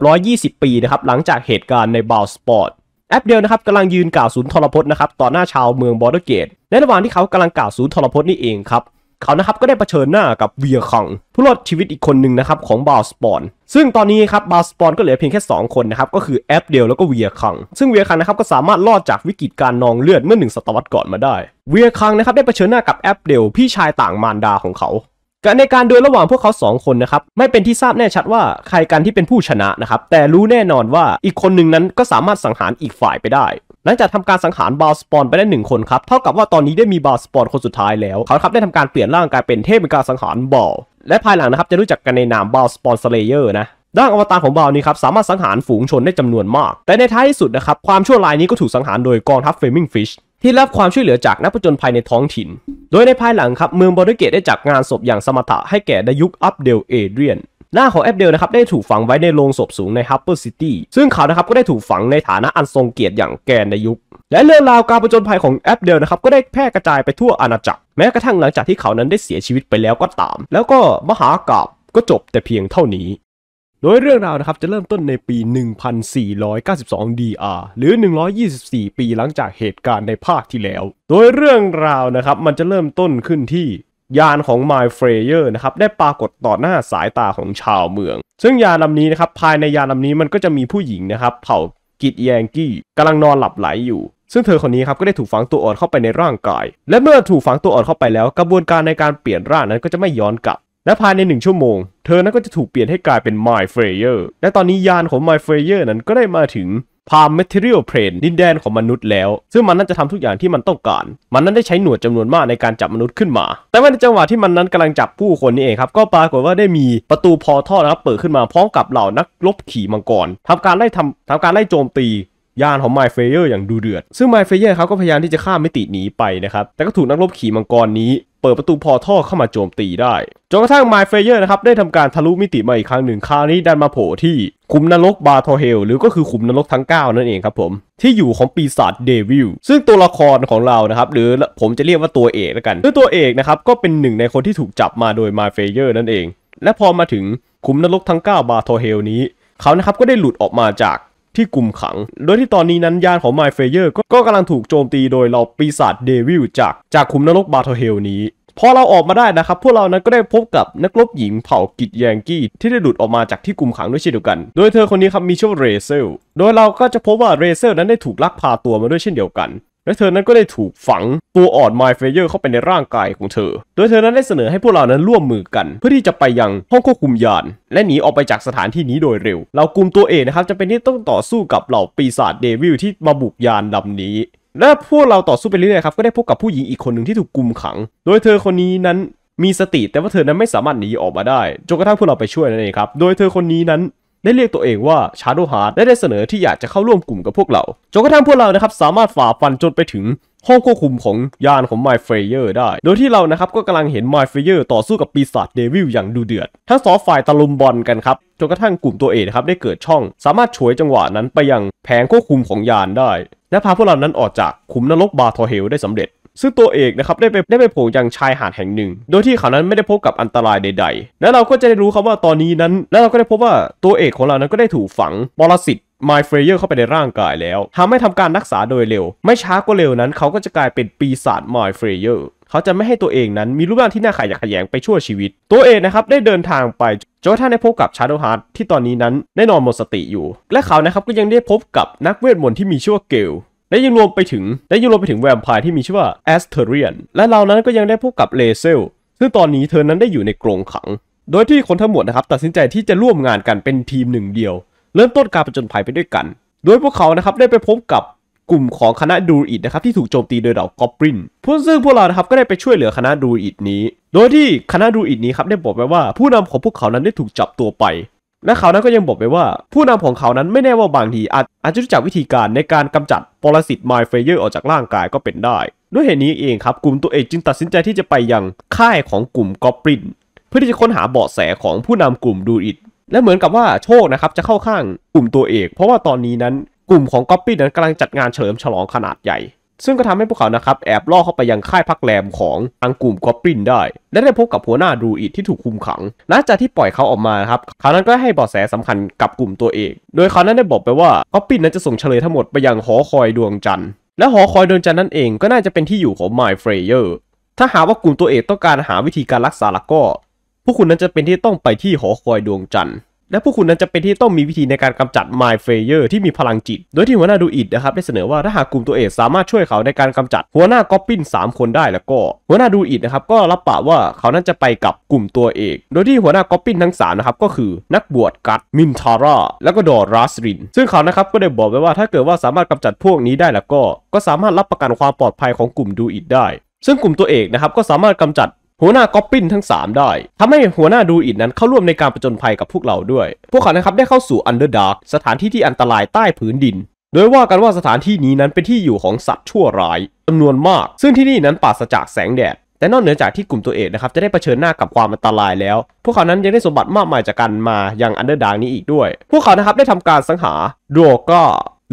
120 ปีนะครับหลังจากเหตุการณ์ในบาวสปอร์ต แอปเดียวนะครับกำลังยืนกล่าวศูนย์ทรพจน์นะครับต่อหน้าชาวเมืองบอร์เกตในระหว่างที่เขากำลังกล่าวศูนย์ทรพจน์นี่เองครับเขานะครับก็ได้เผชิญหน้ากับเวียคังผู้รอดชีวิตอีกคนหนึ่งนะครับของบาสปอนซึ่งตอนนี้ครับบาสปอนก็เหลือเพียงแค่ 2 คนนะครับก็คือแอปเดลแล้วก็เวียคังซึ่งเวียคังนะครับก็สามารถรอดจากวิกฤตการนองเลือดเมื่อหนึ่งศตวรรษก่อนมาได้ เวียคังนะครับได้เผชิญหน้ากับแอปเดล พี่ชายต่างมารดาของเขาในการดวลระหว่างพวกเขา 2 คนนะครับไม่เป็นที่ทราบแน่ชัดว่าใครกันที่เป็นผู้ชนะนะครับแต่รู้แน่นอนว่าอีกคนหนึ่งนั้นก็สามารถสังหารอีกฝ่ายไปได้หลังจากทำการสังหารบาสปอนไปได้หนึ่งคนครับ เท่ากับว่าตอนนี้ได้มีบาสปอนคนสุดท้ายแล้ว เขาครับได้ทำการเปลี่ยนร่างกายเป็นเทพเป็นการสังหารบอลและภายหลังนะครับจะรู้จักกันในนามบาสปอนสเลเยอร์นะ ด้านอวตารของบาวนี้ครับสามารถสังหารฝูงชนได้จำนวนมาก แต่ในท้ายที่สุดนะครับความชั่วร้ายนี้ก็ถูกสังหารโดยกองทัพเฟมิงฟิชที่รับความช่วยเหลือจากนักผจญภัยในท้องถิ่น โดยในภายหลังครับเมืองบอริเกตได้จัดงานศพอย่างสมถะให้แก่ดยุกอัปเดลเอเดรียนหน้าของแอปเดลนะครับได้ถูกฝังไว้ในโรงศพสูงในฮับเปอร์ซิตี้ ซึ่งเขานะครับก็ได้ถูกฝังในฐานะอันทรงเกียรติอย่างแกนในยุค และเรื่องราวการประจนภัยของแอปเดลนะครับก็ได้แพร่กระจายไปทั่วอาณาจักรแม้กระทั่งหลังจากที่เขานั้นได้เสียชีวิตไปแล้วก็ตาม แล้วก็มหากราบก็จบแต่เพียงเท่านี้ โดยเรื่องราวนะครับจะเริ่มต้นในปี1492 DR หรือ 124 ปีหลังจากเหตุการณ์ในภาคที่แล้ว โดยเรื่องราวนะครับมันจะเริ่มต้นขึ้นที่ยานของมเฟรเยอร์นะครับได้ปรากฏต่อหน้าสายตาของชาวเมือง ซึ่งยานลำนี้นะครับภายในยานลำนี้มันก็จะมีผู้หญิงนะครับเผ่ากิตแยงกี้กำลังนอนหลับไหลอยู่ ซึ่งเธอคนนี้ครับก็ได้ถูกฝังตัวอ่อนเข้าไปในร่างกาย และเมื่อถูกฝังตัวอ่อนเข้าไปแล้ว กระบวนการในการเปลี่ยนร่างนั้นก็จะไม่ย้อนกลับ และภายในหนึ่งชั่วโมงเธอนั้นก็จะถูกเปลี่ยนให้กลายเป็นมเฟรเยอร์ และตอนนี้ยานของมเฟรเยอร์นั้นก็ได้มาถึงพาเมทเรียลเพลนดินแดนของมนุษย์แล้ว ซึ่งมันนั้นจะทำทุกอย่างที่มันต้องการ มันนั้นได้ใช้หนวดจำนวนมากในการจับมนุษย์ขึ้นมา แต่ว่าในจังหวะที่มันนั้นกำลังจับผู้คนนี่เองครับ ก็ปรากฏว่าได้มีประตูพอท่อนะครับเปิดขึ้นมาพร้อมกับเหล่านักลบขี่มังกรทำการไล่ทำทำการไล่โจมตียานของไมเฟเยอร์อย่างดูเดือด ซึ่งไมเฟเยอร์เขาก็พยายามที่จะข้ามมิติหนีไปนะครับ แต่ก็ถูกนักลบขี่มังกรนี้เปิดประตูพอท่อเข้ามาโจมตีได้จนกระทั่งไมเฟเยอร์นะครับได้ทำการทะลุมิติมาอีกครั้งหนึ่งคราวนี้ดันมาโผล่ที่ขุมนรกบาทอเฮลหรือก็คือขุมนรกทั้ง 9 นั่นเองครับผมที่อยู่ของปีศาจเดวิลซึ่งตัวละครของเรานะครับหรือผมจะเรียกว่าตัวเอกแล้วกันซึ่งตัวเอกนะครับก็เป็นหนึ่งในคนที่ถูกจับมาโดยไมเฟเยอร์นั่นเอง และพอมาถึงขุมนรกทั้ง9บาทอเฮลนี้ เขานะครับก็ได้หลุดออกมาจากที่กลุ่มขัง โดยที่ตอนนี้นั้นญาติของไมเฟเยอร์ก็กำลังถูกโจมตีโดยเหล่าปีศาจเดวิลจาก จากคุมนรกบาโทเฮลนี้ พอเราออกมาได้นะครับ พวกเรานั้นก็ได้พบกับนักรบหญิงเผ่ากิจแยงกี้ ที่ได้หลุดออกมาจากที่กลุ่มขังด้วยเช่นเดียวกัน โดยเธอคนนี้ครับมีชื่อเรเซล โดยเราก็จะพบว่าเรเซลนั้นได้ถูกลักพาตัวมาด้วยเช่นเดียวกันและเธอนั้นก็ได้ถูกฝังตัวอ่อนไมเฟเยอร์เข้าไปในร่างกายของเธอ โดยเธอนั้นได้เสนอให้พวกเรานั้นร่วมมือกัน เพื่อที่จะไปยังห้องควบคุมยาน และหนีออกไปจากสถานที่นี้โดยเร็ว เรากลุ่มตัวเองนะครับจะเป็นที่ต้องต่อสู้กับเหล่าปีศาจเดวิลที่มาบุกยานลำนี้ และพวกเราต่อสู้ไปเรื่อยๆครับก็ได้พบกับผู้หญิงอีกคนหนึ่งที่ถูกกุมขัง โดยเธอคนนี้นั้นมีสติแต่ว่าเธอนั้นไม่สามารถหนีออกมาได้จนกระทั่งพวกเราไปช่วยนั่นเองครับ โดยเธอคนนี้นั้นได้เรียกตัวเองว่าชาโดฮาร์ดและได้เสนอที่อยากจะเข้าร่วมกลุ่มกับพวกเราจนกระทั่งพวกเรานะครับสามารถฝ่าฟันจนไปถึงห้องควบคุมของยานของไมฟ y f เยอร์ได้ โดยที่เรานะครับก็กำลังเห็นไมฟ y f เยอร์ต่อสู้กับปีศาจเดวิลอย่างดูเดือด ทั้งสองฝ่ายตะลุมบอลกันครับจนกระทั่งกลุ่มตัวเองครับได้เกิดช่อง สามารถฉวยจังหวะนั้นไปยังแผงควบคุมของยานได้ และพาพวกเรานั้นออกจากขุมนรกบาทอเฮลได้สำเร็จซึ่งตัวเอกนะครับได้ไปได้ไปโผล่ยังชายหาดแห่งหนึ่ง โดยที่เขานั้นไม่ได้พบกับอันตรายใด ๆ และเราก็จะได้รู้ครับว่าตอนนี้นั้น และเราก็ได้พบว่าตัวเอกของเรานั้นก็ได้ถูกฝังบรสิตมายเฟรเยอร์เข้าไปในร่างกายแล้ว ทำให้ทำการรักษาโดยเร็ว ไม่ช้าก็เร็วนั้น เขาก็จะกลายเป็นปีศาจมายเฟรเยอร์เขาจะไม่ให้ตัวเองนั้นมีรูปร่างที่น่าขายอยากขยงไปชั่วชีวิต ตัวเองนะครับได้เดินทางไปจนกระทั่งได้พบกับชาร์โดฮาร์ดที่ตอนนี้นั้น ได้นอนหมดสติอยู่ และเขานะครับก็ยังได้พบกับนักเวทมนต์ที่มีชื่อว่าเกลและยังรวมไปถึงและยังรวมไปถึงแวมไพร์ที่มีชื่อว่าแอสเทเรียนและเรานั้นก็ยังได้พบกับเลเซลซึ่งตอนนี้เธอนั้นได้อยู่ในกรงขัง โดยที่คนทั้งหมดนะครับ ตัดสินใจที่จะร่วมงานกันเป็นทีมหนึ่งเดียว เริ่มต้นการประจนภัยไปด้วยกัน โดยพวกเขานะครับได้ไปพบกับกลุ่มของคณะดูอิดนะครับที่ถูกโจมตีโดยเหล่ากอบรินพวกซึ่งพวกเรานะครับก็ได้ไปช่วยเหลือคณะดูอิดนี้ โดยที่คณะดูอิดนี้ครับได้บอกไว้ว่าผู้นำของพวกเขานั้นได้ถูกจับตัวไปและเขานั้นก็ยังบอกไปว่าผู้นำของเขานั้นไม่แน่ว่าบางทีอาจอาจจะรู้จักวิธีการในการกำจัด ปรสิตไมเฟเยอร์ออกจากร่างกายก็เป็นได้ ด้วยเหตุนี้เองครับ กลุ่มตัวเองจึงตัดสินใจที่จะไปยังค่ายของกลุ่มกอปรินเพื่อที่จะค้นหาเบาะแสของผู้นำกลุ่มดูอิดและเหมือนกับว่าโชคนะครับจะเข้าข้างกลุ่มตัวเอก เพราะว่าตอนนี้นั้นกลุ่มของก๊อปปี้นั้นกำลังจัดงานเฉลิมฉลองขนาดใหญ่ซึ่งก็ทำให้พวกเขานะครับแอบล่อเข้าไปยังค่ายพักแรมของทางกลุ่มกอปรินได้ และได้พบกับหัวหน้าดูอิดที่ถูกคุมขัง หลังจากที่ปล่อยเขาออกมาครับเขานั้นก็ให้บาะแสสำคัญกับกลุ่มตัวเองโดยเขานั้นได้บอกไปว่ากอปรินนั้นจะส่งเฉลยทั้งหมดไปยังหอคอยดวงจันทร์และหอคอยดวงจันทร์นั่นเองก็น่าจะเป็นที่อยู่ของไมเฟรเยอร์ ถ้าหากว่ากลุ่มตัวเอกต้องการหาวิธีการรักษาละก็พวกคุณนั้นจะเป็นที่ต้องไปที่หอคอยดวงจันทร์และพวกคุณนั้นจะเป็นที่ต้องมีวิธีในการกำจัด m ล์เ f เ a อ e r ที่มีพลังจิต โดยที่หัวหน้าดูอิดนะครับ ได้เสนอว่าถ้าหากกลุ่มตัวเอกสามารถช่วยเขาในการกำจัดหัวหน้าก๊อปปิ้น3คนได้แล้วก็ หัวหน้าดูอิดนะครับก็รับปากว่าเขานั้นจะไปกับกลุ่มตัวเอก โดยที่หัวหน้าก๊อปปิ้นทั้ง3นะครับก็คือนักบวชกัตมินทาร่าแล้วก็ดอรัสริน ซึ่งเขานะครับก็ได้บอกไว้ว่าถ้าเกิดว่าสามารถกำจัดพวกนี้ได้แล้วก็ก็สามารถรับประกันความปลอดภัยของกลุ่มดูอิดได้ ซึ่งกลุ่มตัวเอกนะครับก็สามารถกำจัดหัวหน้าก๊อปปินทั้ง 3 ได้ทำให้หัวหน้าดูอิดนั้นเข้าร่วมในการประจนภัยกับพวกเราด้วย พวกเขานะครับได้เข้าสู่อันเดอร์ดาร์กสถานที่ที่อันตรายใต้ผืนดิน โดยว่ากันว่าสถานที่นี้นั้นเป็นที่อยู่ของสัตว์ชั่วร้ายจำนวนมาก ซึ่งที่นี่นั้นปราศจากแสงแดด แต่นอกเหนือจากที่กลุ่มตัวเอกนะครับจะได้เผชิญหน้ากับความอันตรายแล้ว พวกเขา นั้นยังได้สมบัติมากมายจากการมายังอันเดอร์ดาร์กนี้อีกด้วย พวกเขา นะครับได้ทำการสังหาโดก้า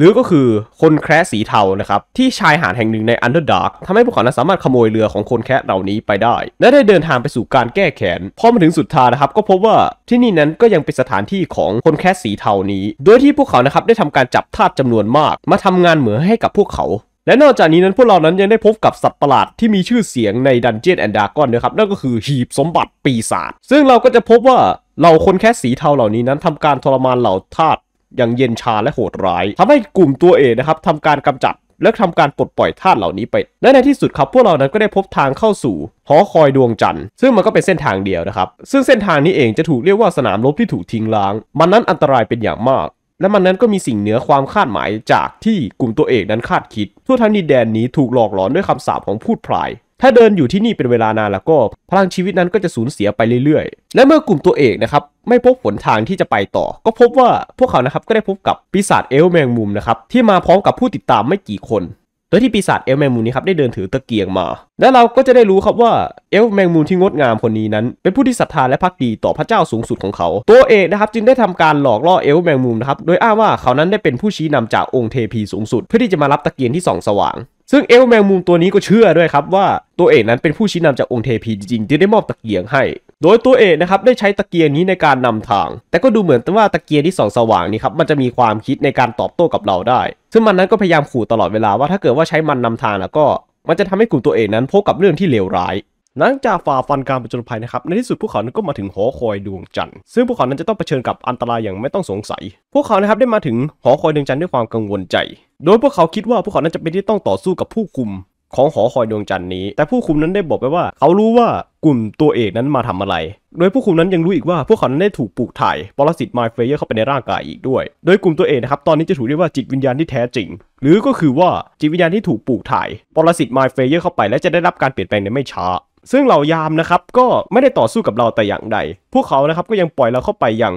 หรือก็คือคนแคร์สีเทานะครับ ที่ชายหาดแห่งหนึ่งในอันเดอร์ดาร์กทำให้พวกเขาสามารถขโมยเรือของคนแคร์เหล่านี้ไปได้ และได้เดินทางไปสู่การแก้แค้นพอมาถึงสุดท้ายนะครับก็พบว่าที่นี่นั้นก็ยังเป็นสถานที่ของคนแคร์สีเทานี้ โดยที่พวกเขานะครับได้ทำการจับทาสจำนวนมาก มาทำงานเหมือให้กับพวกเขาและนอกจากนี้นั้นพวกเรานั้นยังได้พบกับสัตว์ประหลาดที่มีชื่อเสียงในดันเจียนแอนดากอนนะครับนั่นก็คือหีบสมบัติปีศาจซึ่งเราก็จะพบว่าเหล่าคนแคสสีเทาเหล่านี้นั้นทำการทรมานเหล่าทาสอย่างเย็นชาและโหดร้าย ทำให้กลุ่มตัวเองนะครับทำการกำจัดและทำการปลดปล่อยธาตุเหล่านี้ไป และในที่สุดครับ พวกเรานั้นก็ได้พบทางเข้าสู่หอคอยดวงจันทร์ซึ่งมันก็เป็นเส้นทางเดียวนะครับ ซึ่งเส้นทางนี้เองจะถูกเรียกว่าสนามรบที่ถูกทิ้งล้าง มันนั้นอันตรายเป็นอย่างมากและมันนั้นก็มีสิ่งเหนือความคาดหมาย จากที่กลุ่มตัวเอกนั้นคาดคิด ทั่วทั้งดินแดนนี้ถูกหลอกหลอนด้วยคำสาปของพูดพลายถ้าเดินอยู่ที่นี่เป็นเวลานานแล้วก็พลังชีวิตนั้นก็จะสูญเสียไปเรื่อยๆ และเมื่อกลุ่มตัวเอกนะครับไม่พบหนทางที่จะไปต่อ ก็พบว่าพวกเขานะครับก็ได้พบกับปีศาจเอลแมงมุมนะครับที่มาพร้อมกับผู้ติดตามไม่กี่คน โดยที่ปีศาจเอลแมงมุมนี้ครับได้เดินถือตะเกียงมาและเราก็จะได้รู้ครับว่าเอลแมงมุมที่งดงามคนนี้นั้น เป็นผู้ที่ศรัทธาและพักดีต่อพระเจ้าสูงสุดของเขา ตัวเอกนะครับจึงได้ทำการหลอกล่อเอลแมงมุมนะครับโดยอ้างว่าเขานั้นได้เป็นผู้ชี้นำจากองค์เทพีสูงสุด เพื่อที่จะมารับตะเกียงที่ส่องสว่างซึ่งเอลแมงมุมตัวนี้ก็เชื่อด้วยครับ ว่าตัวเอกนั้นเป็นผู้ชี้นำจากองค์เทพีจริง ที่ได้มอบตะเกียงให้ โดยตัวเอกนะครับ ได้ใช้ตะเกียงนี้ในการนำทาง แต่ก็ดูเหมือนว่า ตะเกียงที่สองสว่างนี้ครับมันจะมีความคิดในการตอบโต้กับเราได้ ซึ่งมันนั้นก็พยายามขู่ตลอดเวลาว่าถ้าเกิดว่าใช้มันนำทางแล้วก็ มันจะทำให้กลุ่มตัวเอกนั้นพบกับเรื่องที่เลวร้ายหลังจากฝ่าฟันการประจนภัยนะครับ ในที่สุดพวกเขานั้นก็มาถึงหอคอยดวงจันทร์ ซึ่งพวกเขานั้นจะต้องเผชิญกับอันตรายอย่างไม่ต้องสงสัย พวกเขานะครับได้มาถึงหอคอยดวงจันทร์ด้วยความกังวลใจ โดยพวกเขาคิดว่าพวกเขานั้นจะเป็นที่ต้องต่อสู้กับผู้คุมของหอคอยดวงจันทร์นี้ แต่ผู้คุมนั้นได้บอกไปว่า เขารู้ว่ากลุ่มตัวเอกนั้นมาทำอะไร โดยผู้คุมนั้นยังรู้อีกว่าพวกเขานั้นได้ถูกปลูกถ่ายปรสิตไมเฟเยอร์เข้าไปในร่างกายอีกด้วย โดยกลุ่มตัวเอกนะครับตอนนี้จะถูกเรียกว่าจิตวิญญาณที่แท้จริง หรือก็คือว่าจิตวิญญาณที่ถูกปลูกถ่ายปรสิตไมเฟเยอร์เข้าไปและจะได้รับการเปลี่ยนแปลงในไม่ช้าซึ่งเหล่ายามนะครับก็ไม่ได้ต่อสู้กับเราแต่อย่างใด พวกเขานะครับก็ยังปล่อยเราเข้าไปยัง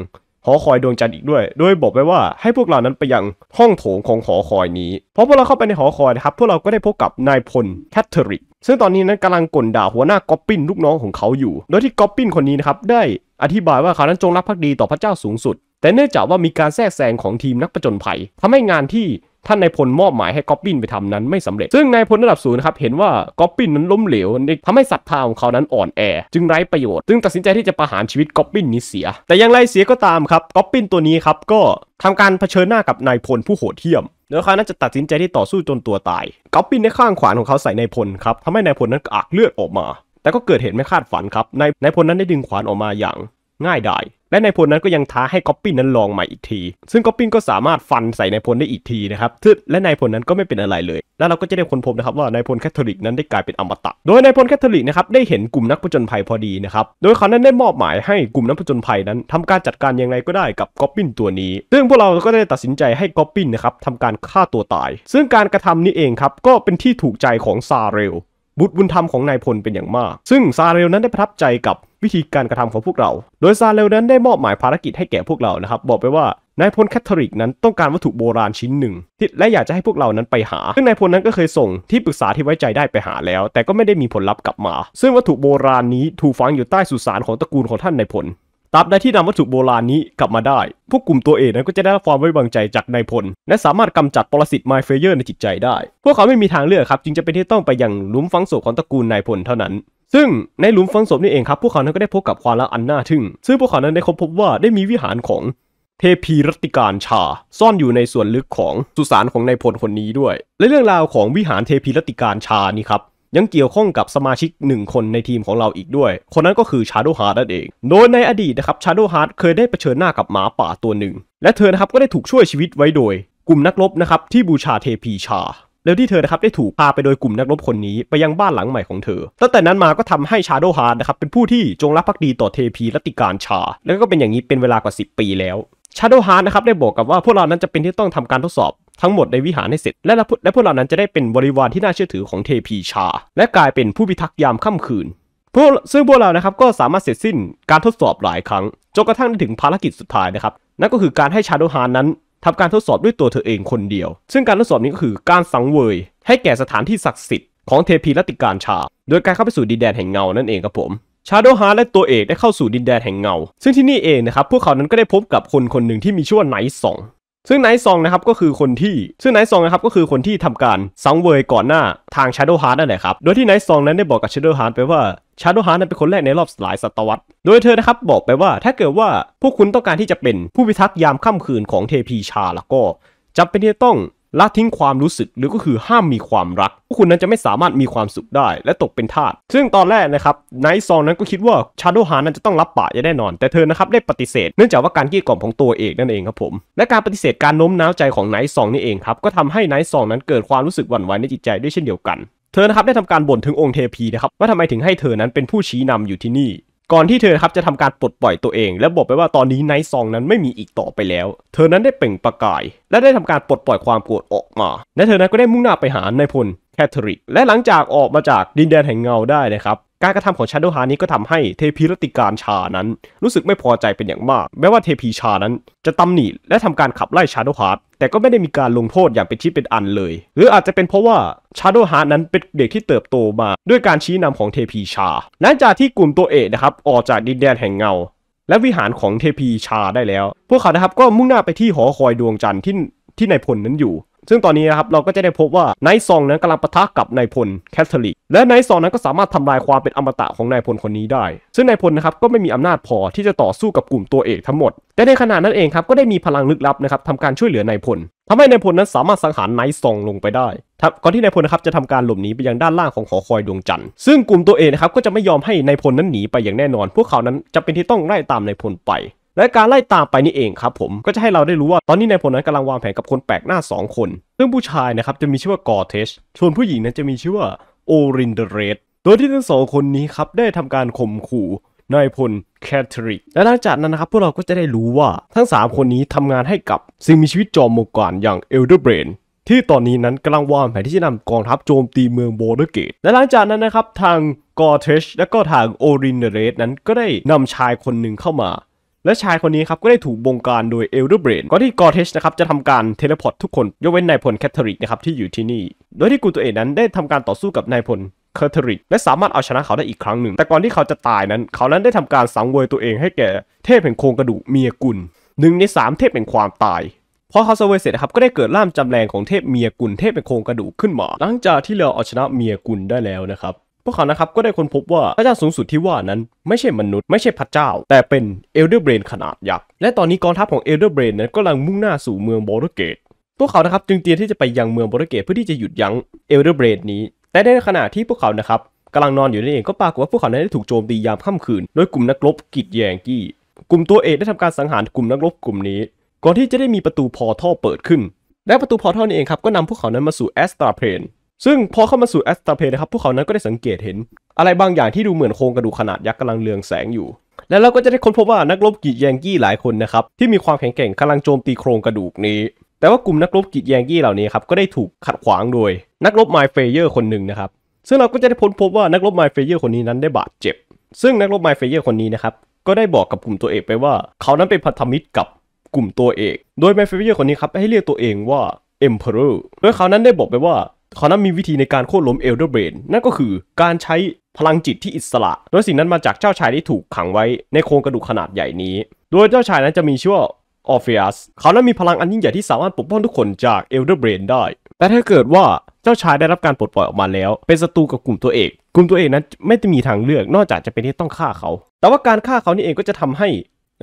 หอคอยดวงจันทร์อีกด้วย โดยบอกไว้ว่า ให้พวกเรานั้นไปยังห้องโถงของหอคอยนี้ เพราะพวกเราเข้าไปในหอคอยนะครับพวกเราก็ได้พบกับนายพลแคทเธอริกซึ่งตอนนี้นั้นกำลังกลด่าหัวหน้าก๊อปปินลูกน้องของเขาอยู่ โดยที่ก๊อปปินคนนี้นะครับได้อธิบายว่าเขานั้นจงรักภักดีต่อพระเจ้าสูงสุด แต่เนื่องจากว่ามีการแทรกแซงของทีมนักประจนภัย ทำให้งานที่ท่านนายพลมอบหมายให้ก๊อปปินไปทำนั้นไม่สำเร็จ ซึ่งนายพลระดับสูงนะครับเห็นว่าก๊อปปินนั้นล้มเหลวทำให้ศรัทธาของเขานั้นอ่อนแอ จึงไร้ประโยชน์ จึงตัดสินใจที่จะประหารชีวิตก๊อปปินนี้เสีย แต่อย่างไรเสียก็ตามครับก๊อปปินตัวนี้ครับก็ทำการเผชิญหน้ากับนายพลผู้โหดเหี้ยมแล้วเขานั้นจะตัดสินใจที่ต่อสู้จนตัวตายก๊อปปินในข้างขวานของเขาใส่นายพลครับทำให้นายพลนั้นอักเลือดออกมา แต่ก็เกิดเหตุไม่คาดฝันครับนายนายพลนั้นได้ดึงขวานออกมาอย่าง ง่ายดายและนายพลนั้นก็ยังท้าให้ก๊อปปี้นั้นลองใหม่อีกที ซึ่งก๊อปปี้ก็สามารถฟันใส่นายพลได้อีกทีนะครับทและนายพลนั้นก็ไม่เป็นอะไรเลย แล้วเราก็จะได้ค้นพบนะครับว่านายพลแคทอลิกนั้นได้กลายเป็นอมตะ โดยนายพลแคทอลิกนะครับได้เห็นกลุ่มนักผจญภัยพอดีนะครับ โดยเขานั้นได้มอบหมายให้กลุ่มนักผจญภัยนั้นทำการจัดการยังไงก็ได้กับก๊อปปี้ตัวนี้ ซึ่งพวกเราก็ได้ตัดสินใจให้ก๊อปปี้นนะครับทำการฆ่าตัวตาย ซึ่งการกระทำนี้เองครับก็เป็นที่ถูกใจของซาเรลบุตรบุญธรรมของนายพลเป็นอย่างมาก ซึ่งซาเรลนั้นได้ประทับใจกับวิธีการกระทำของพวกเรา โดยซาเรลนั้นได้มอบหมายภารกิจให้แก่พวกเรานะครับ บอกไปว่า นายพลแคทอริกนั้นต้องการวัตถุโบราณชิ้นหนึ่งและอยากจะให้พวกเรานั้นไปหา ซึ่งนายพลนั้นก็เคยส่งที่ปรึกษาที่ไว้ใจได้ไปหาแล้ว แต่ก็ไม่ได้มีผลลัพธ์กลับมา ซึ่งวัตถุโบราณนี้ถูกฝังอยู่ใต้สุสานของตระกูลของท่านนายพลตราบใดที่นำวัตถุโบราณนี้กลับมาได้ พวกกลุ่มตัวเอกนั้นก็จะได้รับความไว้วางใจจากนายพล และสามารถกำจัดปรสิตไมเฟเยอร์ในจิตใจได้ พวกเขาไม่มีทางเลือกครับจึงจะเป็นที่ต้องไปยังหลุมฝังศพของตระกูลนายพลเท่านั้น ซึ่งในหลุมฝังศพนี่เองครับ พวกเขานั้นก็ได้พบกับความละอันน่าทึ่ง ซึ่งพวกเขานั้นได้ค้นพบว่าได้มีวิหารของเทพีรัติการชา ซ่อนอยู่ในส่วนลึกของสุสานของนายพลคนนี้ด้วย และเรื่องราวของวิหารเทพีรัติการชานี่ครับยังเกี่ยวข้องกับสมาชิก 1 คนในทีมของเราอีกด้วย คนนั้นก็คือชาโดฮาร์ดนั่นเอง โดยในอดีตนะครับชาโดฮาร์ดเคยได้เผชิญหน้ากับหมาป่าตัวหนึ่ง และเธอนะครับก็ได้ถูกช่วยชีวิตไว้โดย กลุ่มนักรบนะครับที่บูชาเทพีชา แล้วที่เธอนะครับได้ถูกพาไปโดยกลุ่มนักรบคนนี้ไปยังบ้านหลังใหม่ของเธอ ตั้งแต่นั้นมาก็ทำให้ชาโดฮาร์ดนะครับเป็นผู้ที่จงรักภักดีต่อเทพีรัติการชา แล้วก็เป็นอย่างนี้เป็นเวลากว่า 10 ปีแล้วชาโดฮาร์ดนะครับได้บอกกับว่าพวกเรานั้นจะเป็นที่ต้องทำการทดสอบทั้งหมดในวิหารให้เสร็จและและพวกเหล่านั้นจะได้เป็นบริวารที่น่าเชื่อถือของเทพีชา และกลายเป็นผู้พิทักษ์ยามค่ำคืนพวกซึ่งพวกเรานะครับก็สามารถเสร็จสิ้นการทดสอบหลายครั้งจนกระทั่งได้ถึงภารกิจสุดท้ายนะครับนั่นก็คือการให้ชาโดฮานนั้นทำการทดสอบด้วยตัวเธอเองคนเดียว ซึ่งการทดสอบนี้ก็คือการสังเวย ให้แก่สถานที่ศักดิ์สิทธิ์ของเทพีรัติการชา โดยการเข้าไปสู่ดินแดนแห่งเงานั่นเองครับผม ชาโดฮานและตัวเอกได้เข้าสู่ดินแดนแห่งเงา ซึ่งที่นี่เองนะครับพวกเขานั้นก็ได้พบกับคนคนหนึ่งที่มีชื่อว่าไนท์สองซึ่งไนท์ซองนะครับก็คือคนที่ซึ่งไนท์ซองนะครับก็คือคนที่ทำการสังเวยก่อนหน้าทางชาร์โดฮาร์ t นั่นแหละครับ โดยที่ไนท์ซองนั้นได้บอกกับชาร์โดฮาร์ t ไปว่าชาร์โดฮาร์ t นั้นเป็นคนแรกในรอบหลายศตวรรษ โดยเธอนะครับบอกไปว่าถ้าเกิดว่า พวกคุณต้องการที่จะเป็นผู้พิทักษ์ยามค่ำคืนของเทพีชาแล้วก็จำเป็นที่จะต้องละทิ้งความรู้สึกหรือก็คือห้ามมีความรักพวกคุณนั้นจะไม่สามารถมีความสุขได้ และตกเป็นทาส ซึ่งตอนแรกนะครับไนซองนั้นก็คิดว่าชาโดฮานั้นจะต้องรับปากจะแน่นอน แต่เธอนะครับได้ปฏิเสธ เนื่องจากว่าการกี้กล่อมของตัวเองนั่นเองครับผม และการปฏิเสธการโน้มน้าวใจของไนซองนี่เองครับ ก็ทำให้ไนซองนั้นเกิดความรู้สึกหวั่นไหวในจิตใจด้วยเช่นเดียวกัน เธอนะครับได้ทำการบ่นถึงองค์เทพีนะครับว่าทำไมถึงให้เธอนั้นเป็นผู้ชี้นำอยู่ที่นี่ก่อนที่เธอครับจะทำการปลดปล่อยตัวเอง และบอกไปว่าตอนนี้ไนท์ซองนั้นไม่มีอีกต่อไปแล้ว เธอนั้นได้เปล่งประกาย และได้ทำการปลดปล่อยความโกรธออกมา และเธอนั้นก็ได้มุ่งหน้าไปหานายพลแคทริก และหลังจากออกมาจากดินแดนแห่งเงาได้นะครับ การกระทำของชาโดฮานี้ก็ทำให้เทพีรติการชานั้น รู้สึกไม่พอใจเป็นอย่างมาก แม้ว่าเทพีชานั้นจะตำหนิและทำการขับไล่ชาโดฮาร์ดแต่ก็ไม่ได้มีการลงโทษอย่างเป็นชิ้เป็นอันเลย หรืออาจจะเป็นเพราะว่าชาโดฮาร์นั้น เป็นเด็กที่เติบโตมาด้วยการชี้นำของเทพีชา หลังจากที่กลุ่มตัวเอกนะครับออกจากดินแดนแห่งเงาและวิหารของเทพีชาได้แล้ว พวกเขานะครับก็มุ่งหน้าไปที่หอคอยดวงจันทร์ที่ที่นายพลนั้นอยู่ ซึ่งตอนนี้นะครับเราก็จะได้พบว่านายซองนั้นกำลังปะทะกับนายพลแคทเธอริกและนายซองนั้นก็สามารถทำลายความเป็นอมตะของนายพลคนนี้ได้ ซึ่งนายพลนะครับก็ไม่มีอำนาจพอที่จะต่อสู้กับกลุ่มตัวเอกทั้งหมด แต่ในขณะนั้นเองครับก็ได้มีพลังลึกลับนะครับทำการช่วยเหลือนายพลทำให้นายพลนั้นสามารถสังหารนายซองลงไปได้ ก่อนที่นายพลนะครับจะทำการหลบหนีไปยังด้านล่างของหอคอยดวงจันทร์ ซึ่งกลุ่มตัวเองนะครับก็จะไม่ยอมให้นายพลนั้นหนีไปอย่างแน่นอน พวกเขานั้นจะเป็นที่ต้องไล่ตามนายพลไปและการไล่ตามไปนี่เองครับผมก็จะให้เราได้รู้ว่าตอนนี้นายพลนั้นกำลังวางแผนกับคนแปลกหน้า 2 คน ซึ่งผู้ชายนะครับจะมีชื่อว่ากอเทชส่วนผู้หญิงนั้นจะมีชื่อว่าโอรินเดเรตโดยที่ทั้งสองคนนี้ครับได้ทำการข่มขู่นายพลแคทริกและหลังจากนั้นนะครับพวกเราก็จะได้รู้ว่าทั้ง 3 คนนี้ทำงานให้กับสิ่งมีชีวิตจอมมกานอย่างเอลเดอร์เบรนที่ตอนนี้นั้นกำลังวางแผนที่จะนำกองทัพโจมตีเมืองโบเดเกตและหลังจากนั้นนะครับทางกอเทชและก็ทางโอรินเดเรตนั้นก็ได้นำชายคนหนึ่งเข้ามาและชายคนนี้ครับก็ได้ถูกบงการโดยเอลเดอร์เบรนก่อนที่กอร์เทชนะครับจะทำการเทเลพอร์ตทุกคน ยกเว้นนายพลแคทเธอริกนะครับที่อยู่ที่นี่ โดยที่กูตัวเองนั้นได้ทำการต่อสู้กับนายพลแคทเธเทริกและสามารถเอาชนะเขาได้อีกครั้งหนึ่ง แต่ก่อนที่เขาจะตายนั้น เขานั้นได้ทำการสังเวยตัวเองให้แก่ เทพแห่งโครงกระดูกเมียกุลหนึ่งในสามเทพแห่งความตายพอเขาสเวเสร็จครับก็ได้เกิดล่ามจำแรงของเทพเมียกุลเทพแห่งโครงกระดูกขึ้นมาหลังจากที่เราเอาชนะเมียกุลได้แล้วนะครับพวกเขานะครับก็ได้ค้นพบว่าพระเจ้าสูงสุดที่ว่านั้นไม่ใช่มนุษย์ ไม่ใช่พระเจ้า แต่เป็นเอลเดอร์เบรนขนาดยักษ์และตอนนี้กองทัพของเอลเดอร์เบรนนั้นกำลังมุ่งหน้าสู่เมืองบอร์เกตพวกเขานะครับจึงเตรียมที่จะไปยังเมืองบอร์เกตเพื่อที่จะหยุดยั้งเอลเดอร์เบรนนี้แต่ในขณะที่พวกเขานะครับกำลังนอนอยู่นั่นเองก็ปรากฏว่าพวกเขานั้นได้ถูกโจมตียามค่ำคืนโดยกลุ่มนักรบกิดแยงกี้ กลุ่มตัวเอกได้ทำการสังหารกลุ่มนักรบกลุ่มนี้ ก่อนที่จะได้มีประตูพอท่อเปิดขึ้นและประตูพอท่อนี้เองครับก็นำพวกเขานั้นมาสู่แอสตราเพนซึ่งพอเข้ามาสู่แอสตาเพนะครับ พวกเขานั้นก็ได้สังเกตเห็น อะไรบางอย่างที่ดูเหมือนโครงกระดูกขนาดยักษ์กำลังเลืองแสงอยู่ และเราก็จะได้ค้นพบว่านักรบกีดแยงกี้หลายคนนะครับ ที่มีความแข็งแกร่งกำลังโจมตีโครงกระดูกนี้ แต่ว่ากลุ่มนักรบกีดแยงกี้เหล่านี้ครับ ก็ได้ถูกขัดขวางโดย นักรบไมเฟเยอร์คนหนึ่งนะครับซึ่งเราก็จะได้พ้นพบว่านักรบไมเฟเยอร์คนนี้นั้นได้บาดเจ็บ ซึ่งนักรบไมเฟเยอร์คนนี้นะครับก็ได้บอกกับกลุ่มตัวเอกไปว่า เขานั้นเป็นพันธมิตรกับกลุ่มตัวเอก โดยไมเฟเยอร์คนนี้ครับให้เรียกตัวเองว่า Emperor โดยเขานั้นได้บอกไปว่าคานั้นมีวิธีในการโค่นล้มเอลเดอร์เบรนนั่นก็คือการใช้พลังจิตที่อิสระโดยสิ่งนั้นมาจากเจ้าชายที่ถูกขังไว้ในโครงกระดูกขนาดใหญ่นี้ โดยเจ้าชายนั้นจะมีชื่อว่าออฟิอัสเขานั้นมีพลังอันยิ่งใหญ่ที่สามารถปกป้องทุกคนจากเอลเดอร์เบรนได้ แต่ถ้าเกิดว่าเจ้าชายได้รับการปลดปล่อยออกมาแล้ว เป็นศัตรูกับกลุ่มตัวเอกกลุ่มตัวเอกนั้นไม่ได้มีทางเลือกนอกจากจะเป็นที่ต้องฆ่าเขา แต่ว่าการฆ่าเขานี่เองก็จะทำให้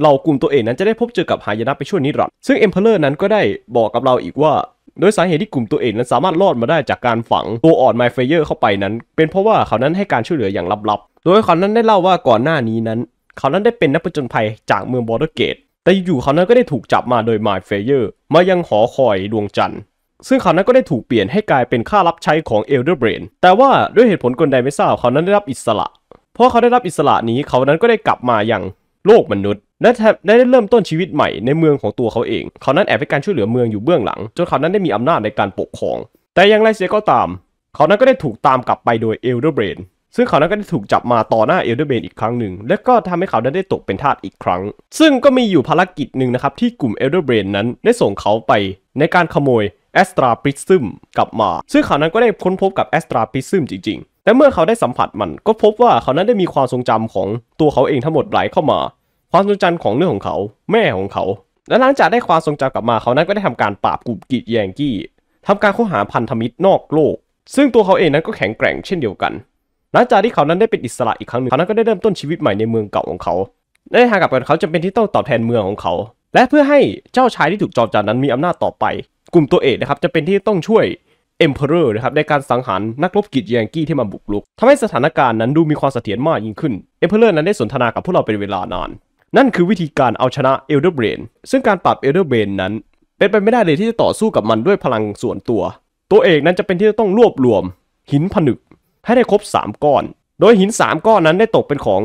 เรากลุ่มตัวเองนั้นจะได้พบเจอกับหายนะไปช่วงนิรันดร์ซึ่งเอ็มเพลเลอร์นั้นก็ได้บอกกับเราอีกว่าโดยสาเหตุที่กลุ่มตัวเองนั้นสามารถรอดมาได้จากการฝังตัวอ่อนไมเฟเยอร์เข้าไปนั้น เป็นเพราะว่าเขานั้นให้การช่วยเหลืออย่างลับๆ โดยเขานั้นได้เล่าว่าก่อนหน้านี้นั้น เขานั้นได้เป็นนักผจญภัยจากเมืองบอร์เดอร์เกต แต่อยู่เขานั้นก็ได้ถูกจับมาโดยไมเฟเยอร์มายังหอคอยดวงจันทร์ซึ่งเขานั้นก็ได้ถูกเปลี่ยนให้กลายเป็นข้ารับใช้ของเอลเดอร์เบรนแต่ว่าด้วยเหตุผลกลใดไม่ทราบเขานั้นได้รับอิสระ เพราะเขาได้รับอิสระนี้เขานั้นก็ได้กลับมาอย่างโลกมนุษย์และได้เริ่มต้นชีวิตใหม่ในเมืองของตัวเขาเอง เขานั้นแอบไปการช่วยเหลือเมืองอยู่เบื้องหลังจนเขานั้นได้มีอำนาจในการปกครอง แต่อย่างไรเสียก็ตาม เขานั้นก็ได้ถูกตามกลับไปโดยเอลเดอร์เบรนซึ่งเขานั้นก็ได้ถูกจับมาต่อหน้าเอลเดอร์เบนอีกครั้งหนึ่งและก็ทำให้เขานั้นได้ตกเป็นทาสอีกครั้ง ซึ่งก็มีอยู่ภารกิจหนึ่งนะครับที่กลุ่มเอลเดอร์เบนนั้นได้ส่งเขาไปในการขโมยแอสตราปริซึมกลับมา ซึ่งเขานั้นก็ได้ค้นพบกับแอสตราปริซึมจริงๆ แต่เมื่อเขาได้สัมผัสมัน ก็พบว่าเขานั้นได้มีความทรงจำของตัวเขาเองทั้งหมดไหลเข้ามาความทรงจำของเรื่องของเขา แม่ของเขาและหลังจากได้ความทรงจำกลับมาเขานั้นก็ได้ทำการปราบกลุ่มกีดแยงกี้ทำการค้นหาพันธมิตรนอกโลก ซึ่งตัวเขาเองนั้นก็แข็งแกร่งเช่นเดียวกันหลังจากที่เขานั้นได้เป็นอิสระอีกครั้งหนึ่งเขานั้นก็ได้เริ่มต้นชีวิตใหม่ในเมืองเก่าของเขาในทางกลับกันเขาจำเป็นที่ต้องตอบแทนเมืองของเขา และเพื่อให้เจ้าชายที่ถูกจอมจันนั้นมีอำนาจต่อไป กลุ่มตัวเอกนะครับจะเป็นที่ต้องช่วยเอ็มเพอเรอร์นะครับในการสังหารนักรบกีดแยงกี้ที่มาบุกรุกทำให้สถานการณ์นั้นดูมีความเสถียรมากยิ่งขึ้นเอ็มเพอเรอร์นั้นได้สนทนากับพวกเราเป็นเวลานานนั่นคือวิธีการเอาชนะเอลเดอร์เบรนซึ่งการปรับเอลเดอร์เบรนนั้น เป็นไปไม่ได้เลยที่จะต่อสู้กับมันด้วยพลังส่วนตัว ตัวเอกนั้นจะเป็นที่จะต้องรวบรวม หินผนึก ให้ได้ครบ 3 ก้อน โดยหิน 3 ก้อนนั้นได้ตกเป็นของ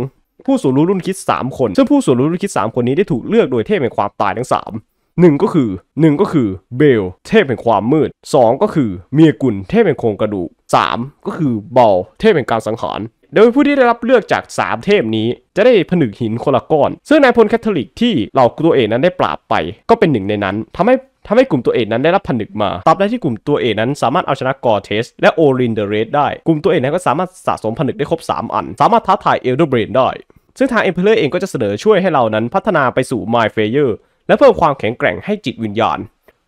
ผู้สูรู้รุ่นคิด 3 คน ซึ่งผู้สูรู้รุ่นคิด 3 คนนี้ได้ถูกเลือกโดยเทพแห่งความตายทั้ง 3 1ก็คือ 1 ก็คือเบล เทพแห่งความมืด2 ก็คือเมียกุลเทพแห่งโครงกระดูก3ก็คือบอลเทพแห่งการสังหารโดยผู้ที่ได้รับเลือกจาก 3 เทพนี้ จะได้ผนึกหินคนละก้อน ซึ่งนายพลแคทอลิกที่เหล่ากตัวเอกนั้นได้ปราบไปก็เป็นหนึ่งในนั้น ทำใหทำให้กลุ่มตัวเอกนั้นได้รับผนึกมาตรบไดที่กลุ่มตัวเอกนั้นสามารถเอาชนะกอร์เทสและโอรินเดเรสได้ กลุ่มตัวเอกนั้นก็สามารถสะสมผนึกได้ครบ 3 อัน สามารถท้าทายเอลเดอร์เบรนได้ ซึ่งทางเอ็มเพลเยอร์เองก็จะเสนอช่วยให้เรานั้นพัฒนาไปสู่ไมเฟเยอร์ และเพิ่มความแข็งแกร่งให้จิตวิญญาณ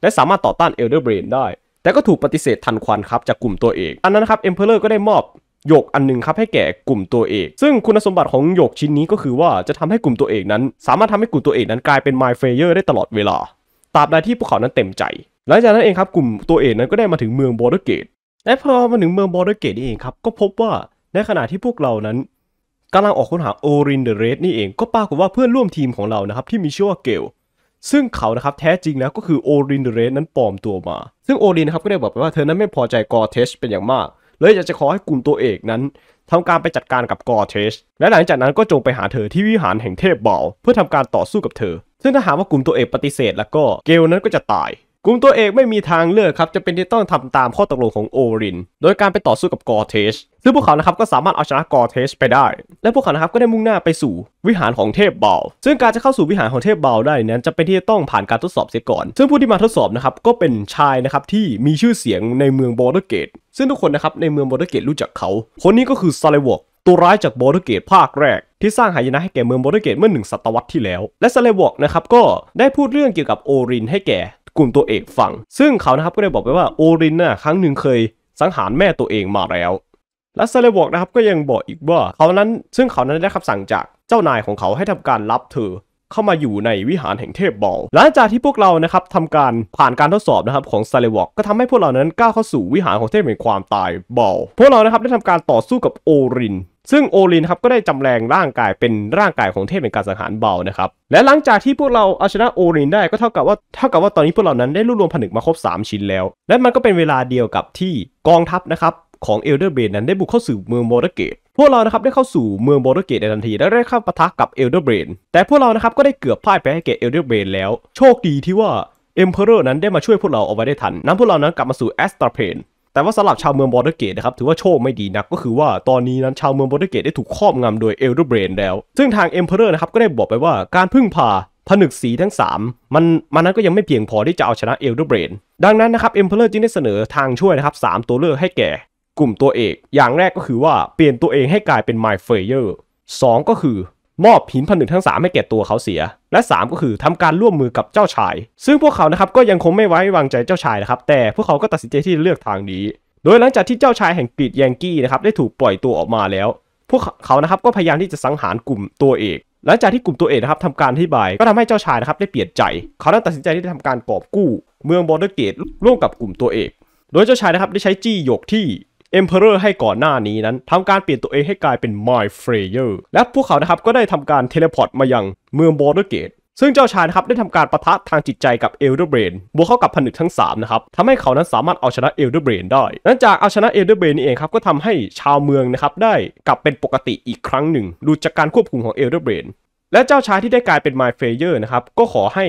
และสามารถต่อต้านเอลเดอร์เบรนได้ แต่ก็ถูกปฏิเสธทันควันครับจากกลุ่มตัวเอกอันนั้นครับเอ็มเพลเอร์ก็ได้มอบหยกอันหนึ่งครับให้แก่กลุ่มตัวเอก ซึ่งคุณสมบัติของหยกชิ้นนี้ก็คือว่าจะทำให้กลุ่มตัวเอกนั้น สามารถทำให้กลุ่มตัวเอกนั้นกลายเป็นไมเฟเยอร์ได้ตลอดเวลา ตราบใดที่พวกเขานั้นเต็มใจ หลังจากนั้นเองครับกลุ่มตัวเอกนั้นก็ได้มาถึงเมืองบอร์เดเกตและพอมาถึงเมืองบอร์เดเกตนี่เองครับก็พบว่าในขณะที่พวกเรานั้นกำลังออกค้นหาโอรินเดเรสนี่เอง ก็ปรากฏว่าเพื่อนร่วมทีมของเรานะครับที่มีชื่อว่าเกล ซึ่งเขานะครับแท้จริงแล้วก็คือโอรินเดเรสนั้นปลอมตัวมา ซึ่งโอรินนะครับก็ได้บอกไปว่าเธอนั้นไม่พอใจกอเทชเป็นอย่างมากเลยอยากจะขอให้กลุ่มตัวเอกนั้นทำการไปจัดการกับกอเทชและหลังจากนั้นก็จงไปหาเธอที่วิหารแห่งเทพบอลเพื่อทำการต่อสู้กับเธอ ซึ่งถ้าหากว่ากลุ่มตัวเอกปฏิเสธ แล้วก็เกลนั้นก็จะตายลุ่มตัวเอกไม่มีทางเลือกครับ จะเป็นที่ต้องทำตามข้อตกลงของโอริน โดยการไปต่อสู้กับกอร์เทช ซึ่งพวกเขานะครับก็สามารถเอาชนะกอร์เทชไปได้ และพวกเขานะครับก็ได้มุ่งหน้าไปสู่วิหารของเทพเบา ซึ่งการจะเข้าสู่วิหารของเทพเบาได้นั้น จะเป็นที่ต้องผ่านการทดสอบเสียก่อน ซึ่งผู้ที่มาทดสอบนะครับก็เป็นชายนะครับที่มีชื่อเสียงในเมืองโบเดเกต ซึ่งทุกคนนะครับในเมืองโบเดเกตรู้จักเขา คนนี้ก็คือซาเลวอกตัวร้ายจากโบเดเกตภาคแรก ที่สร้างหายนะให้แก่เมืองโบเดเกตเมื่อหนึ่งศตวรรษที่แล้วและซาเลวอกนะครับก็ได้พูดเรื่องเกี่ยวกับโอรินให้แก่กลุ่มตัวเอกฟัง ซึ่งเขานะครับก็ได้บอกไปว่าโอรินน่ะครั้งหนึ่งเคยสังหารแม่ตัวเองมาแล้ว และเซเลบอกนะครับก็ยังบอกอีกว่าเขานั้น ซึ่งเขานั้นได้รับสั่งจากเจ้านายของเขาให้ทำการรับเธอเข้ามาอยู่ในวิหารแห่งเทพบอล หลังจากที่พวกเรานะครับทำการผ่านการทดสอบนะครับของซาเลวอกก็ทำให้พวกเรานั้นก้าวเข้าสู่วิหารของเทพแห่งความตายบอล พวกเรานะครับได้ทำการต่อสู้กับโอรินซึ่งโอลินครับก็ได้จำแรงร่างกายเป็นร่างกายของเทพเป็นการสังหารเบานะครับและหลังจากที่พวกเราเอาชนะโอลินได้ก็เท่ากับว่าเท่ากับว่าตอนนี้พวกเรานั้นได้รวบรวมผนึกมาครบ3 ชิ้นแล้ว และมันก็เป็นเวลาเดียวกับที่กองทัพนะครับของเอลเดอร์เบนนั้นได้บุกเข้าสู่เมืองโมรดเกตพวกเรานะครับได้เข้าสู่เมืองโมรดเกตในทันทีและได้เข้าปะทะกับเอลเดอร์เบนแต่พวกเรานะครับก็ได้เกือบพ่ายแพ้ให้แก่เอลเดอร์เบนแล้วโชคดีที่ว่าเอ็มเพอเรอร์นั้นได้มาช่วยพวกเราเอาไว้ได้ทันนำพวกเรานั้นกลับมาสู่แอสตาเพนแต่ว่าสำหรับชาวเมืองบอร์เดอร์เกตนะครับถือว่าโชคไม่ดีนัก ก็คือว่าตอนนี้นั้นชาวเมืองบอร์เดอร์เกตได้ถูกครอบงำโดยเอลดูเบรนแล้ว ซึ่งทางเอ็มเพอเรอร์นะครับก็ได้บอกไปว่าการพึ่งพาผนึกสีทั้ง 3 มันมันนั้นก็ยังไม่เพียงพอที่จะเอาชนะเอลดูเบรนดังนั้นนะครับเอ็มเพอเรอร์จึงได้เสนอทางช่วยนะครับ3ตัวเลือกให้แก่กลุ่มตัวเอก อย่างแรกก็คือว่าเปลี่ยนตัวเองให้กลายเป็นไมเฟเยอร์สก็คือมอบหินผนึกทั้ง3ให้แก่ตัวเขาเสีย และ 3 ก็คือทำการร่วมมือกับเจ้าชาย ซึ่งพวกเขานะครับก็ยังคงไม่ไว้วางใจเจ้าชายนะครับ แต่พวกเขาก็ตัดสินใจที่จะเลือกทางนี้ โดยหลังจากที่เจ้าชายแห่งกรีฑแยงกี้นะครับได้ถูกปล่อยตัวออกมาแล้ว พวกเขานะครับก็พยายามที่จะสังหารกลุ่มตัวเอก หลังจากที่กลุ่มตัวเอกนะครับทำการที่บาย ก็ทำให้เจ้าชายนะครับได้เปลี่ยนใจ เขาตัดสินใจที่จะทำการกอบกู้ เมืองบอร์เดอร์เกตร่วมกับกลุ่มตัวเอก โดยเจ้าชายนะครับได้ใช้จี้หยกที่เอมเร์เรอร์ให้ก่อนหน้านี้นั้นทำการเปลี่ยนตัวเองให้กลายเป็นมฟรีเยอร์และพวกเขานะครับก็ได้ทำการเทเลพอร์ตมายังเมืองบอร์เดอร์เกตซึ่งเจ้าชายนะครับได้ทำการประทะทางจิตใจกับเอลเดอร์เบรนบวกเข้ากับผนึกทั้ง 3 นะครับทำให้เขานั้นสามารถเอาชนะเอลเดอร์เบรนได้ หลังจากเอาชนะเอลเดอร์เบรนเองครับก็ทำให้ชาวเมืองนะครับได้กลับเป็นปกติอีกครั้งหนึ่ง ดูจากการควบคุมของเอลเดอร์เบรนและเจ้าชายที่ได้กลายเป็นไมเฟเยอร์นะครับก็ขอให้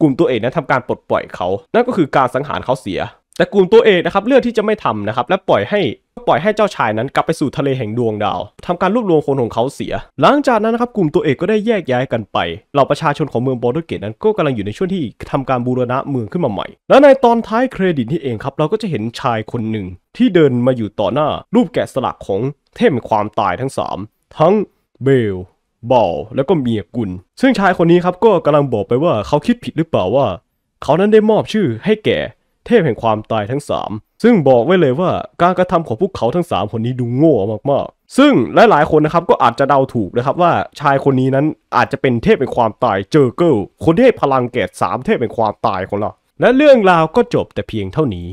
กลุ่มตัวเองนั้นทำการปลดปล่อยเขา นั่นก็คือการสังหารเขาเสียแต่กลุ่มตัวเอกนะครับเลือกที่จะไม่ทำนะครับและปล่อยให้ปล่อยให้เจ้าชายนั้นกลับไปสู่ทะเลแห่งดวงดาวทำการรวบรวมคนของเขาเสีย หลังจากนั้นนะครับกลุ่มตัวเอกก็ได้แยกย้ายกันไปเหล่าประชาชนของเมืองบอร์ดเกตนั้นก็กำลังอยู่ในช่วงที่ทำการบูรณะเมืองขึ้นมาใหม่ และในตอนท้ายเครดิตที่เองครับเราก็จะเห็นชายคนหนึ่ง ที่เดินมาอยู่ต่อหน้ารูปแกะสลักของเทพความตายทั้ง 3 ทั้งเบลบอลแล้วก็เมียกุล ซึ่งชายคนนี้ครับก็กำลังบอกไปว่าเขาคิดผิดหรือเปล่าว่า เขานั้นได้มอบชื่อให้แก่เทพแห่งความตายทั้ง3 ซึ่งบอกไว้เลยว่า การกระทำของพวกเขาทั้ง 3 คนนี้ดูโง่มากๆ ซึ่งหลายๆคนนะครับ ก็อาจจะเดาถูกนะครับว่าชายคนนี้นั้นอาจจะเป็นเทพแห่งความตายเจอเกิลคนที่ให้พลังแก่3เทพแห่งความตายของเราและเรื่องราวก็จบแต่เพียงเท่านี้